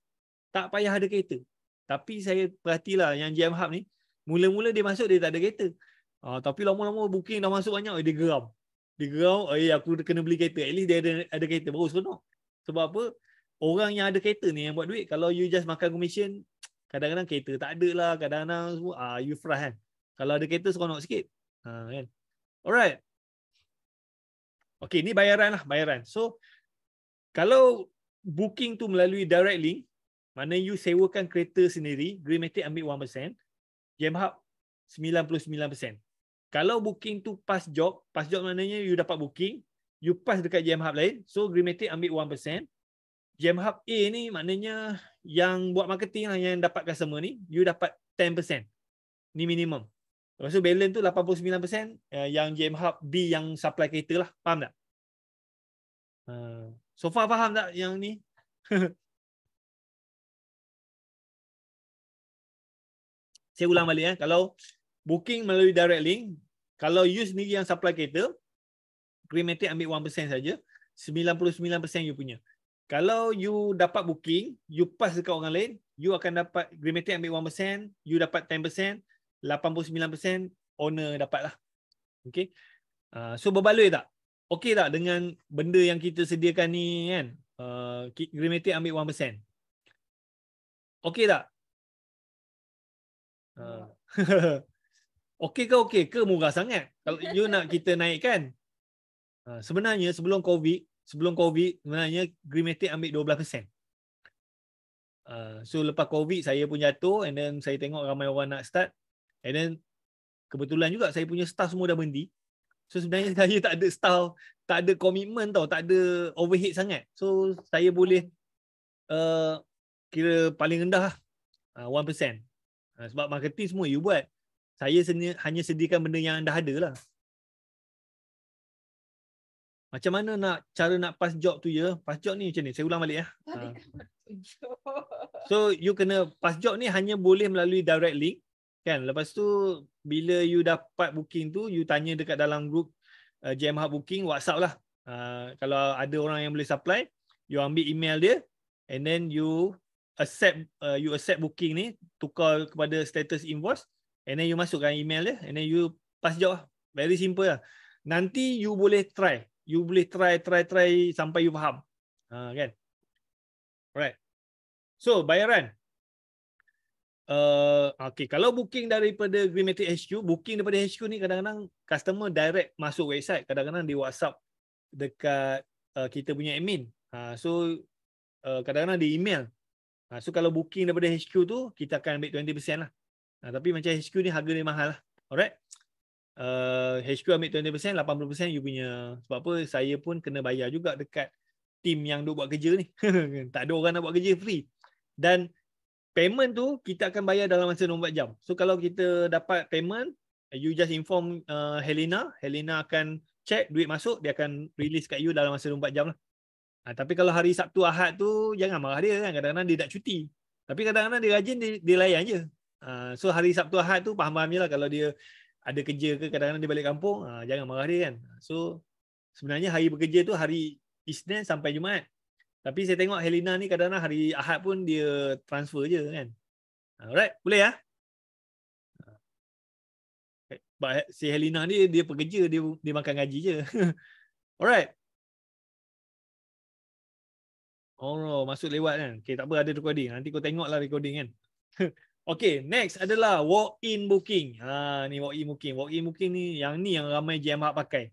Tak payah ada kereta. Tapi saya perhatilah yang GM Hub ni, mula-mula dia masuk, dia tak ada kereta. tapi lama-lama booking dah masuk banyak, dia geram dia gerau, eh aku kena beli kereta. At least dia ada, ada kereta baru seronok. Sebab apa? Orang yang ada kereta ni yang buat duit. Kalau you just makan commission, kadang-kadang kereta tak ada lah. Kadang-kadang semua, ah, you frah kan. Kalau ada kereta seronok sikit. Ha, kan? Alright. Okay, ni bayaran lah. Bayaran. So, kalau booking tu melalui direct link, mana you sewakan kereta sendiri, Greenmatic ambil 1%, Jamhub 99%. Kalau booking tu pass job, pass job maknanya you dapat booking, you pass dekat GM Hub lain, so Greenmatic ambil 1%. GM Hub A ni maknanya yang buat marketing lah, yang dapat customer ni, you dapat 10%. Ni minimum. Lepas tu balance tu 89% eh, yang GM Hub B yang supply kereta lah. Faham tak? Ha. So far faham tak yang ni? [laughs] Saya ulang balik. Eh. Kalau booking melalui direct link. Kalau you sendiri yang supply kereta, Greenmatic ambil 1% saja, 99% you punya. Kalau you dapat booking, you pass dekat orang lain, you akan dapat Greenmatic ambil 1%, you dapat 10%, 89% owner dapatlah. Okay. Uh, so berbaloi tak? Okay tak dengan benda yang kita sediakan ni kan? Uh, ah, Greenmatic ambil 1%. Okay tak? Uh. [laughs] okey ke okey ke murah sangat kalau you nak kita naikkan ha, sebenarnya sebelum covid sebelum covid sebenarnya grimatic ambil 12% uh, ha, so lepas covid saya pun jatuh and then saya tengok ramai orang nak start and then kebetulan juga saya punya staff semua dah berhenti so sebenarnya [laughs] saya tak ada staff tak ada komitmen, tau tak ada overhead sangat so saya boleh uh, kira paling rendah lah uh, 1% uh, sebab marketing semua you buat saya hanya sediakan benda yang anda ada lah. Macam mana nak cara nak pass job tu ya? Pass job ni macam ni. Saya ulang balik ya. Ah. So you kena pass job ni hanya boleh melalui direct link. Kan? Lepas tu bila you dapat booking tu, you tanya dekat dalam group uh, Hub Booking WhatsApp lah. Uh, kalau ada orang yang boleh supply, you ambil email dia and then you accept uh, you accept booking ni tukar kepada status invoice And then you masukkan email dia. And then you pass job lah. Very simple lah. Nanti you boleh try. You boleh try, try, try sampai you faham. Uh, kan? Alright. So, bayaran. Uh, okay, kalau booking daripada Greenmatic HQ, booking daripada HQ ni kadang-kadang customer direct masuk website. Kadang-kadang di WhatsApp dekat uh, kita punya admin. Ha, uh, so, kadang-kadang uh, di email. Uh, so, kalau booking daripada HQ tu, kita akan ambil 20% lah. Ha, tapi macam HQ ni harga dia mahal lah. Alright. Uh, HQ ambil 20%, 80% you punya. Sebab apa saya pun kena bayar juga dekat team yang duk buat kerja ni. [laughs] tak ada orang nak buat kerja free. Dan payment tu kita akan bayar dalam masa 24 jam. So kalau kita dapat payment, you just inform uh, Helena. Helena akan check duit masuk, dia akan release kat you dalam masa 24 jam lah. Ha, tapi kalau hari Sabtu Ahad tu, jangan marah dia kan. Kadang-kadang dia tak cuti. Tapi kadang-kadang dia rajin, dia, dia layan je. Ah, so hari Sabtu Ahad tu faham-faham lah kalau dia ada kerja ke kadang-kadang dia balik kampung uh, jangan marah dia kan so sebenarnya hari bekerja tu hari Isnin sampai Jumaat tapi saya tengok Helena ni kadang-kadang hari Ahad pun dia transfer je kan alright boleh ya si Helena ni dia pekerja dia dia makan gaji je [laughs] alright Oh, masuk lewat kan. Okay, tak apa, ada recording. Nanti kau tengoklah recording kan. [laughs] Okay, next adalah walk-in booking. Ha, ni walk-in booking. Walk-in booking ni yang ni yang ramai GM Hub pakai.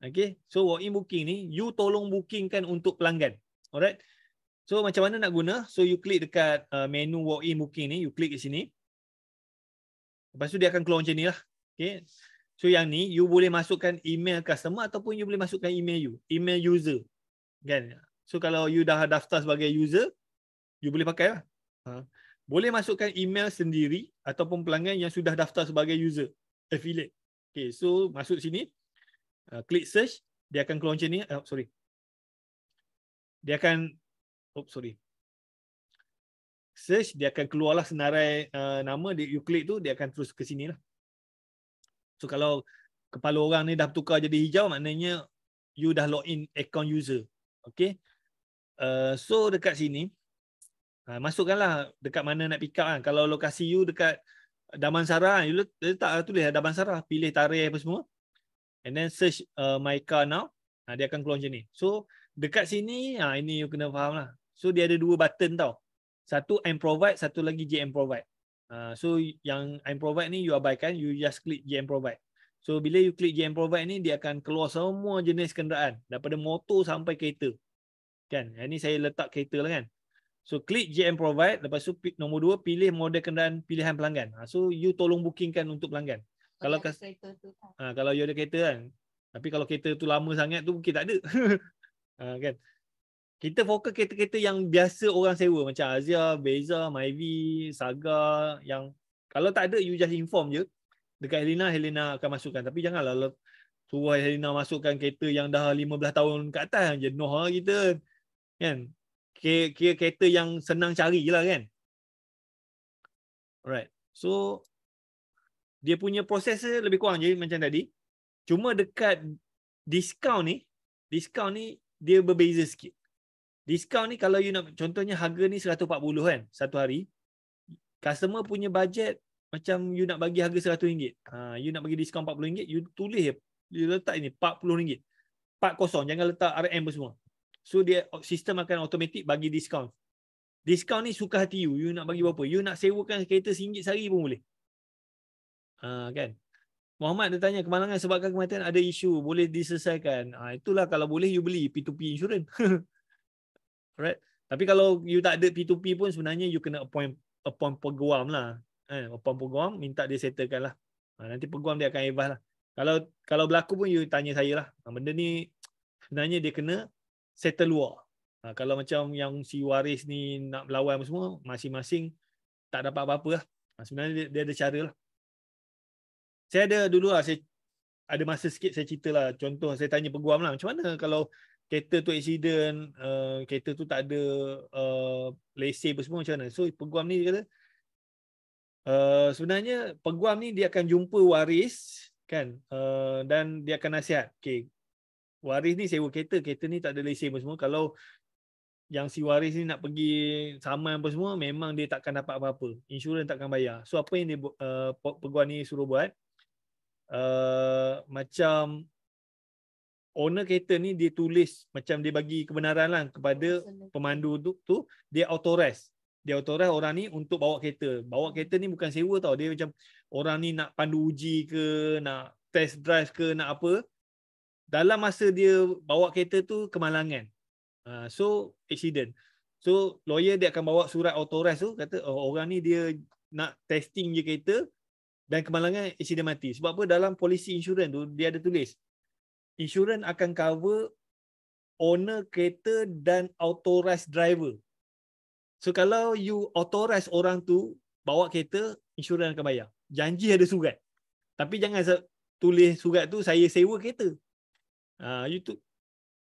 Okay, so walk-in booking ni, you tolong booking kan untuk pelanggan. Alright. So macam mana nak guna? So you click dekat uh, menu walk-in booking ni, you click di sini. Lepas tu dia akan keluar macam ni lah. Okay. So yang ni, you boleh masukkan email customer ataupun you boleh masukkan email you. Email user. Kan? So kalau you dah daftar sebagai user, you boleh pakai lah. Ha boleh masukkan email sendiri ataupun pelanggan yang sudah daftar sebagai user affiliate. Okay, so masuk sini, uh, klik search, dia akan keluar macam ni. Eh, oh, sorry. Dia akan, oh sorry. Search, dia akan keluarlah senarai uh, nama, you klik tu, dia akan terus ke sini lah. So kalau kepala orang ni dah tukar jadi hijau, maknanya you dah login account user. Okay. Uh, so dekat sini, Ha, masukkanlah dekat mana nak pick up kan. Kalau lokasi you dekat Damansara, you letak ah, tulis lah Damansara. Pilih tarikh apa semua. And then search uh, my car now. Ha, dia akan keluar macam ni. So dekat sini, ha, ini you kena faham lah. So dia ada dua button tau. Satu I'm provide, satu lagi GM provide. Ha, so yang I'm provide ni you abaikan, you just click GM provide. So bila you click GM provide ni, dia akan keluar semua jenis kenderaan. Daripada motor sampai kereta. Kan? Ini ha, saya letak kereta lah kan. So klik GM provide lepas tu pick nombor 2 pilih model kenderaan pilihan pelanggan. Ha, so you tolong bookingkan untuk pelanggan. Okay, kalau kereta tu. Kan? Ha, kalau you ada kereta kan. Tapi kalau kereta tu lama sangat tu mungkin tak ada. [laughs] ha, kan. Kita fokus kereta-kereta yang biasa orang sewa macam Azia, Beza, Myvi, Saga yang kalau tak ada you just inform je dekat Helena Helena akan masukkan tapi janganlah suruh Helena masukkan kereta yang dah 15 tahun ke atas je noh lah kita. Kan? kira kereta yang senang cari je lah kan. Alright. So, dia punya proses lebih kurang je macam tadi. Cuma dekat discount ni, discount ni dia berbeza sikit. Discount ni kalau you nak, contohnya harga ni 140 kan, satu hari. Customer punya budget macam you nak bagi harga RM100. Ha, you nak bagi diskaun RM40, you tulis je. You letak ni RM40. 40 jangan letak RM semua. So dia sistem akan automatik bagi diskaun. Diskaun ni suka hati you. You nak bagi berapa? You nak sewakan kereta RM1 sehari pun boleh. Ha, kan? Muhammad dia tanya kemalangan sebabkan kematian ada isu. Boleh diselesaikan. Ha, itulah kalau boleh you beli P2P insurance. [laughs] Alright. Tapi kalau you tak ada P2P pun sebenarnya you kena appoint appoint peguam lah. Eh, appoint peguam minta dia settlekan lah. Ha, nanti peguam dia akan hebat lah. Kalau kalau berlaku pun you tanya saya lah. Ha, benda ni sebenarnya dia kena settle luar. Ha, kalau macam yang si waris ni nak melawan apa semua, masing-masing tak dapat apa-apa lah. Ha, sebenarnya dia, dia ada cara lah. Saya ada dulu lah, saya, ada masa sikit saya cerita lah. Contoh saya tanya peguam lah, macam mana kalau kereta tu accident, uh, kereta tu tak ada uh, lesen apa semua macam mana. So peguam ni dia kata, uh, sebenarnya peguam ni dia akan jumpa waris kan uh, dan dia akan nasihat. Okay, waris ni sewa kereta, kereta ni tak ada lesen apa semua. Kalau yang si waris ni nak pergi sama apa semua, memang dia takkan dapat apa-apa. Insurans takkan bayar. So apa yang dia, uh, peguam ni suruh buat, uh, macam owner kereta ni dia tulis, macam dia bagi kebenaran lah kepada pemandu tu, tu dia authorize. Dia authorize orang ni untuk bawa kereta. Bawa kereta ni bukan sewa tau. Dia macam orang ni nak pandu uji ke, nak test drive ke, nak apa dalam masa dia bawa kereta tu kemalangan. Uh, so accident. So lawyer dia akan bawa surat authorize tu kata oh, orang ni dia nak testing je kereta dan kemalangan accident mati. Sebab apa dalam polisi insurans tu dia ada tulis insurans akan cover owner kereta dan authorized driver. So kalau you authorize orang tu bawa kereta, insurans akan bayar. Janji ada surat. Tapi jangan tulis surat tu saya sewa kereta. Ah, YouTube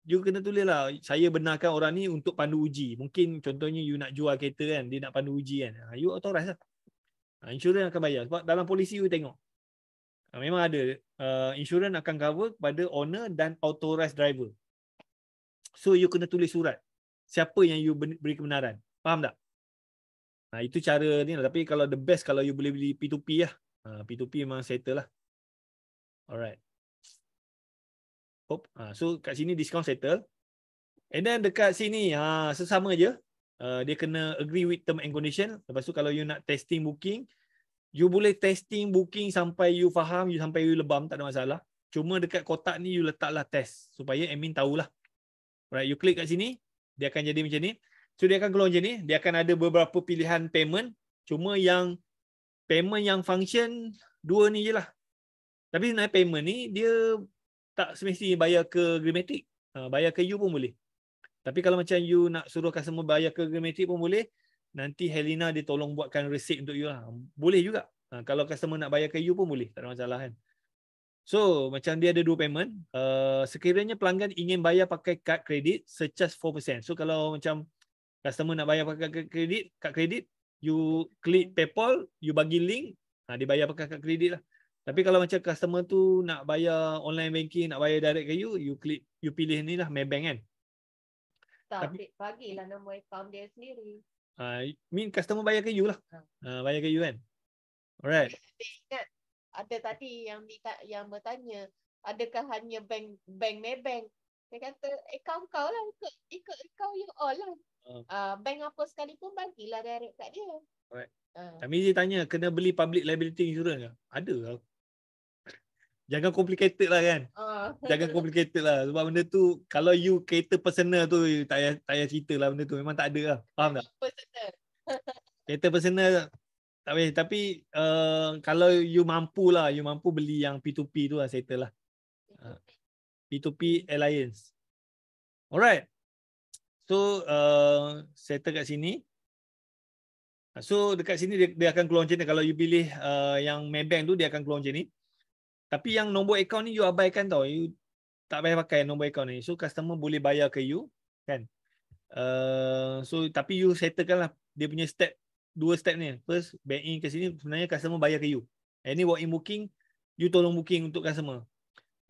you tu kena tulis lah saya benarkan orang ni untuk pandu uji mungkin contohnya you nak jual kereta kan dia nak pandu uji kan ah, you authorize lah ha, ah, insurans akan bayar sebab dalam polisi you tengok ha, memang ada uh, insurans akan cover kepada owner dan authorized driver so you kena tulis surat siapa yang you beri kebenaran faham tak ha, itu cara ni lah. tapi kalau the best kalau you boleh beli P2P lah ha, P2P memang settle lah alright Hop. Ha, so kat sini discount settle. And then dekat sini ha sesama aje. Uh, ah, dia kena agree with term and condition. Lepas tu kalau you nak testing booking, you boleh testing booking sampai you faham, you sampai you lebam tak ada masalah. Cuma dekat kotak ni you letaklah test supaya admin tahulah. Alright, you click kat sini, dia akan jadi macam ni. So dia akan keluar macam ni, dia akan ada beberapa pilihan payment. Cuma yang payment yang function dua ni je lah. Tapi sebenarnya payment ni dia tak semesti bayar ke Grammatic. Ha, uh, bayar ke you pun boleh. Tapi kalau macam you nak suruh customer bayar ke Grammatic pun boleh. Nanti Helena dia tolong buatkan resit untuk you lah. Boleh juga. Uh, kalau customer nak bayar ke you pun boleh. Tak ada masalah kan. So macam dia ada dua payment. Uh, sekiranya pelanggan ingin bayar pakai kad kredit secharge 4%. So kalau macam customer nak bayar pakai kad kredit, kad kredit, you klik PayPal, you bagi link, ha, dia bayar pakai kad kredit lah. Tapi kalau macam customer tu nak bayar online banking, nak bayar direct ke you, you klik, you pilih ni lah Maybank kan? Tak, Tapi, bagilah nombor account dia sendiri. Uh, mean customer bayar ke you lah. Uh, bayar ke you kan? Alright. ingat ada tadi yang dita- yang bertanya, adakah hanya bank bank Maybank? Dia kata, account kau lah. Ikut, ikut account you all lah. Uh. Uh, bank apa sekalipun bagilah direct kat dia. Alright. Uh. Tapi dia tanya, kena beli public liability insurance ke? Ada lah. Jangan complicated lah kan. Uh. [laughs] Jangan complicated lah. Sebab benda tu, kalau you kereta personal tu, you tak payah, tak payah cerita lah benda tu. Memang tak ada lah. Faham tak? Personal. kereta [laughs] personal tak payah. Tapi uh, kalau you mampu lah, you mampu beli yang P2P tu lah, settle lah. P2P ah. Alliance. Alright. So, uh, settle kat sini. So, dekat sini dia, dia akan keluar macam ni. Kalau you pilih uh, yang Maybank tu, dia akan keluar macam ni. Tapi yang nombor akaun ni you abaikan tau. You tak payah pakai nombor akaun ni. So customer boleh bayar ke you kan. Uh, so tapi you lah, dia punya step dua step ni. First bank in ke sini sebenarnya customer bayar ke you. Any walk in booking you tolong booking untuk customer.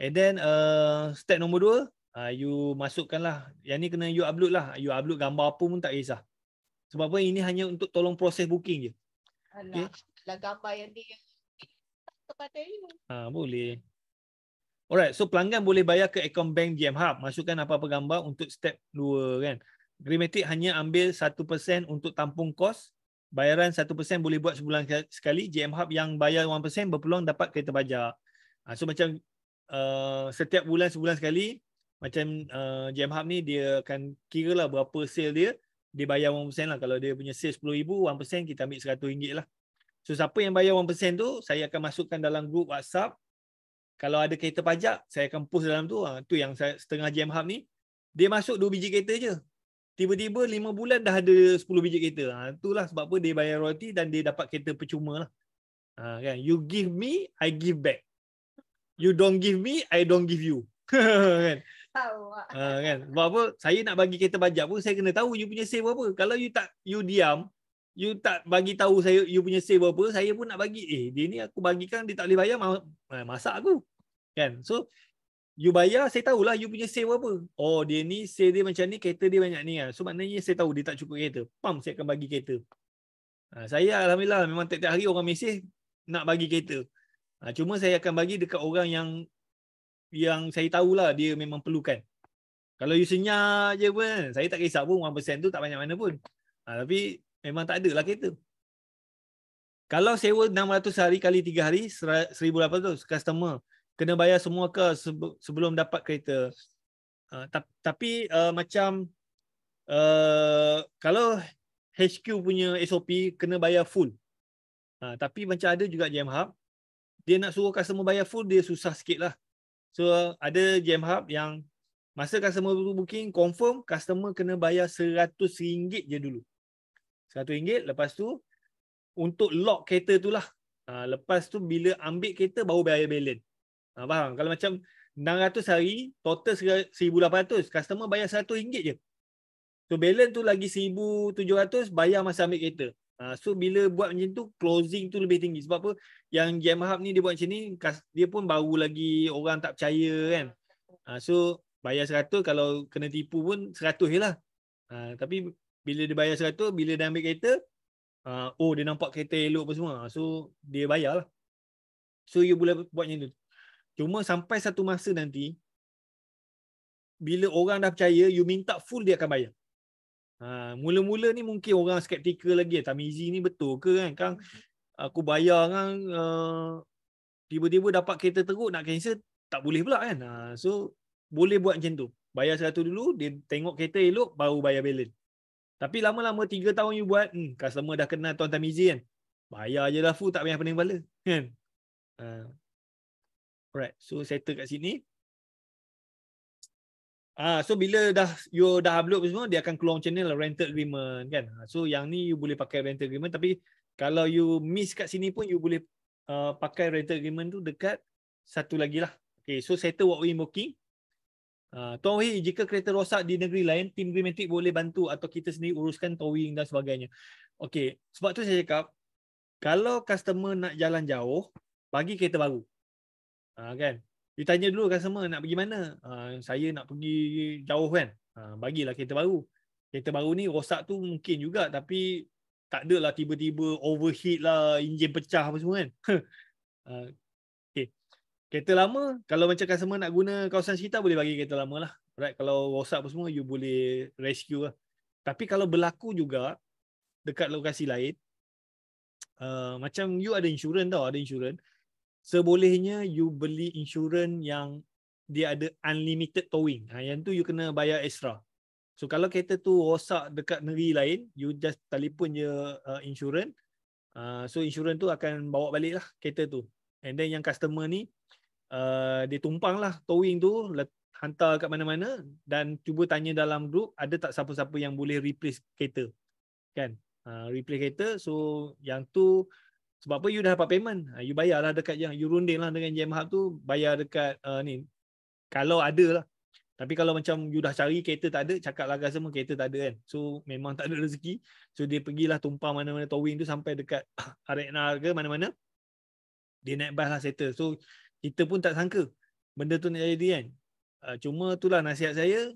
And then uh, step nombor dua uh, you masukkanlah yang ni kena you upload lah. You upload gambar apa pun tak kisah. Sebab apa ini hanya untuk tolong proses booking je. Alah, okay. lah gambar yang dia pada Ha, boleh. Alright, so pelanggan boleh bayar ke akaun bank GM Hub. Masukkan apa-apa gambar untuk step 2 kan. Grimatic hanya ambil 1% untuk tampung kos. Bayaran 1% boleh buat sebulan sekali. GM Hub yang bayar 1% berpeluang dapat kereta bajak. Ha, so macam uh, setiap bulan sebulan sekali, macam uh, GM Hub ni dia akan kira lah berapa sale dia. Dia bayar 1% lah. Kalau dia punya sale RM10,000, 1% kita ambil RM100 lah. So siapa yang bayar 1% tu saya akan masukkan dalam grup WhatsApp. Kalau ada kereta pajak saya akan post dalam tu. Ha, tu yang saya, setengah jam hub ni. Dia masuk 2 biji kereta je. Tiba-tiba 5 bulan dah ada 10 biji kereta. Ha, itulah sebab apa dia bayar royalty dan dia dapat kereta percuma lah. Ha, kan? You give me, I give back. You don't give me, I don't give you. [laughs] kan? Ha, kan? Sebab apa? Saya nak bagi kereta pajak pun saya kena tahu you punya save apa. Kalau you tak you diam, you tak bagi tahu saya you punya save berapa saya pun nak bagi eh dia ni aku bagikan dia tak boleh bayar eh, masak aku kan so you bayar saya tahulah you punya save berapa oh dia ni save dia macam ni kereta dia banyak ni lah. so maknanya saya tahu dia tak cukup kereta pam saya akan bagi kereta ha, saya alhamdulillah memang tiap-tiap hari orang mesej nak bagi kereta ha, cuma saya akan bagi dekat orang yang yang saya tahulah dia memang perlukan kalau you senyap je pun saya tak kisah pun 1% tu tak banyak mana pun ha, tapi Memang tak ada lah kereta. Kalau sewa 600 hari kali 3 hari, 1,800 customer. Kena bayar semua ke sebelum dapat kereta. Uh, tapi uh, macam uh, kalau HQ punya SOP kena bayar full. Uh, tapi macam ada juga jam hub. Dia nak suruh customer bayar full, dia susah sikit lah. So uh, ada jam hub yang masa customer booking, confirm customer kena bayar RM100 je dulu. Satu 100 lepas tu untuk lock kereta tu lah. Ha, lepas tu bila ambil kereta baru bayar balance. Ha, faham? Kalau macam 600 hari total 1800 customer bayar satu 100 je. So balance tu lagi 1700 bayar masa ambil kereta. Ha, so bila buat macam tu closing tu lebih tinggi. Sebab apa? Yang Yamaha ni dia buat macam ni dia pun baru lagi orang tak percaya kan. Ha, so bayar 100 kalau kena tipu pun 100 je lah. Ha, tapi bila dia bayar 100 bila dia ambil kereta uh, oh dia nampak kereta elok apa semua ah, so dia bayar lah so you boleh buat macam tu cuma sampai satu masa nanti bila orang dah percaya you minta full dia akan bayar Ha, mula-mula ni mungkin orang skeptikal lagi eh, tak easy ni betul ke kan kang aku bayar kan uh, tiba-tiba dapat kereta teruk nak cancel tak boleh pula kan ha, so boleh buat macam tu bayar satu dulu dia tengok kereta elok baru bayar balance tapi lama-lama 3 tahun you buat, hmm, customer dah kenal Tuan Tamizi kan. Bayar je lah full, tak payah pening kepala. Kan? Uh, alright, so settle kat sini. Ah, uh, so bila dah you dah upload semua, dia akan keluar channel lah, rental agreement kan. Ha, so yang ni you boleh pakai rental agreement tapi kalau you miss kat sini pun you boleh uh, pakai rental agreement tu dekat satu lagi lah. Okay, so settle what we booking. Ah, Tuan Wahid, jika kereta rosak di negeri lain, tim Green Matrix boleh bantu atau kita sendiri uruskan towing dan sebagainya. Okey, sebab tu saya cakap, kalau customer nak jalan jauh, bagi kereta baru. Ha, kan? Dia tanya dulu customer nak pergi mana. Ha, saya nak pergi jauh kan. Ha, bagilah kereta baru. Kereta baru ni rosak tu mungkin juga tapi tak adalah tiba-tiba overheat lah, enjin pecah apa semua kan. [laughs] kereta lama kalau macam customer nak guna kawasan sekitar boleh bagi kereta lama lah right kalau rosak apa semua you boleh rescue lah tapi kalau berlaku juga dekat lokasi lain uh, macam you ada insurans tau ada insurans sebolehnya you beli insurans yang dia ada unlimited towing ha, yang tu you kena bayar extra so kalau kereta tu rosak dekat negeri lain you just telefon je uh, insurans uh, so insurans tu akan bawa balik lah kereta tu and then yang customer ni Eh, dia tumpang lah towing tu hantar kat mana-mana dan cuba tanya dalam group ada tak siapa-siapa yang boleh replace kereta kan uh, replace kereta so yang tu sebab apa you dah dapat payment uh, you lah dekat yang you runding lah dengan jam hub tu bayar dekat uh, ni kalau ada lah tapi kalau macam you dah cari kereta tak ada cakap lah semua kereta tak ada kan so memang tak ada rezeki so dia pergilah tumpang mana-mana towing tu sampai dekat [coughs] arena ke mana-mana dia naik bus lah settle so kita pun tak sangka benda tu nak jadi kan. Uh, cuma itulah nasihat saya,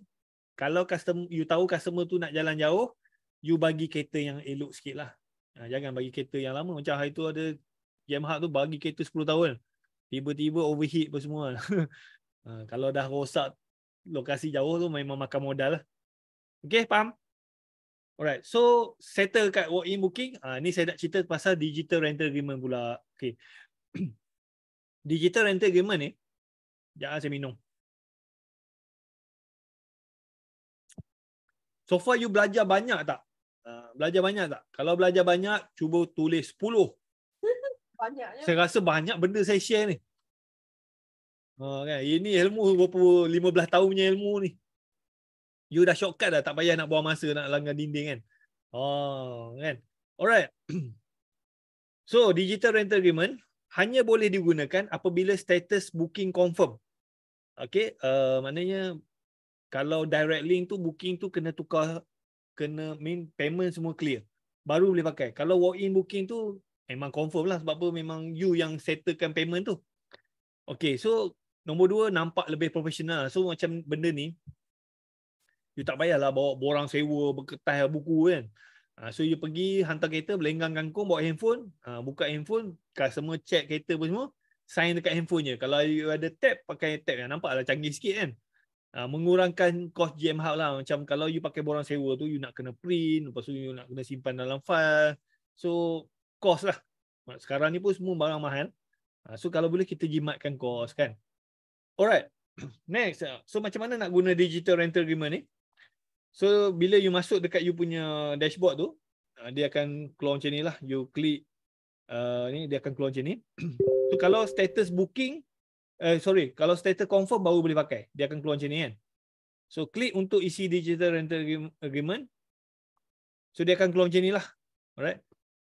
kalau customer, you tahu customer tu nak jalan jauh, you bagi kereta yang elok sikit lah. Uh, jangan bagi kereta yang lama. Macam hari tu ada Yamaha tu bagi kereta 10 tahun. Tiba-tiba overheat apa semua. uh, [laughs] kalau dah rosak lokasi jauh tu memang makan modal lah. Okay, faham? Alright, so settle kat walk-in booking. Uh, ni saya nak cerita pasal digital rental agreement pula. Okay. [clears throat] digital rental agreement ni jangan saya minum so far you belajar banyak tak uh, belajar banyak tak kalau belajar banyak cuba tulis 10 [laughs] banyaknya saya rasa banyak benda saya share ni Oh, kan? Ini ilmu berapa 15 tahun punya ilmu ni. You dah shortcut dah. Tak payah nak buang masa nak langgar dinding kan. Oh, kan? Alright. [clears throat] So, digital rental agreement hanya boleh digunakan apabila status booking confirm. Okay, uh, maknanya kalau direct link tu booking tu kena tukar, kena main payment semua clear. Baru boleh pakai. Kalau walk-in booking tu memang confirm lah sebab apa memang you yang settlekan payment tu. Okay, so nombor dua nampak lebih profesional. So macam benda ni, you tak payahlah bawa borang sewa, berketah buku kan. Ha, so you pergi hantar kereta, belenggang kangkung, bawa handphone, ha, buka handphone, customer check kereta pun semua, sign dekat handphonenya. Kalau you ada tap, pakai tap. Kan. Nampak lah canggih sikit kan. Ha, mengurangkan kos GM Hub lah. Macam kalau you pakai borang sewa tu, you nak kena print, lepas tu you nak kena simpan dalam file. So, kos lah. Sekarang ni pun semua barang mahal. Ha, so, kalau boleh kita jimatkan kos kan. Alright. [coughs] Next. So, macam mana nak guna digital rental agreement ni? Eh? So bila you masuk dekat you punya dashboard tu, uh, dia akan keluar macam ni lah. You click uh, ni, dia akan keluar macam ni. [clears throat] so kalau status booking, uh, sorry, kalau status confirm baru boleh pakai. Dia akan keluar macam ni kan. So klik untuk isi digital rental agreement. So dia akan keluar macam ni lah. Alright.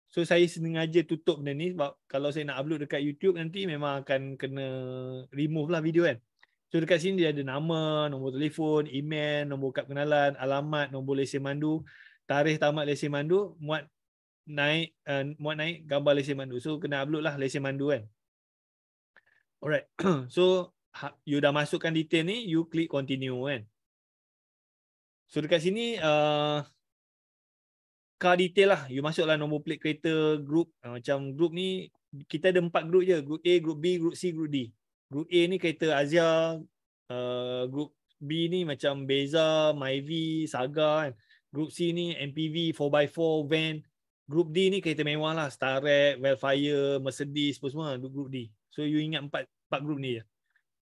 So saya sengaja tutup benda ni sebab kalau saya nak upload dekat YouTube nanti memang akan kena remove lah video kan. So dekat sini dia ada nama, nombor telefon, email, nombor kad kenalan, alamat, nombor lesen mandu, tarikh tamat lesen mandu, muat naik uh, muat naik gambar lesen mandu. So kena upload lah lesen mandu kan. Alright. [clears throat] so ha, you dah masukkan detail ni, you click continue kan. So dekat sini uh, car detail lah. You masuklah nombor plate kereta, group. Eh, macam group ni, kita ada empat group je. Group A, group B, group C, group D. Group A ni kereta Azia uh, Group B ni macam Beza, Myvi, Saga kan. Group C ni MPV, 4x4, van Group D ni kereta mewah lah Starrett, Wellfire, Mercedes pun semua Group D So you ingat empat empat group ni je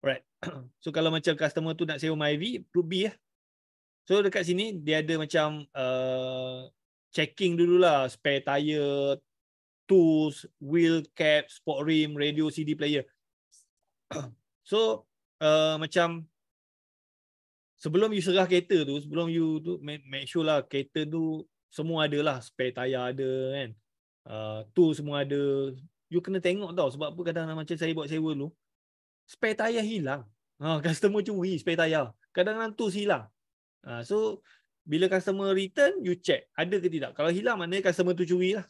Alright [clears throat] So kalau macam customer tu nak sewa Myvi Group B lah So dekat sini dia ada macam uh, Checking dululah Spare tyre Tools, wheel cap, sport rim, radio, CD player [coughs] so uh, macam sebelum you serah kereta tu sebelum you tu make sure lah kereta tu semua ada lah spare tayar ada kan uh, tool semua ada you kena tengok tau sebab apa kadang-kadang macam saya buat sewa dulu spare tayar hilang ha, uh, [laughs] customer curi spare tayar kadang-kadang tools hilang uh, so bila customer return you check ada ke tidak kalau hilang maknanya customer tu curi lah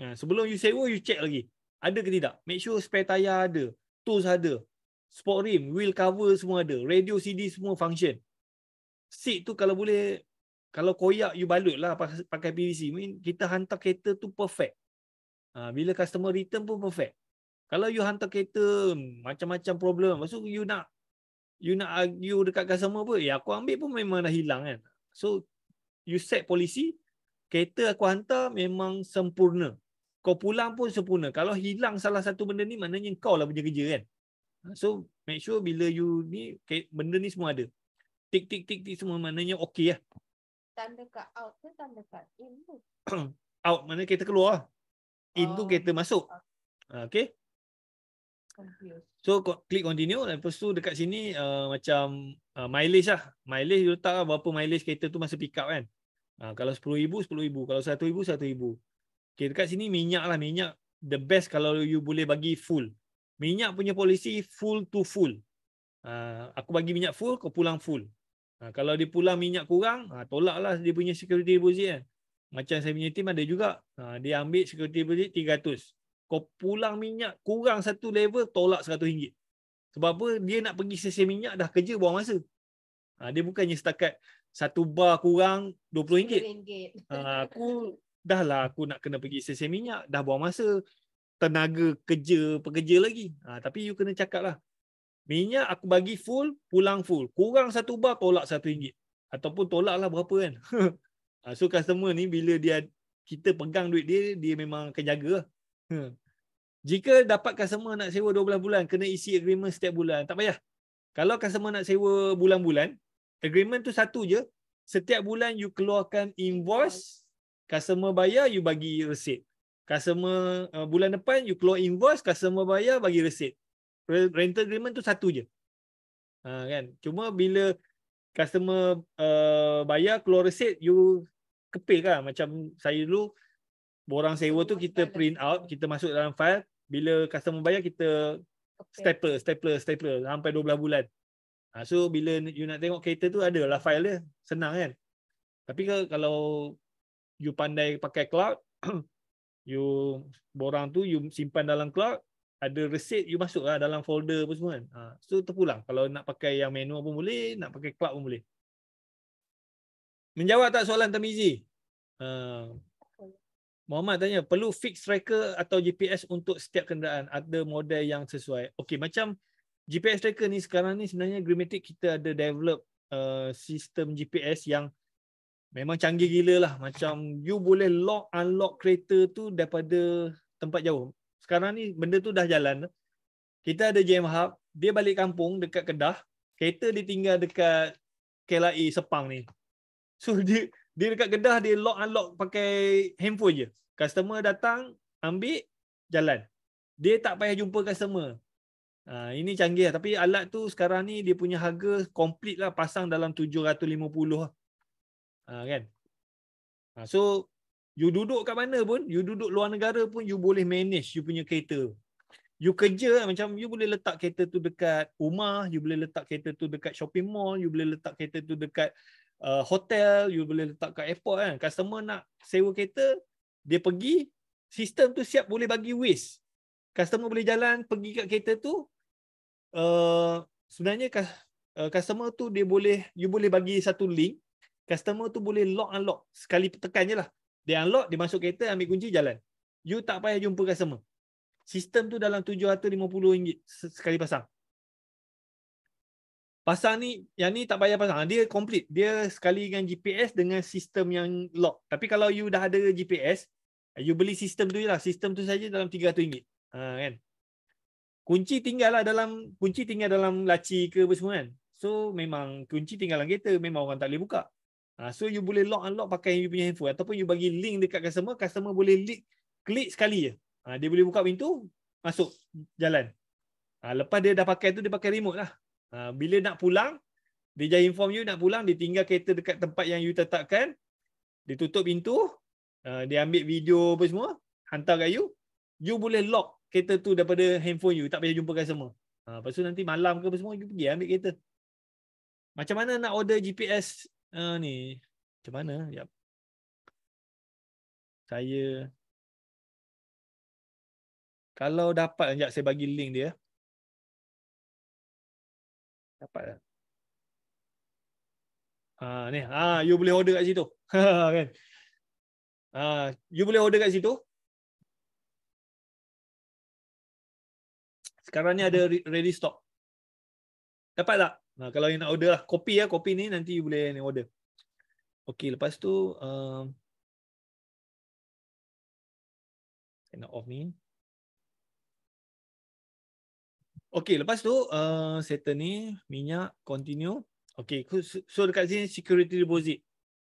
uh, sebelum you sewa you check lagi ada ke tidak make sure spare tayar ada tools ada sport rim, wheel cover semua ada, radio CD semua function. Seat tu kalau boleh, kalau koyak you balut lah pakai PVC. I kita hantar kereta tu perfect. Ha, bila customer return pun perfect. Kalau you hantar kereta hmm, macam-macam problem, maksud you nak you nak argue dekat customer apa? Ya aku ambil pun memang dah hilang kan. So you set policy, kereta aku hantar memang sempurna. Kau pulang pun sempurna. Kalau hilang salah satu benda ni, maknanya kau lah punya kerja kan. Ha, so make sure bila you ni benda ni semua ada. Tik tik tik tik semua maknanya okey lah. Tanda kat out ke tanda ke in tu? [clears throat] out mana kita keluar lah. In oh. tu kita masuk. Okay. Ha, so klik continue Lepas tu dekat sini uh, Macam uh, Mileage lah Mileage you letak lah Berapa mileage kereta tu Masa pick up kan uh, Kalau RM10,000 RM10,000 Kalau RM1,000 RM1,000 Okay dekat sini minyak lah Minyak The best kalau you boleh bagi full minyak punya polisi full to full. Uh, aku bagi minyak full, kau pulang full. Uh, kalau dia pulang minyak kurang, uh, tolaklah dia punya security deposit. Eh. Macam saya punya tim ada juga. Uh, dia ambil security deposit 300. Kau pulang minyak kurang satu level, tolak 100 ringgit. Sebab apa? Dia nak pergi sesi minyak, dah kerja buang masa. Uh, dia bukannya setakat satu bar kurang 20 ringgit. Uh, aku dahlah aku nak kena pergi sesi minyak, dah buang masa tenaga kerja pekerja lagi. Ha, tapi you kena cakap lah. Minyak aku bagi full, pulang full. Kurang satu bar, tolak satu ringgit. Ataupun tolak lah berapa kan. [laughs] ha, so customer ni bila dia kita pegang duit dia, dia memang akan jaga lah. Ha. Jika dapat customer nak sewa 12 bulan, kena isi agreement setiap bulan. Tak payah. Kalau customer nak sewa bulan-bulan, agreement tu satu je. Setiap bulan you keluarkan invoice, customer bayar, you bagi receipt customer kan uh, bulan depan you keluar invoice customer kan bayar bagi resit rental agreement tu satu je ha, kan cuma bila customer uh, bayar keluar resit you kepil kan macam saya dulu borang sewa tu kita print out kita masuk dalam file bila customer bayar kita okay. stapler stapler stapler sampai 12 bulan ha, so bila you nak tengok kereta tu ada lah file dia senang kan tapi kalau you pandai pakai cloud [clears throat] you borang tu you simpan dalam cloud ada resit, you masuklah dalam folder apa semua kan ha, so terpulang kalau nak pakai yang manual pun boleh nak pakai cloud pun boleh menjawab tak soalan Tamizi uh, ha. Muhammad tanya perlu fixed tracker atau GPS untuk setiap kenderaan ada model yang sesuai okey macam GPS tracker ni sekarang ni sebenarnya Grimatic kita ada develop uh, sistem GPS yang Memang canggih gila lah. Macam you boleh lock unlock kereta tu daripada tempat jauh. Sekarang ni benda tu dah jalan. Kita ada jam hub. Dia balik kampung dekat Kedah. Kereta dia tinggal dekat KLI Sepang ni. So [laughs] dia, dia dekat Kedah dia lock unlock pakai handphone je. Customer datang ambil jalan. Dia tak payah jumpa customer. Ha, ini canggih lah. Tapi alat tu sekarang ni dia punya harga complete lah. Pasang dalam 750 lah. Ha, kan ha, so you duduk kat mana pun you duduk luar negara pun you boleh manage you punya kereta you kerja eh, macam you boleh letak kereta tu dekat rumah you boleh letak kereta tu dekat shopping mall you boleh letak kereta tu dekat uh, hotel you boleh letak kat airport kan customer nak sewa kereta dia pergi sistem tu siap boleh bagi waste customer boleh jalan pergi kat kereta tu uh, sebenarnya uh, customer tu dia boleh you boleh bagi satu link customer tu boleh lock unlock sekali tekan je lah dia unlock dia masuk kereta ambil kunci jalan you tak payah jumpa customer sistem tu dalam RM750 sekali pasang pasang ni yang ni tak payah pasang ha, dia complete dia sekali dengan GPS dengan sistem yang lock tapi kalau you dah ada GPS you beli sistem tu je lah sistem tu saja dalam RM300 ha, kan kunci tinggal lah dalam kunci tinggal dalam laci ke apa semua kan So memang kunci tinggal dalam kereta memang orang tak boleh buka. Ha, so you boleh lock unlock pakai yang you punya handphone ataupun you bagi link dekat customer, customer boleh link, klik sekali je. Ha, dia boleh buka pintu, masuk, jalan. Ha, lepas dia dah pakai tu, dia pakai remote lah. Bila nak pulang, dia jangan inform you nak pulang, dia tinggal kereta dekat tempat yang you tetapkan, dia tutup pintu, dia ambil video apa semua, hantar kat you, you boleh lock kereta tu daripada handphone you, tak payah jumpa customer. Lepas tu nanti malam ke apa semua, you pergi ambil kereta. Macam mana nak order GPS uh, ni macam mana yep. saya kalau dapat sekejap saya bagi link dia dapat lah Ha uh, ni ha uh, you boleh order kat situ. [laughs] Ha, kan. Ha you boleh order kat situ. Sekarang ni ada ready stock. Dapat tak? Ha, kalau yang nak order lah. Kopi lah. Kopi ni nanti you boleh ni order. Okay. Lepas tu. Uh, nak off ni. Okay. Lepas tu. Uh, settle ni. Minyak. Continue. Okay. So dekat sini security deposit.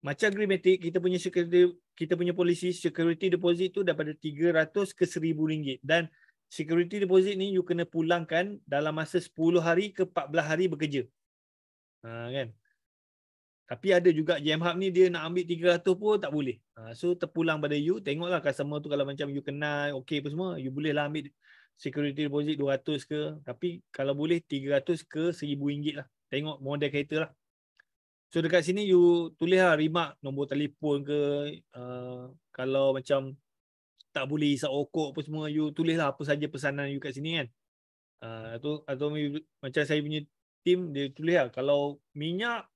Macam Grimatic. Kita punya security. Kita punya polisi security deposit tu daripada 300 ke 1000 ringgit. Dan. Dan security deposit ni you kena pulangkan dalam masa 10 hari ke 14 hari bekerja. Ha, kan? Tapi ada juga jam hub ni dia nak ambil 300 pun tak boleh. Ha, so terpulang pada you, tengoklah customer tu kalau macam you kenal, okay pun semua, you boleh lah ambil security deposit 200 ke, tapi kalau boleh 300 ke 1000 ringgit lah. Tengok model kereta lah. So dekat sini you tulis lah remark nombor telefon ke, uh, kalau macam tak boleh hisap okok apa semua you tulislah apa saja pesanan you kat sini kan uh, atau atau macam saya punya team dia tulis lah kalau minyak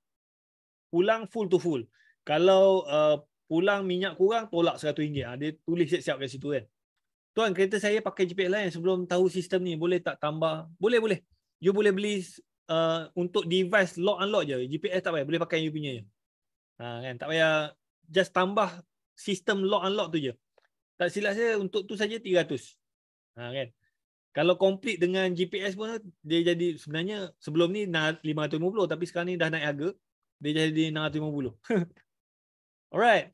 pulang full to full kalau uh, pulang minyak kurang tolak RM100 uh, ah, dia tulis siap-siap kat situ kan tuan kereta saya pakai GPS lain sebelum tahu sistem ni boleh tak tambah boleh boleh you boleh beli uh, untuk device lock unlock je GPS tak payah boleh pakai you punya je uh, kan? tak payah just tambah sistem lock unlock tu je tak silap saya untuk tu saja 300. Ha kan. Kalau complete dengan GPS pun dia jadi sebenarnya sebelum ni 550 tapi sekarang ni dah naik harga dia jadi 650. [laughs] Alright.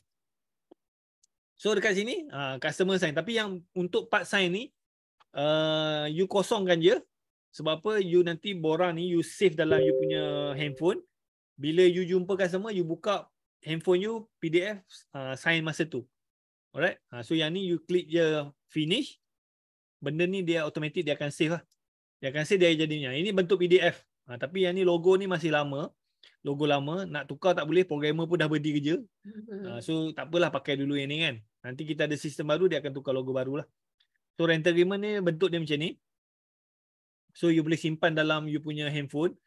So dekat sini uh, customer sign tapi yang untuk part sign ni uh, you kosongkan je sebab apa you nanti borang ni you save dalam you punya handphone bila you jumpa customer you buka handphone you PDF uh, sign masa tu Alright. Ha, so yang ni you click je finish. Benda ni dia automatik dia akan save lah. Dia akan save dia jadinya. Ini bentuk PDF. Ha, ah, tapi yang ni logo ni masih lama. Logo lama. Nak tukar tak boleh. Programmer pun dah berdi kerja. Mm-hmm. Ah, ha, so tak apalah pakai dulu yang ni kan. Nanti kita ada sistem baru dia akan tukar logo baru lah. So rent agreement ni bentuk dia macam ni. So you boleh simpan dalam you punya handphone.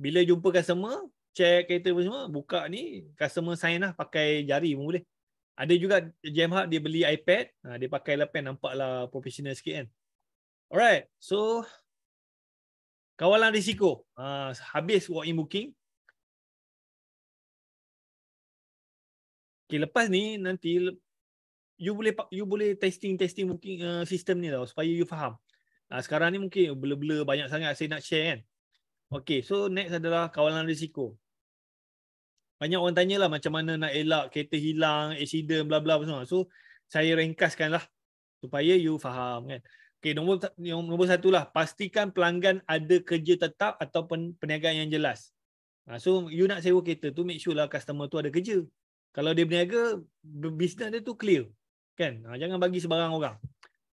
Bila jumpa customer, check kereta semua, buka ni, customer sign lah pakai jari pun boleh. Ada juga GM Hub dia beli iPad, ha, dia pakai lapen nampaklah profesional sikit kan. Alright. So kawalan risiko. Ha, habis walk in booking. Okay, lepas ni nanti you boleh you boleh testing testing booking uh, sistem ni tau supaya you faham. Ha, sekarang ni mungkin blur-blur banyak sangat saya nak share kan. Okay, so next adalah kawalan risiko banyak orang lah macam mana nak elak kereta hilang, accident bla bla semua. So saya ringkaskan lah supaya you faham kan. Okay, nombor nombor satu lah pastikan pelanggan ada kerja tetap ataupun perniagaan yang jelas. Ha, so you nak sewa kereta tu make sure lah customer tu ada kerja. Kalau dia berniaga, bisnes dia tu clear. Kan? Ha, jangan bagi sebarang orang.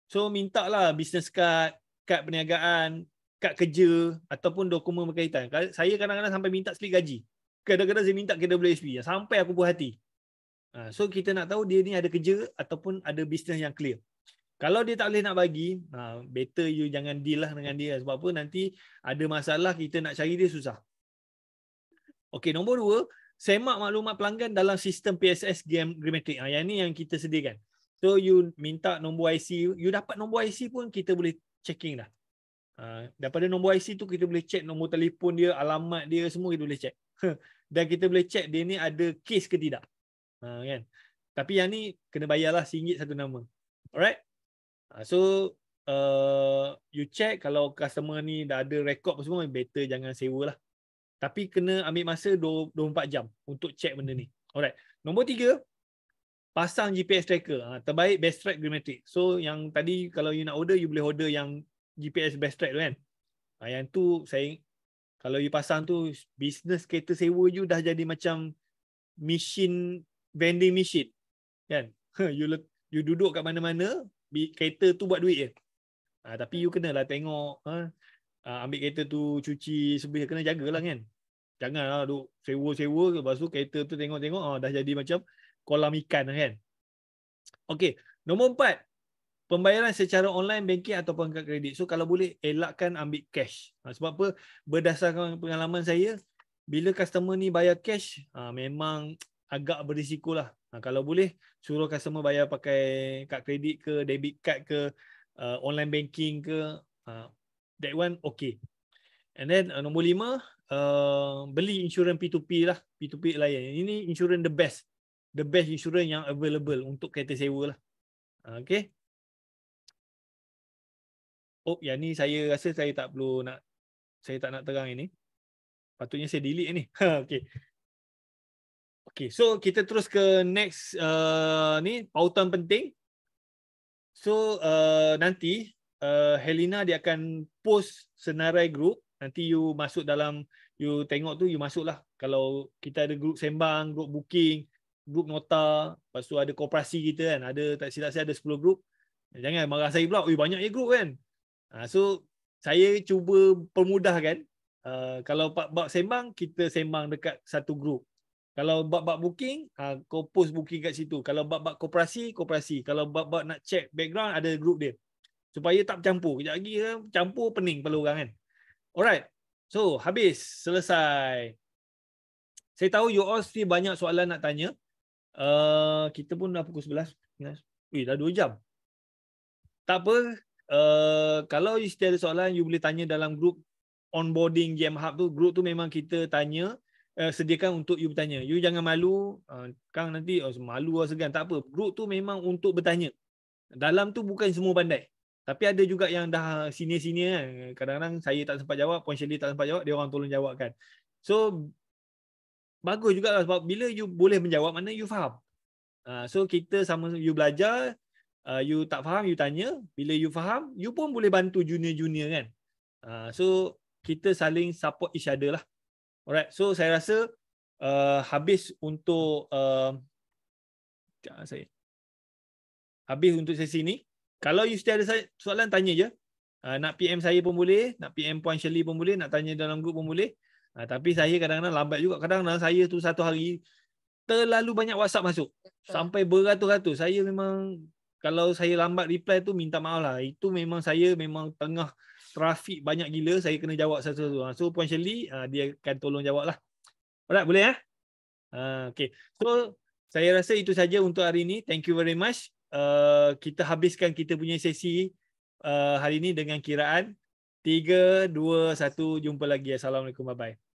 So minta lah business card, kad perniagaan, kad kerja ataupun dokumen berkaitan. Saya kadang-kadang sampai minta slip gaji kadang-kadang saya minta KWSP yang sampai aku puas hati. Ha, so kita nak tahu dia ni ada kerja ataupun ada bisnes yang clear. Kalau dia tak boleh nak bagi, ha, better you jangan deal lah dengan dia. Sebab apa nanti ada masalah kita nak cari dia susah. Okey, nombor dua, semak maklumat pelanggan dalam sistem PSS Grimmatic. Ha, yang ni yang kita sediakan. So you minta nombor IC, you dapat nombor IC pun kita boleh checking dah. Daripada nombor IC tu kita boleh check nombor telefon dia, alamat dia, semua kita boleh check. [laughs] dan kita boleh check dia ni ada case ke tidak. Ha, kan? Tapi yang ni kena bayarlah RM1 satu nama. Alright? Ha, so uh, you check kalau customer ni dah ada rekod, apa semua better jangan sewa lah. Tapi kena ambil masa 24 jam untuk check benda ni. Alright. Nombor tiga, pasang GPS tracker. Ha, terbaik best track geometric. So yang tadi kalau you nak order, you boleh order yang GPS best track tu kan. Ha, yang tu saya kalau you pasang tu business kereta sewa you dah jadi macam machine vending machine kan [laughs] you look you duduk kat mana-mana kereta tu buat duit je ha, tapi you kenalah tengok ha, ah, ambil kereta tu cuci sebelah kena jagalah kan janganlah duk sewa-sewa lepas tu kereta tu tengok-tengok ha, dah jadi macam kolam ikan lah, kan Okay. nombor empat pembayaran secara online banking ataupun kad kredit. So kalau boleh elakkan ambil cash. Ha, sebab apa? Berdasarkan pengalaman saya, bila customer ni bayar cash, ha, memang agak berisiko lah. Ha, kalau boleh, suruh customer bayar pakai kad kredit ke, debit card ke, online banking ke, that one okay. And then uh, nombor lima, uh, beli insurans P2P lah, P2P layan. Ini insurans the best, the best insurans yang available untuk kereta sewa lah. Okay, oh yang ni saya rasa saya tak perlu nak saya tak nak terang ini patutnya saya delete ni [laughs] okey okey so kita terus ke next uh, ni pautan penting so uh, nanti uh, Helena dia akan post senarai group nanti you masuk dalam you tengok tu you masuklah kalau kita ada group sembang group booking group nota lepas tu ada koperasi kita kan ada tak silap saya ada 10 group jangan marah saya pula oi banyak ya group kan Ha, so saya cuba permudahkan uh, ha, kalau bab-bab sembang kita sembang dekat satu group. Kalau bab-bab booking, uh, kau post booking kat situ. Kalau bab-bab koperasi, koperasi. Kalau bab-bab nak check background ada group dia. Supaya tak campur. Kejap lagi uh, campur pening kepala orang kan. Alright. So habis, selesai. Saya tahu you all still banyak soalan nak tanya. Uh, kita pun dah pukul 11. Ui, dah 2 jam. Tak apa, Eh, kalau you still ada soalan you boleh tanya dalam group onboarding GM Hub tu group tu memang kita tanya uh, sediakan untuk you bertanya you jangan malu uh, kang nanti oh, malu lah segan tak apa group tu memang untuk bertanya dalam tu bukan semua pandai tapi ada juga yang dah senior-senior kan. Kadang-kadang saya tak sempat jawab, Puan Shelly tak sempat jawab, dia orang tolong jawabkan. So, bagus juga sebab bila you boleh menjawab, mana you faham. Ah, so, kita sama you belajar, uh, you tak faham you tanya bila you faham you pun boleh bantu junior-junior kan uh, so kita saling support each other lah alright so saya rasa uh, habis untuk uh, ah, saya habis untuk sesi ni kalau you still ada soalan tanya je Uh, nak PM saya pun boleh, nak PM Puan Shirley pun boleh, nak tanya dalam group pun boleh. Uh, tapi saya kadang-kadang lambat juga. Kadang-kadang saya tu satu hari terlalu banyak WhatsApp masuk. Betul. Sampai beratus-ratus. Saya memang kalau saya lambat reply tu minta maaf lah itu memang saya memang tengah trafik banyak gila saya kena jawab satu-satu ah, so Puan Shirley ah, dia akan tolong jawab lah alright boleh eh ah, okay. so saya rasa itu saja untuk hari ini thank you very much Uh, kita habiskan kita punya sesi uh, hari ini dengan kiraan 3, 2, 1 jumpa lagi Assalamualaikum bye-bye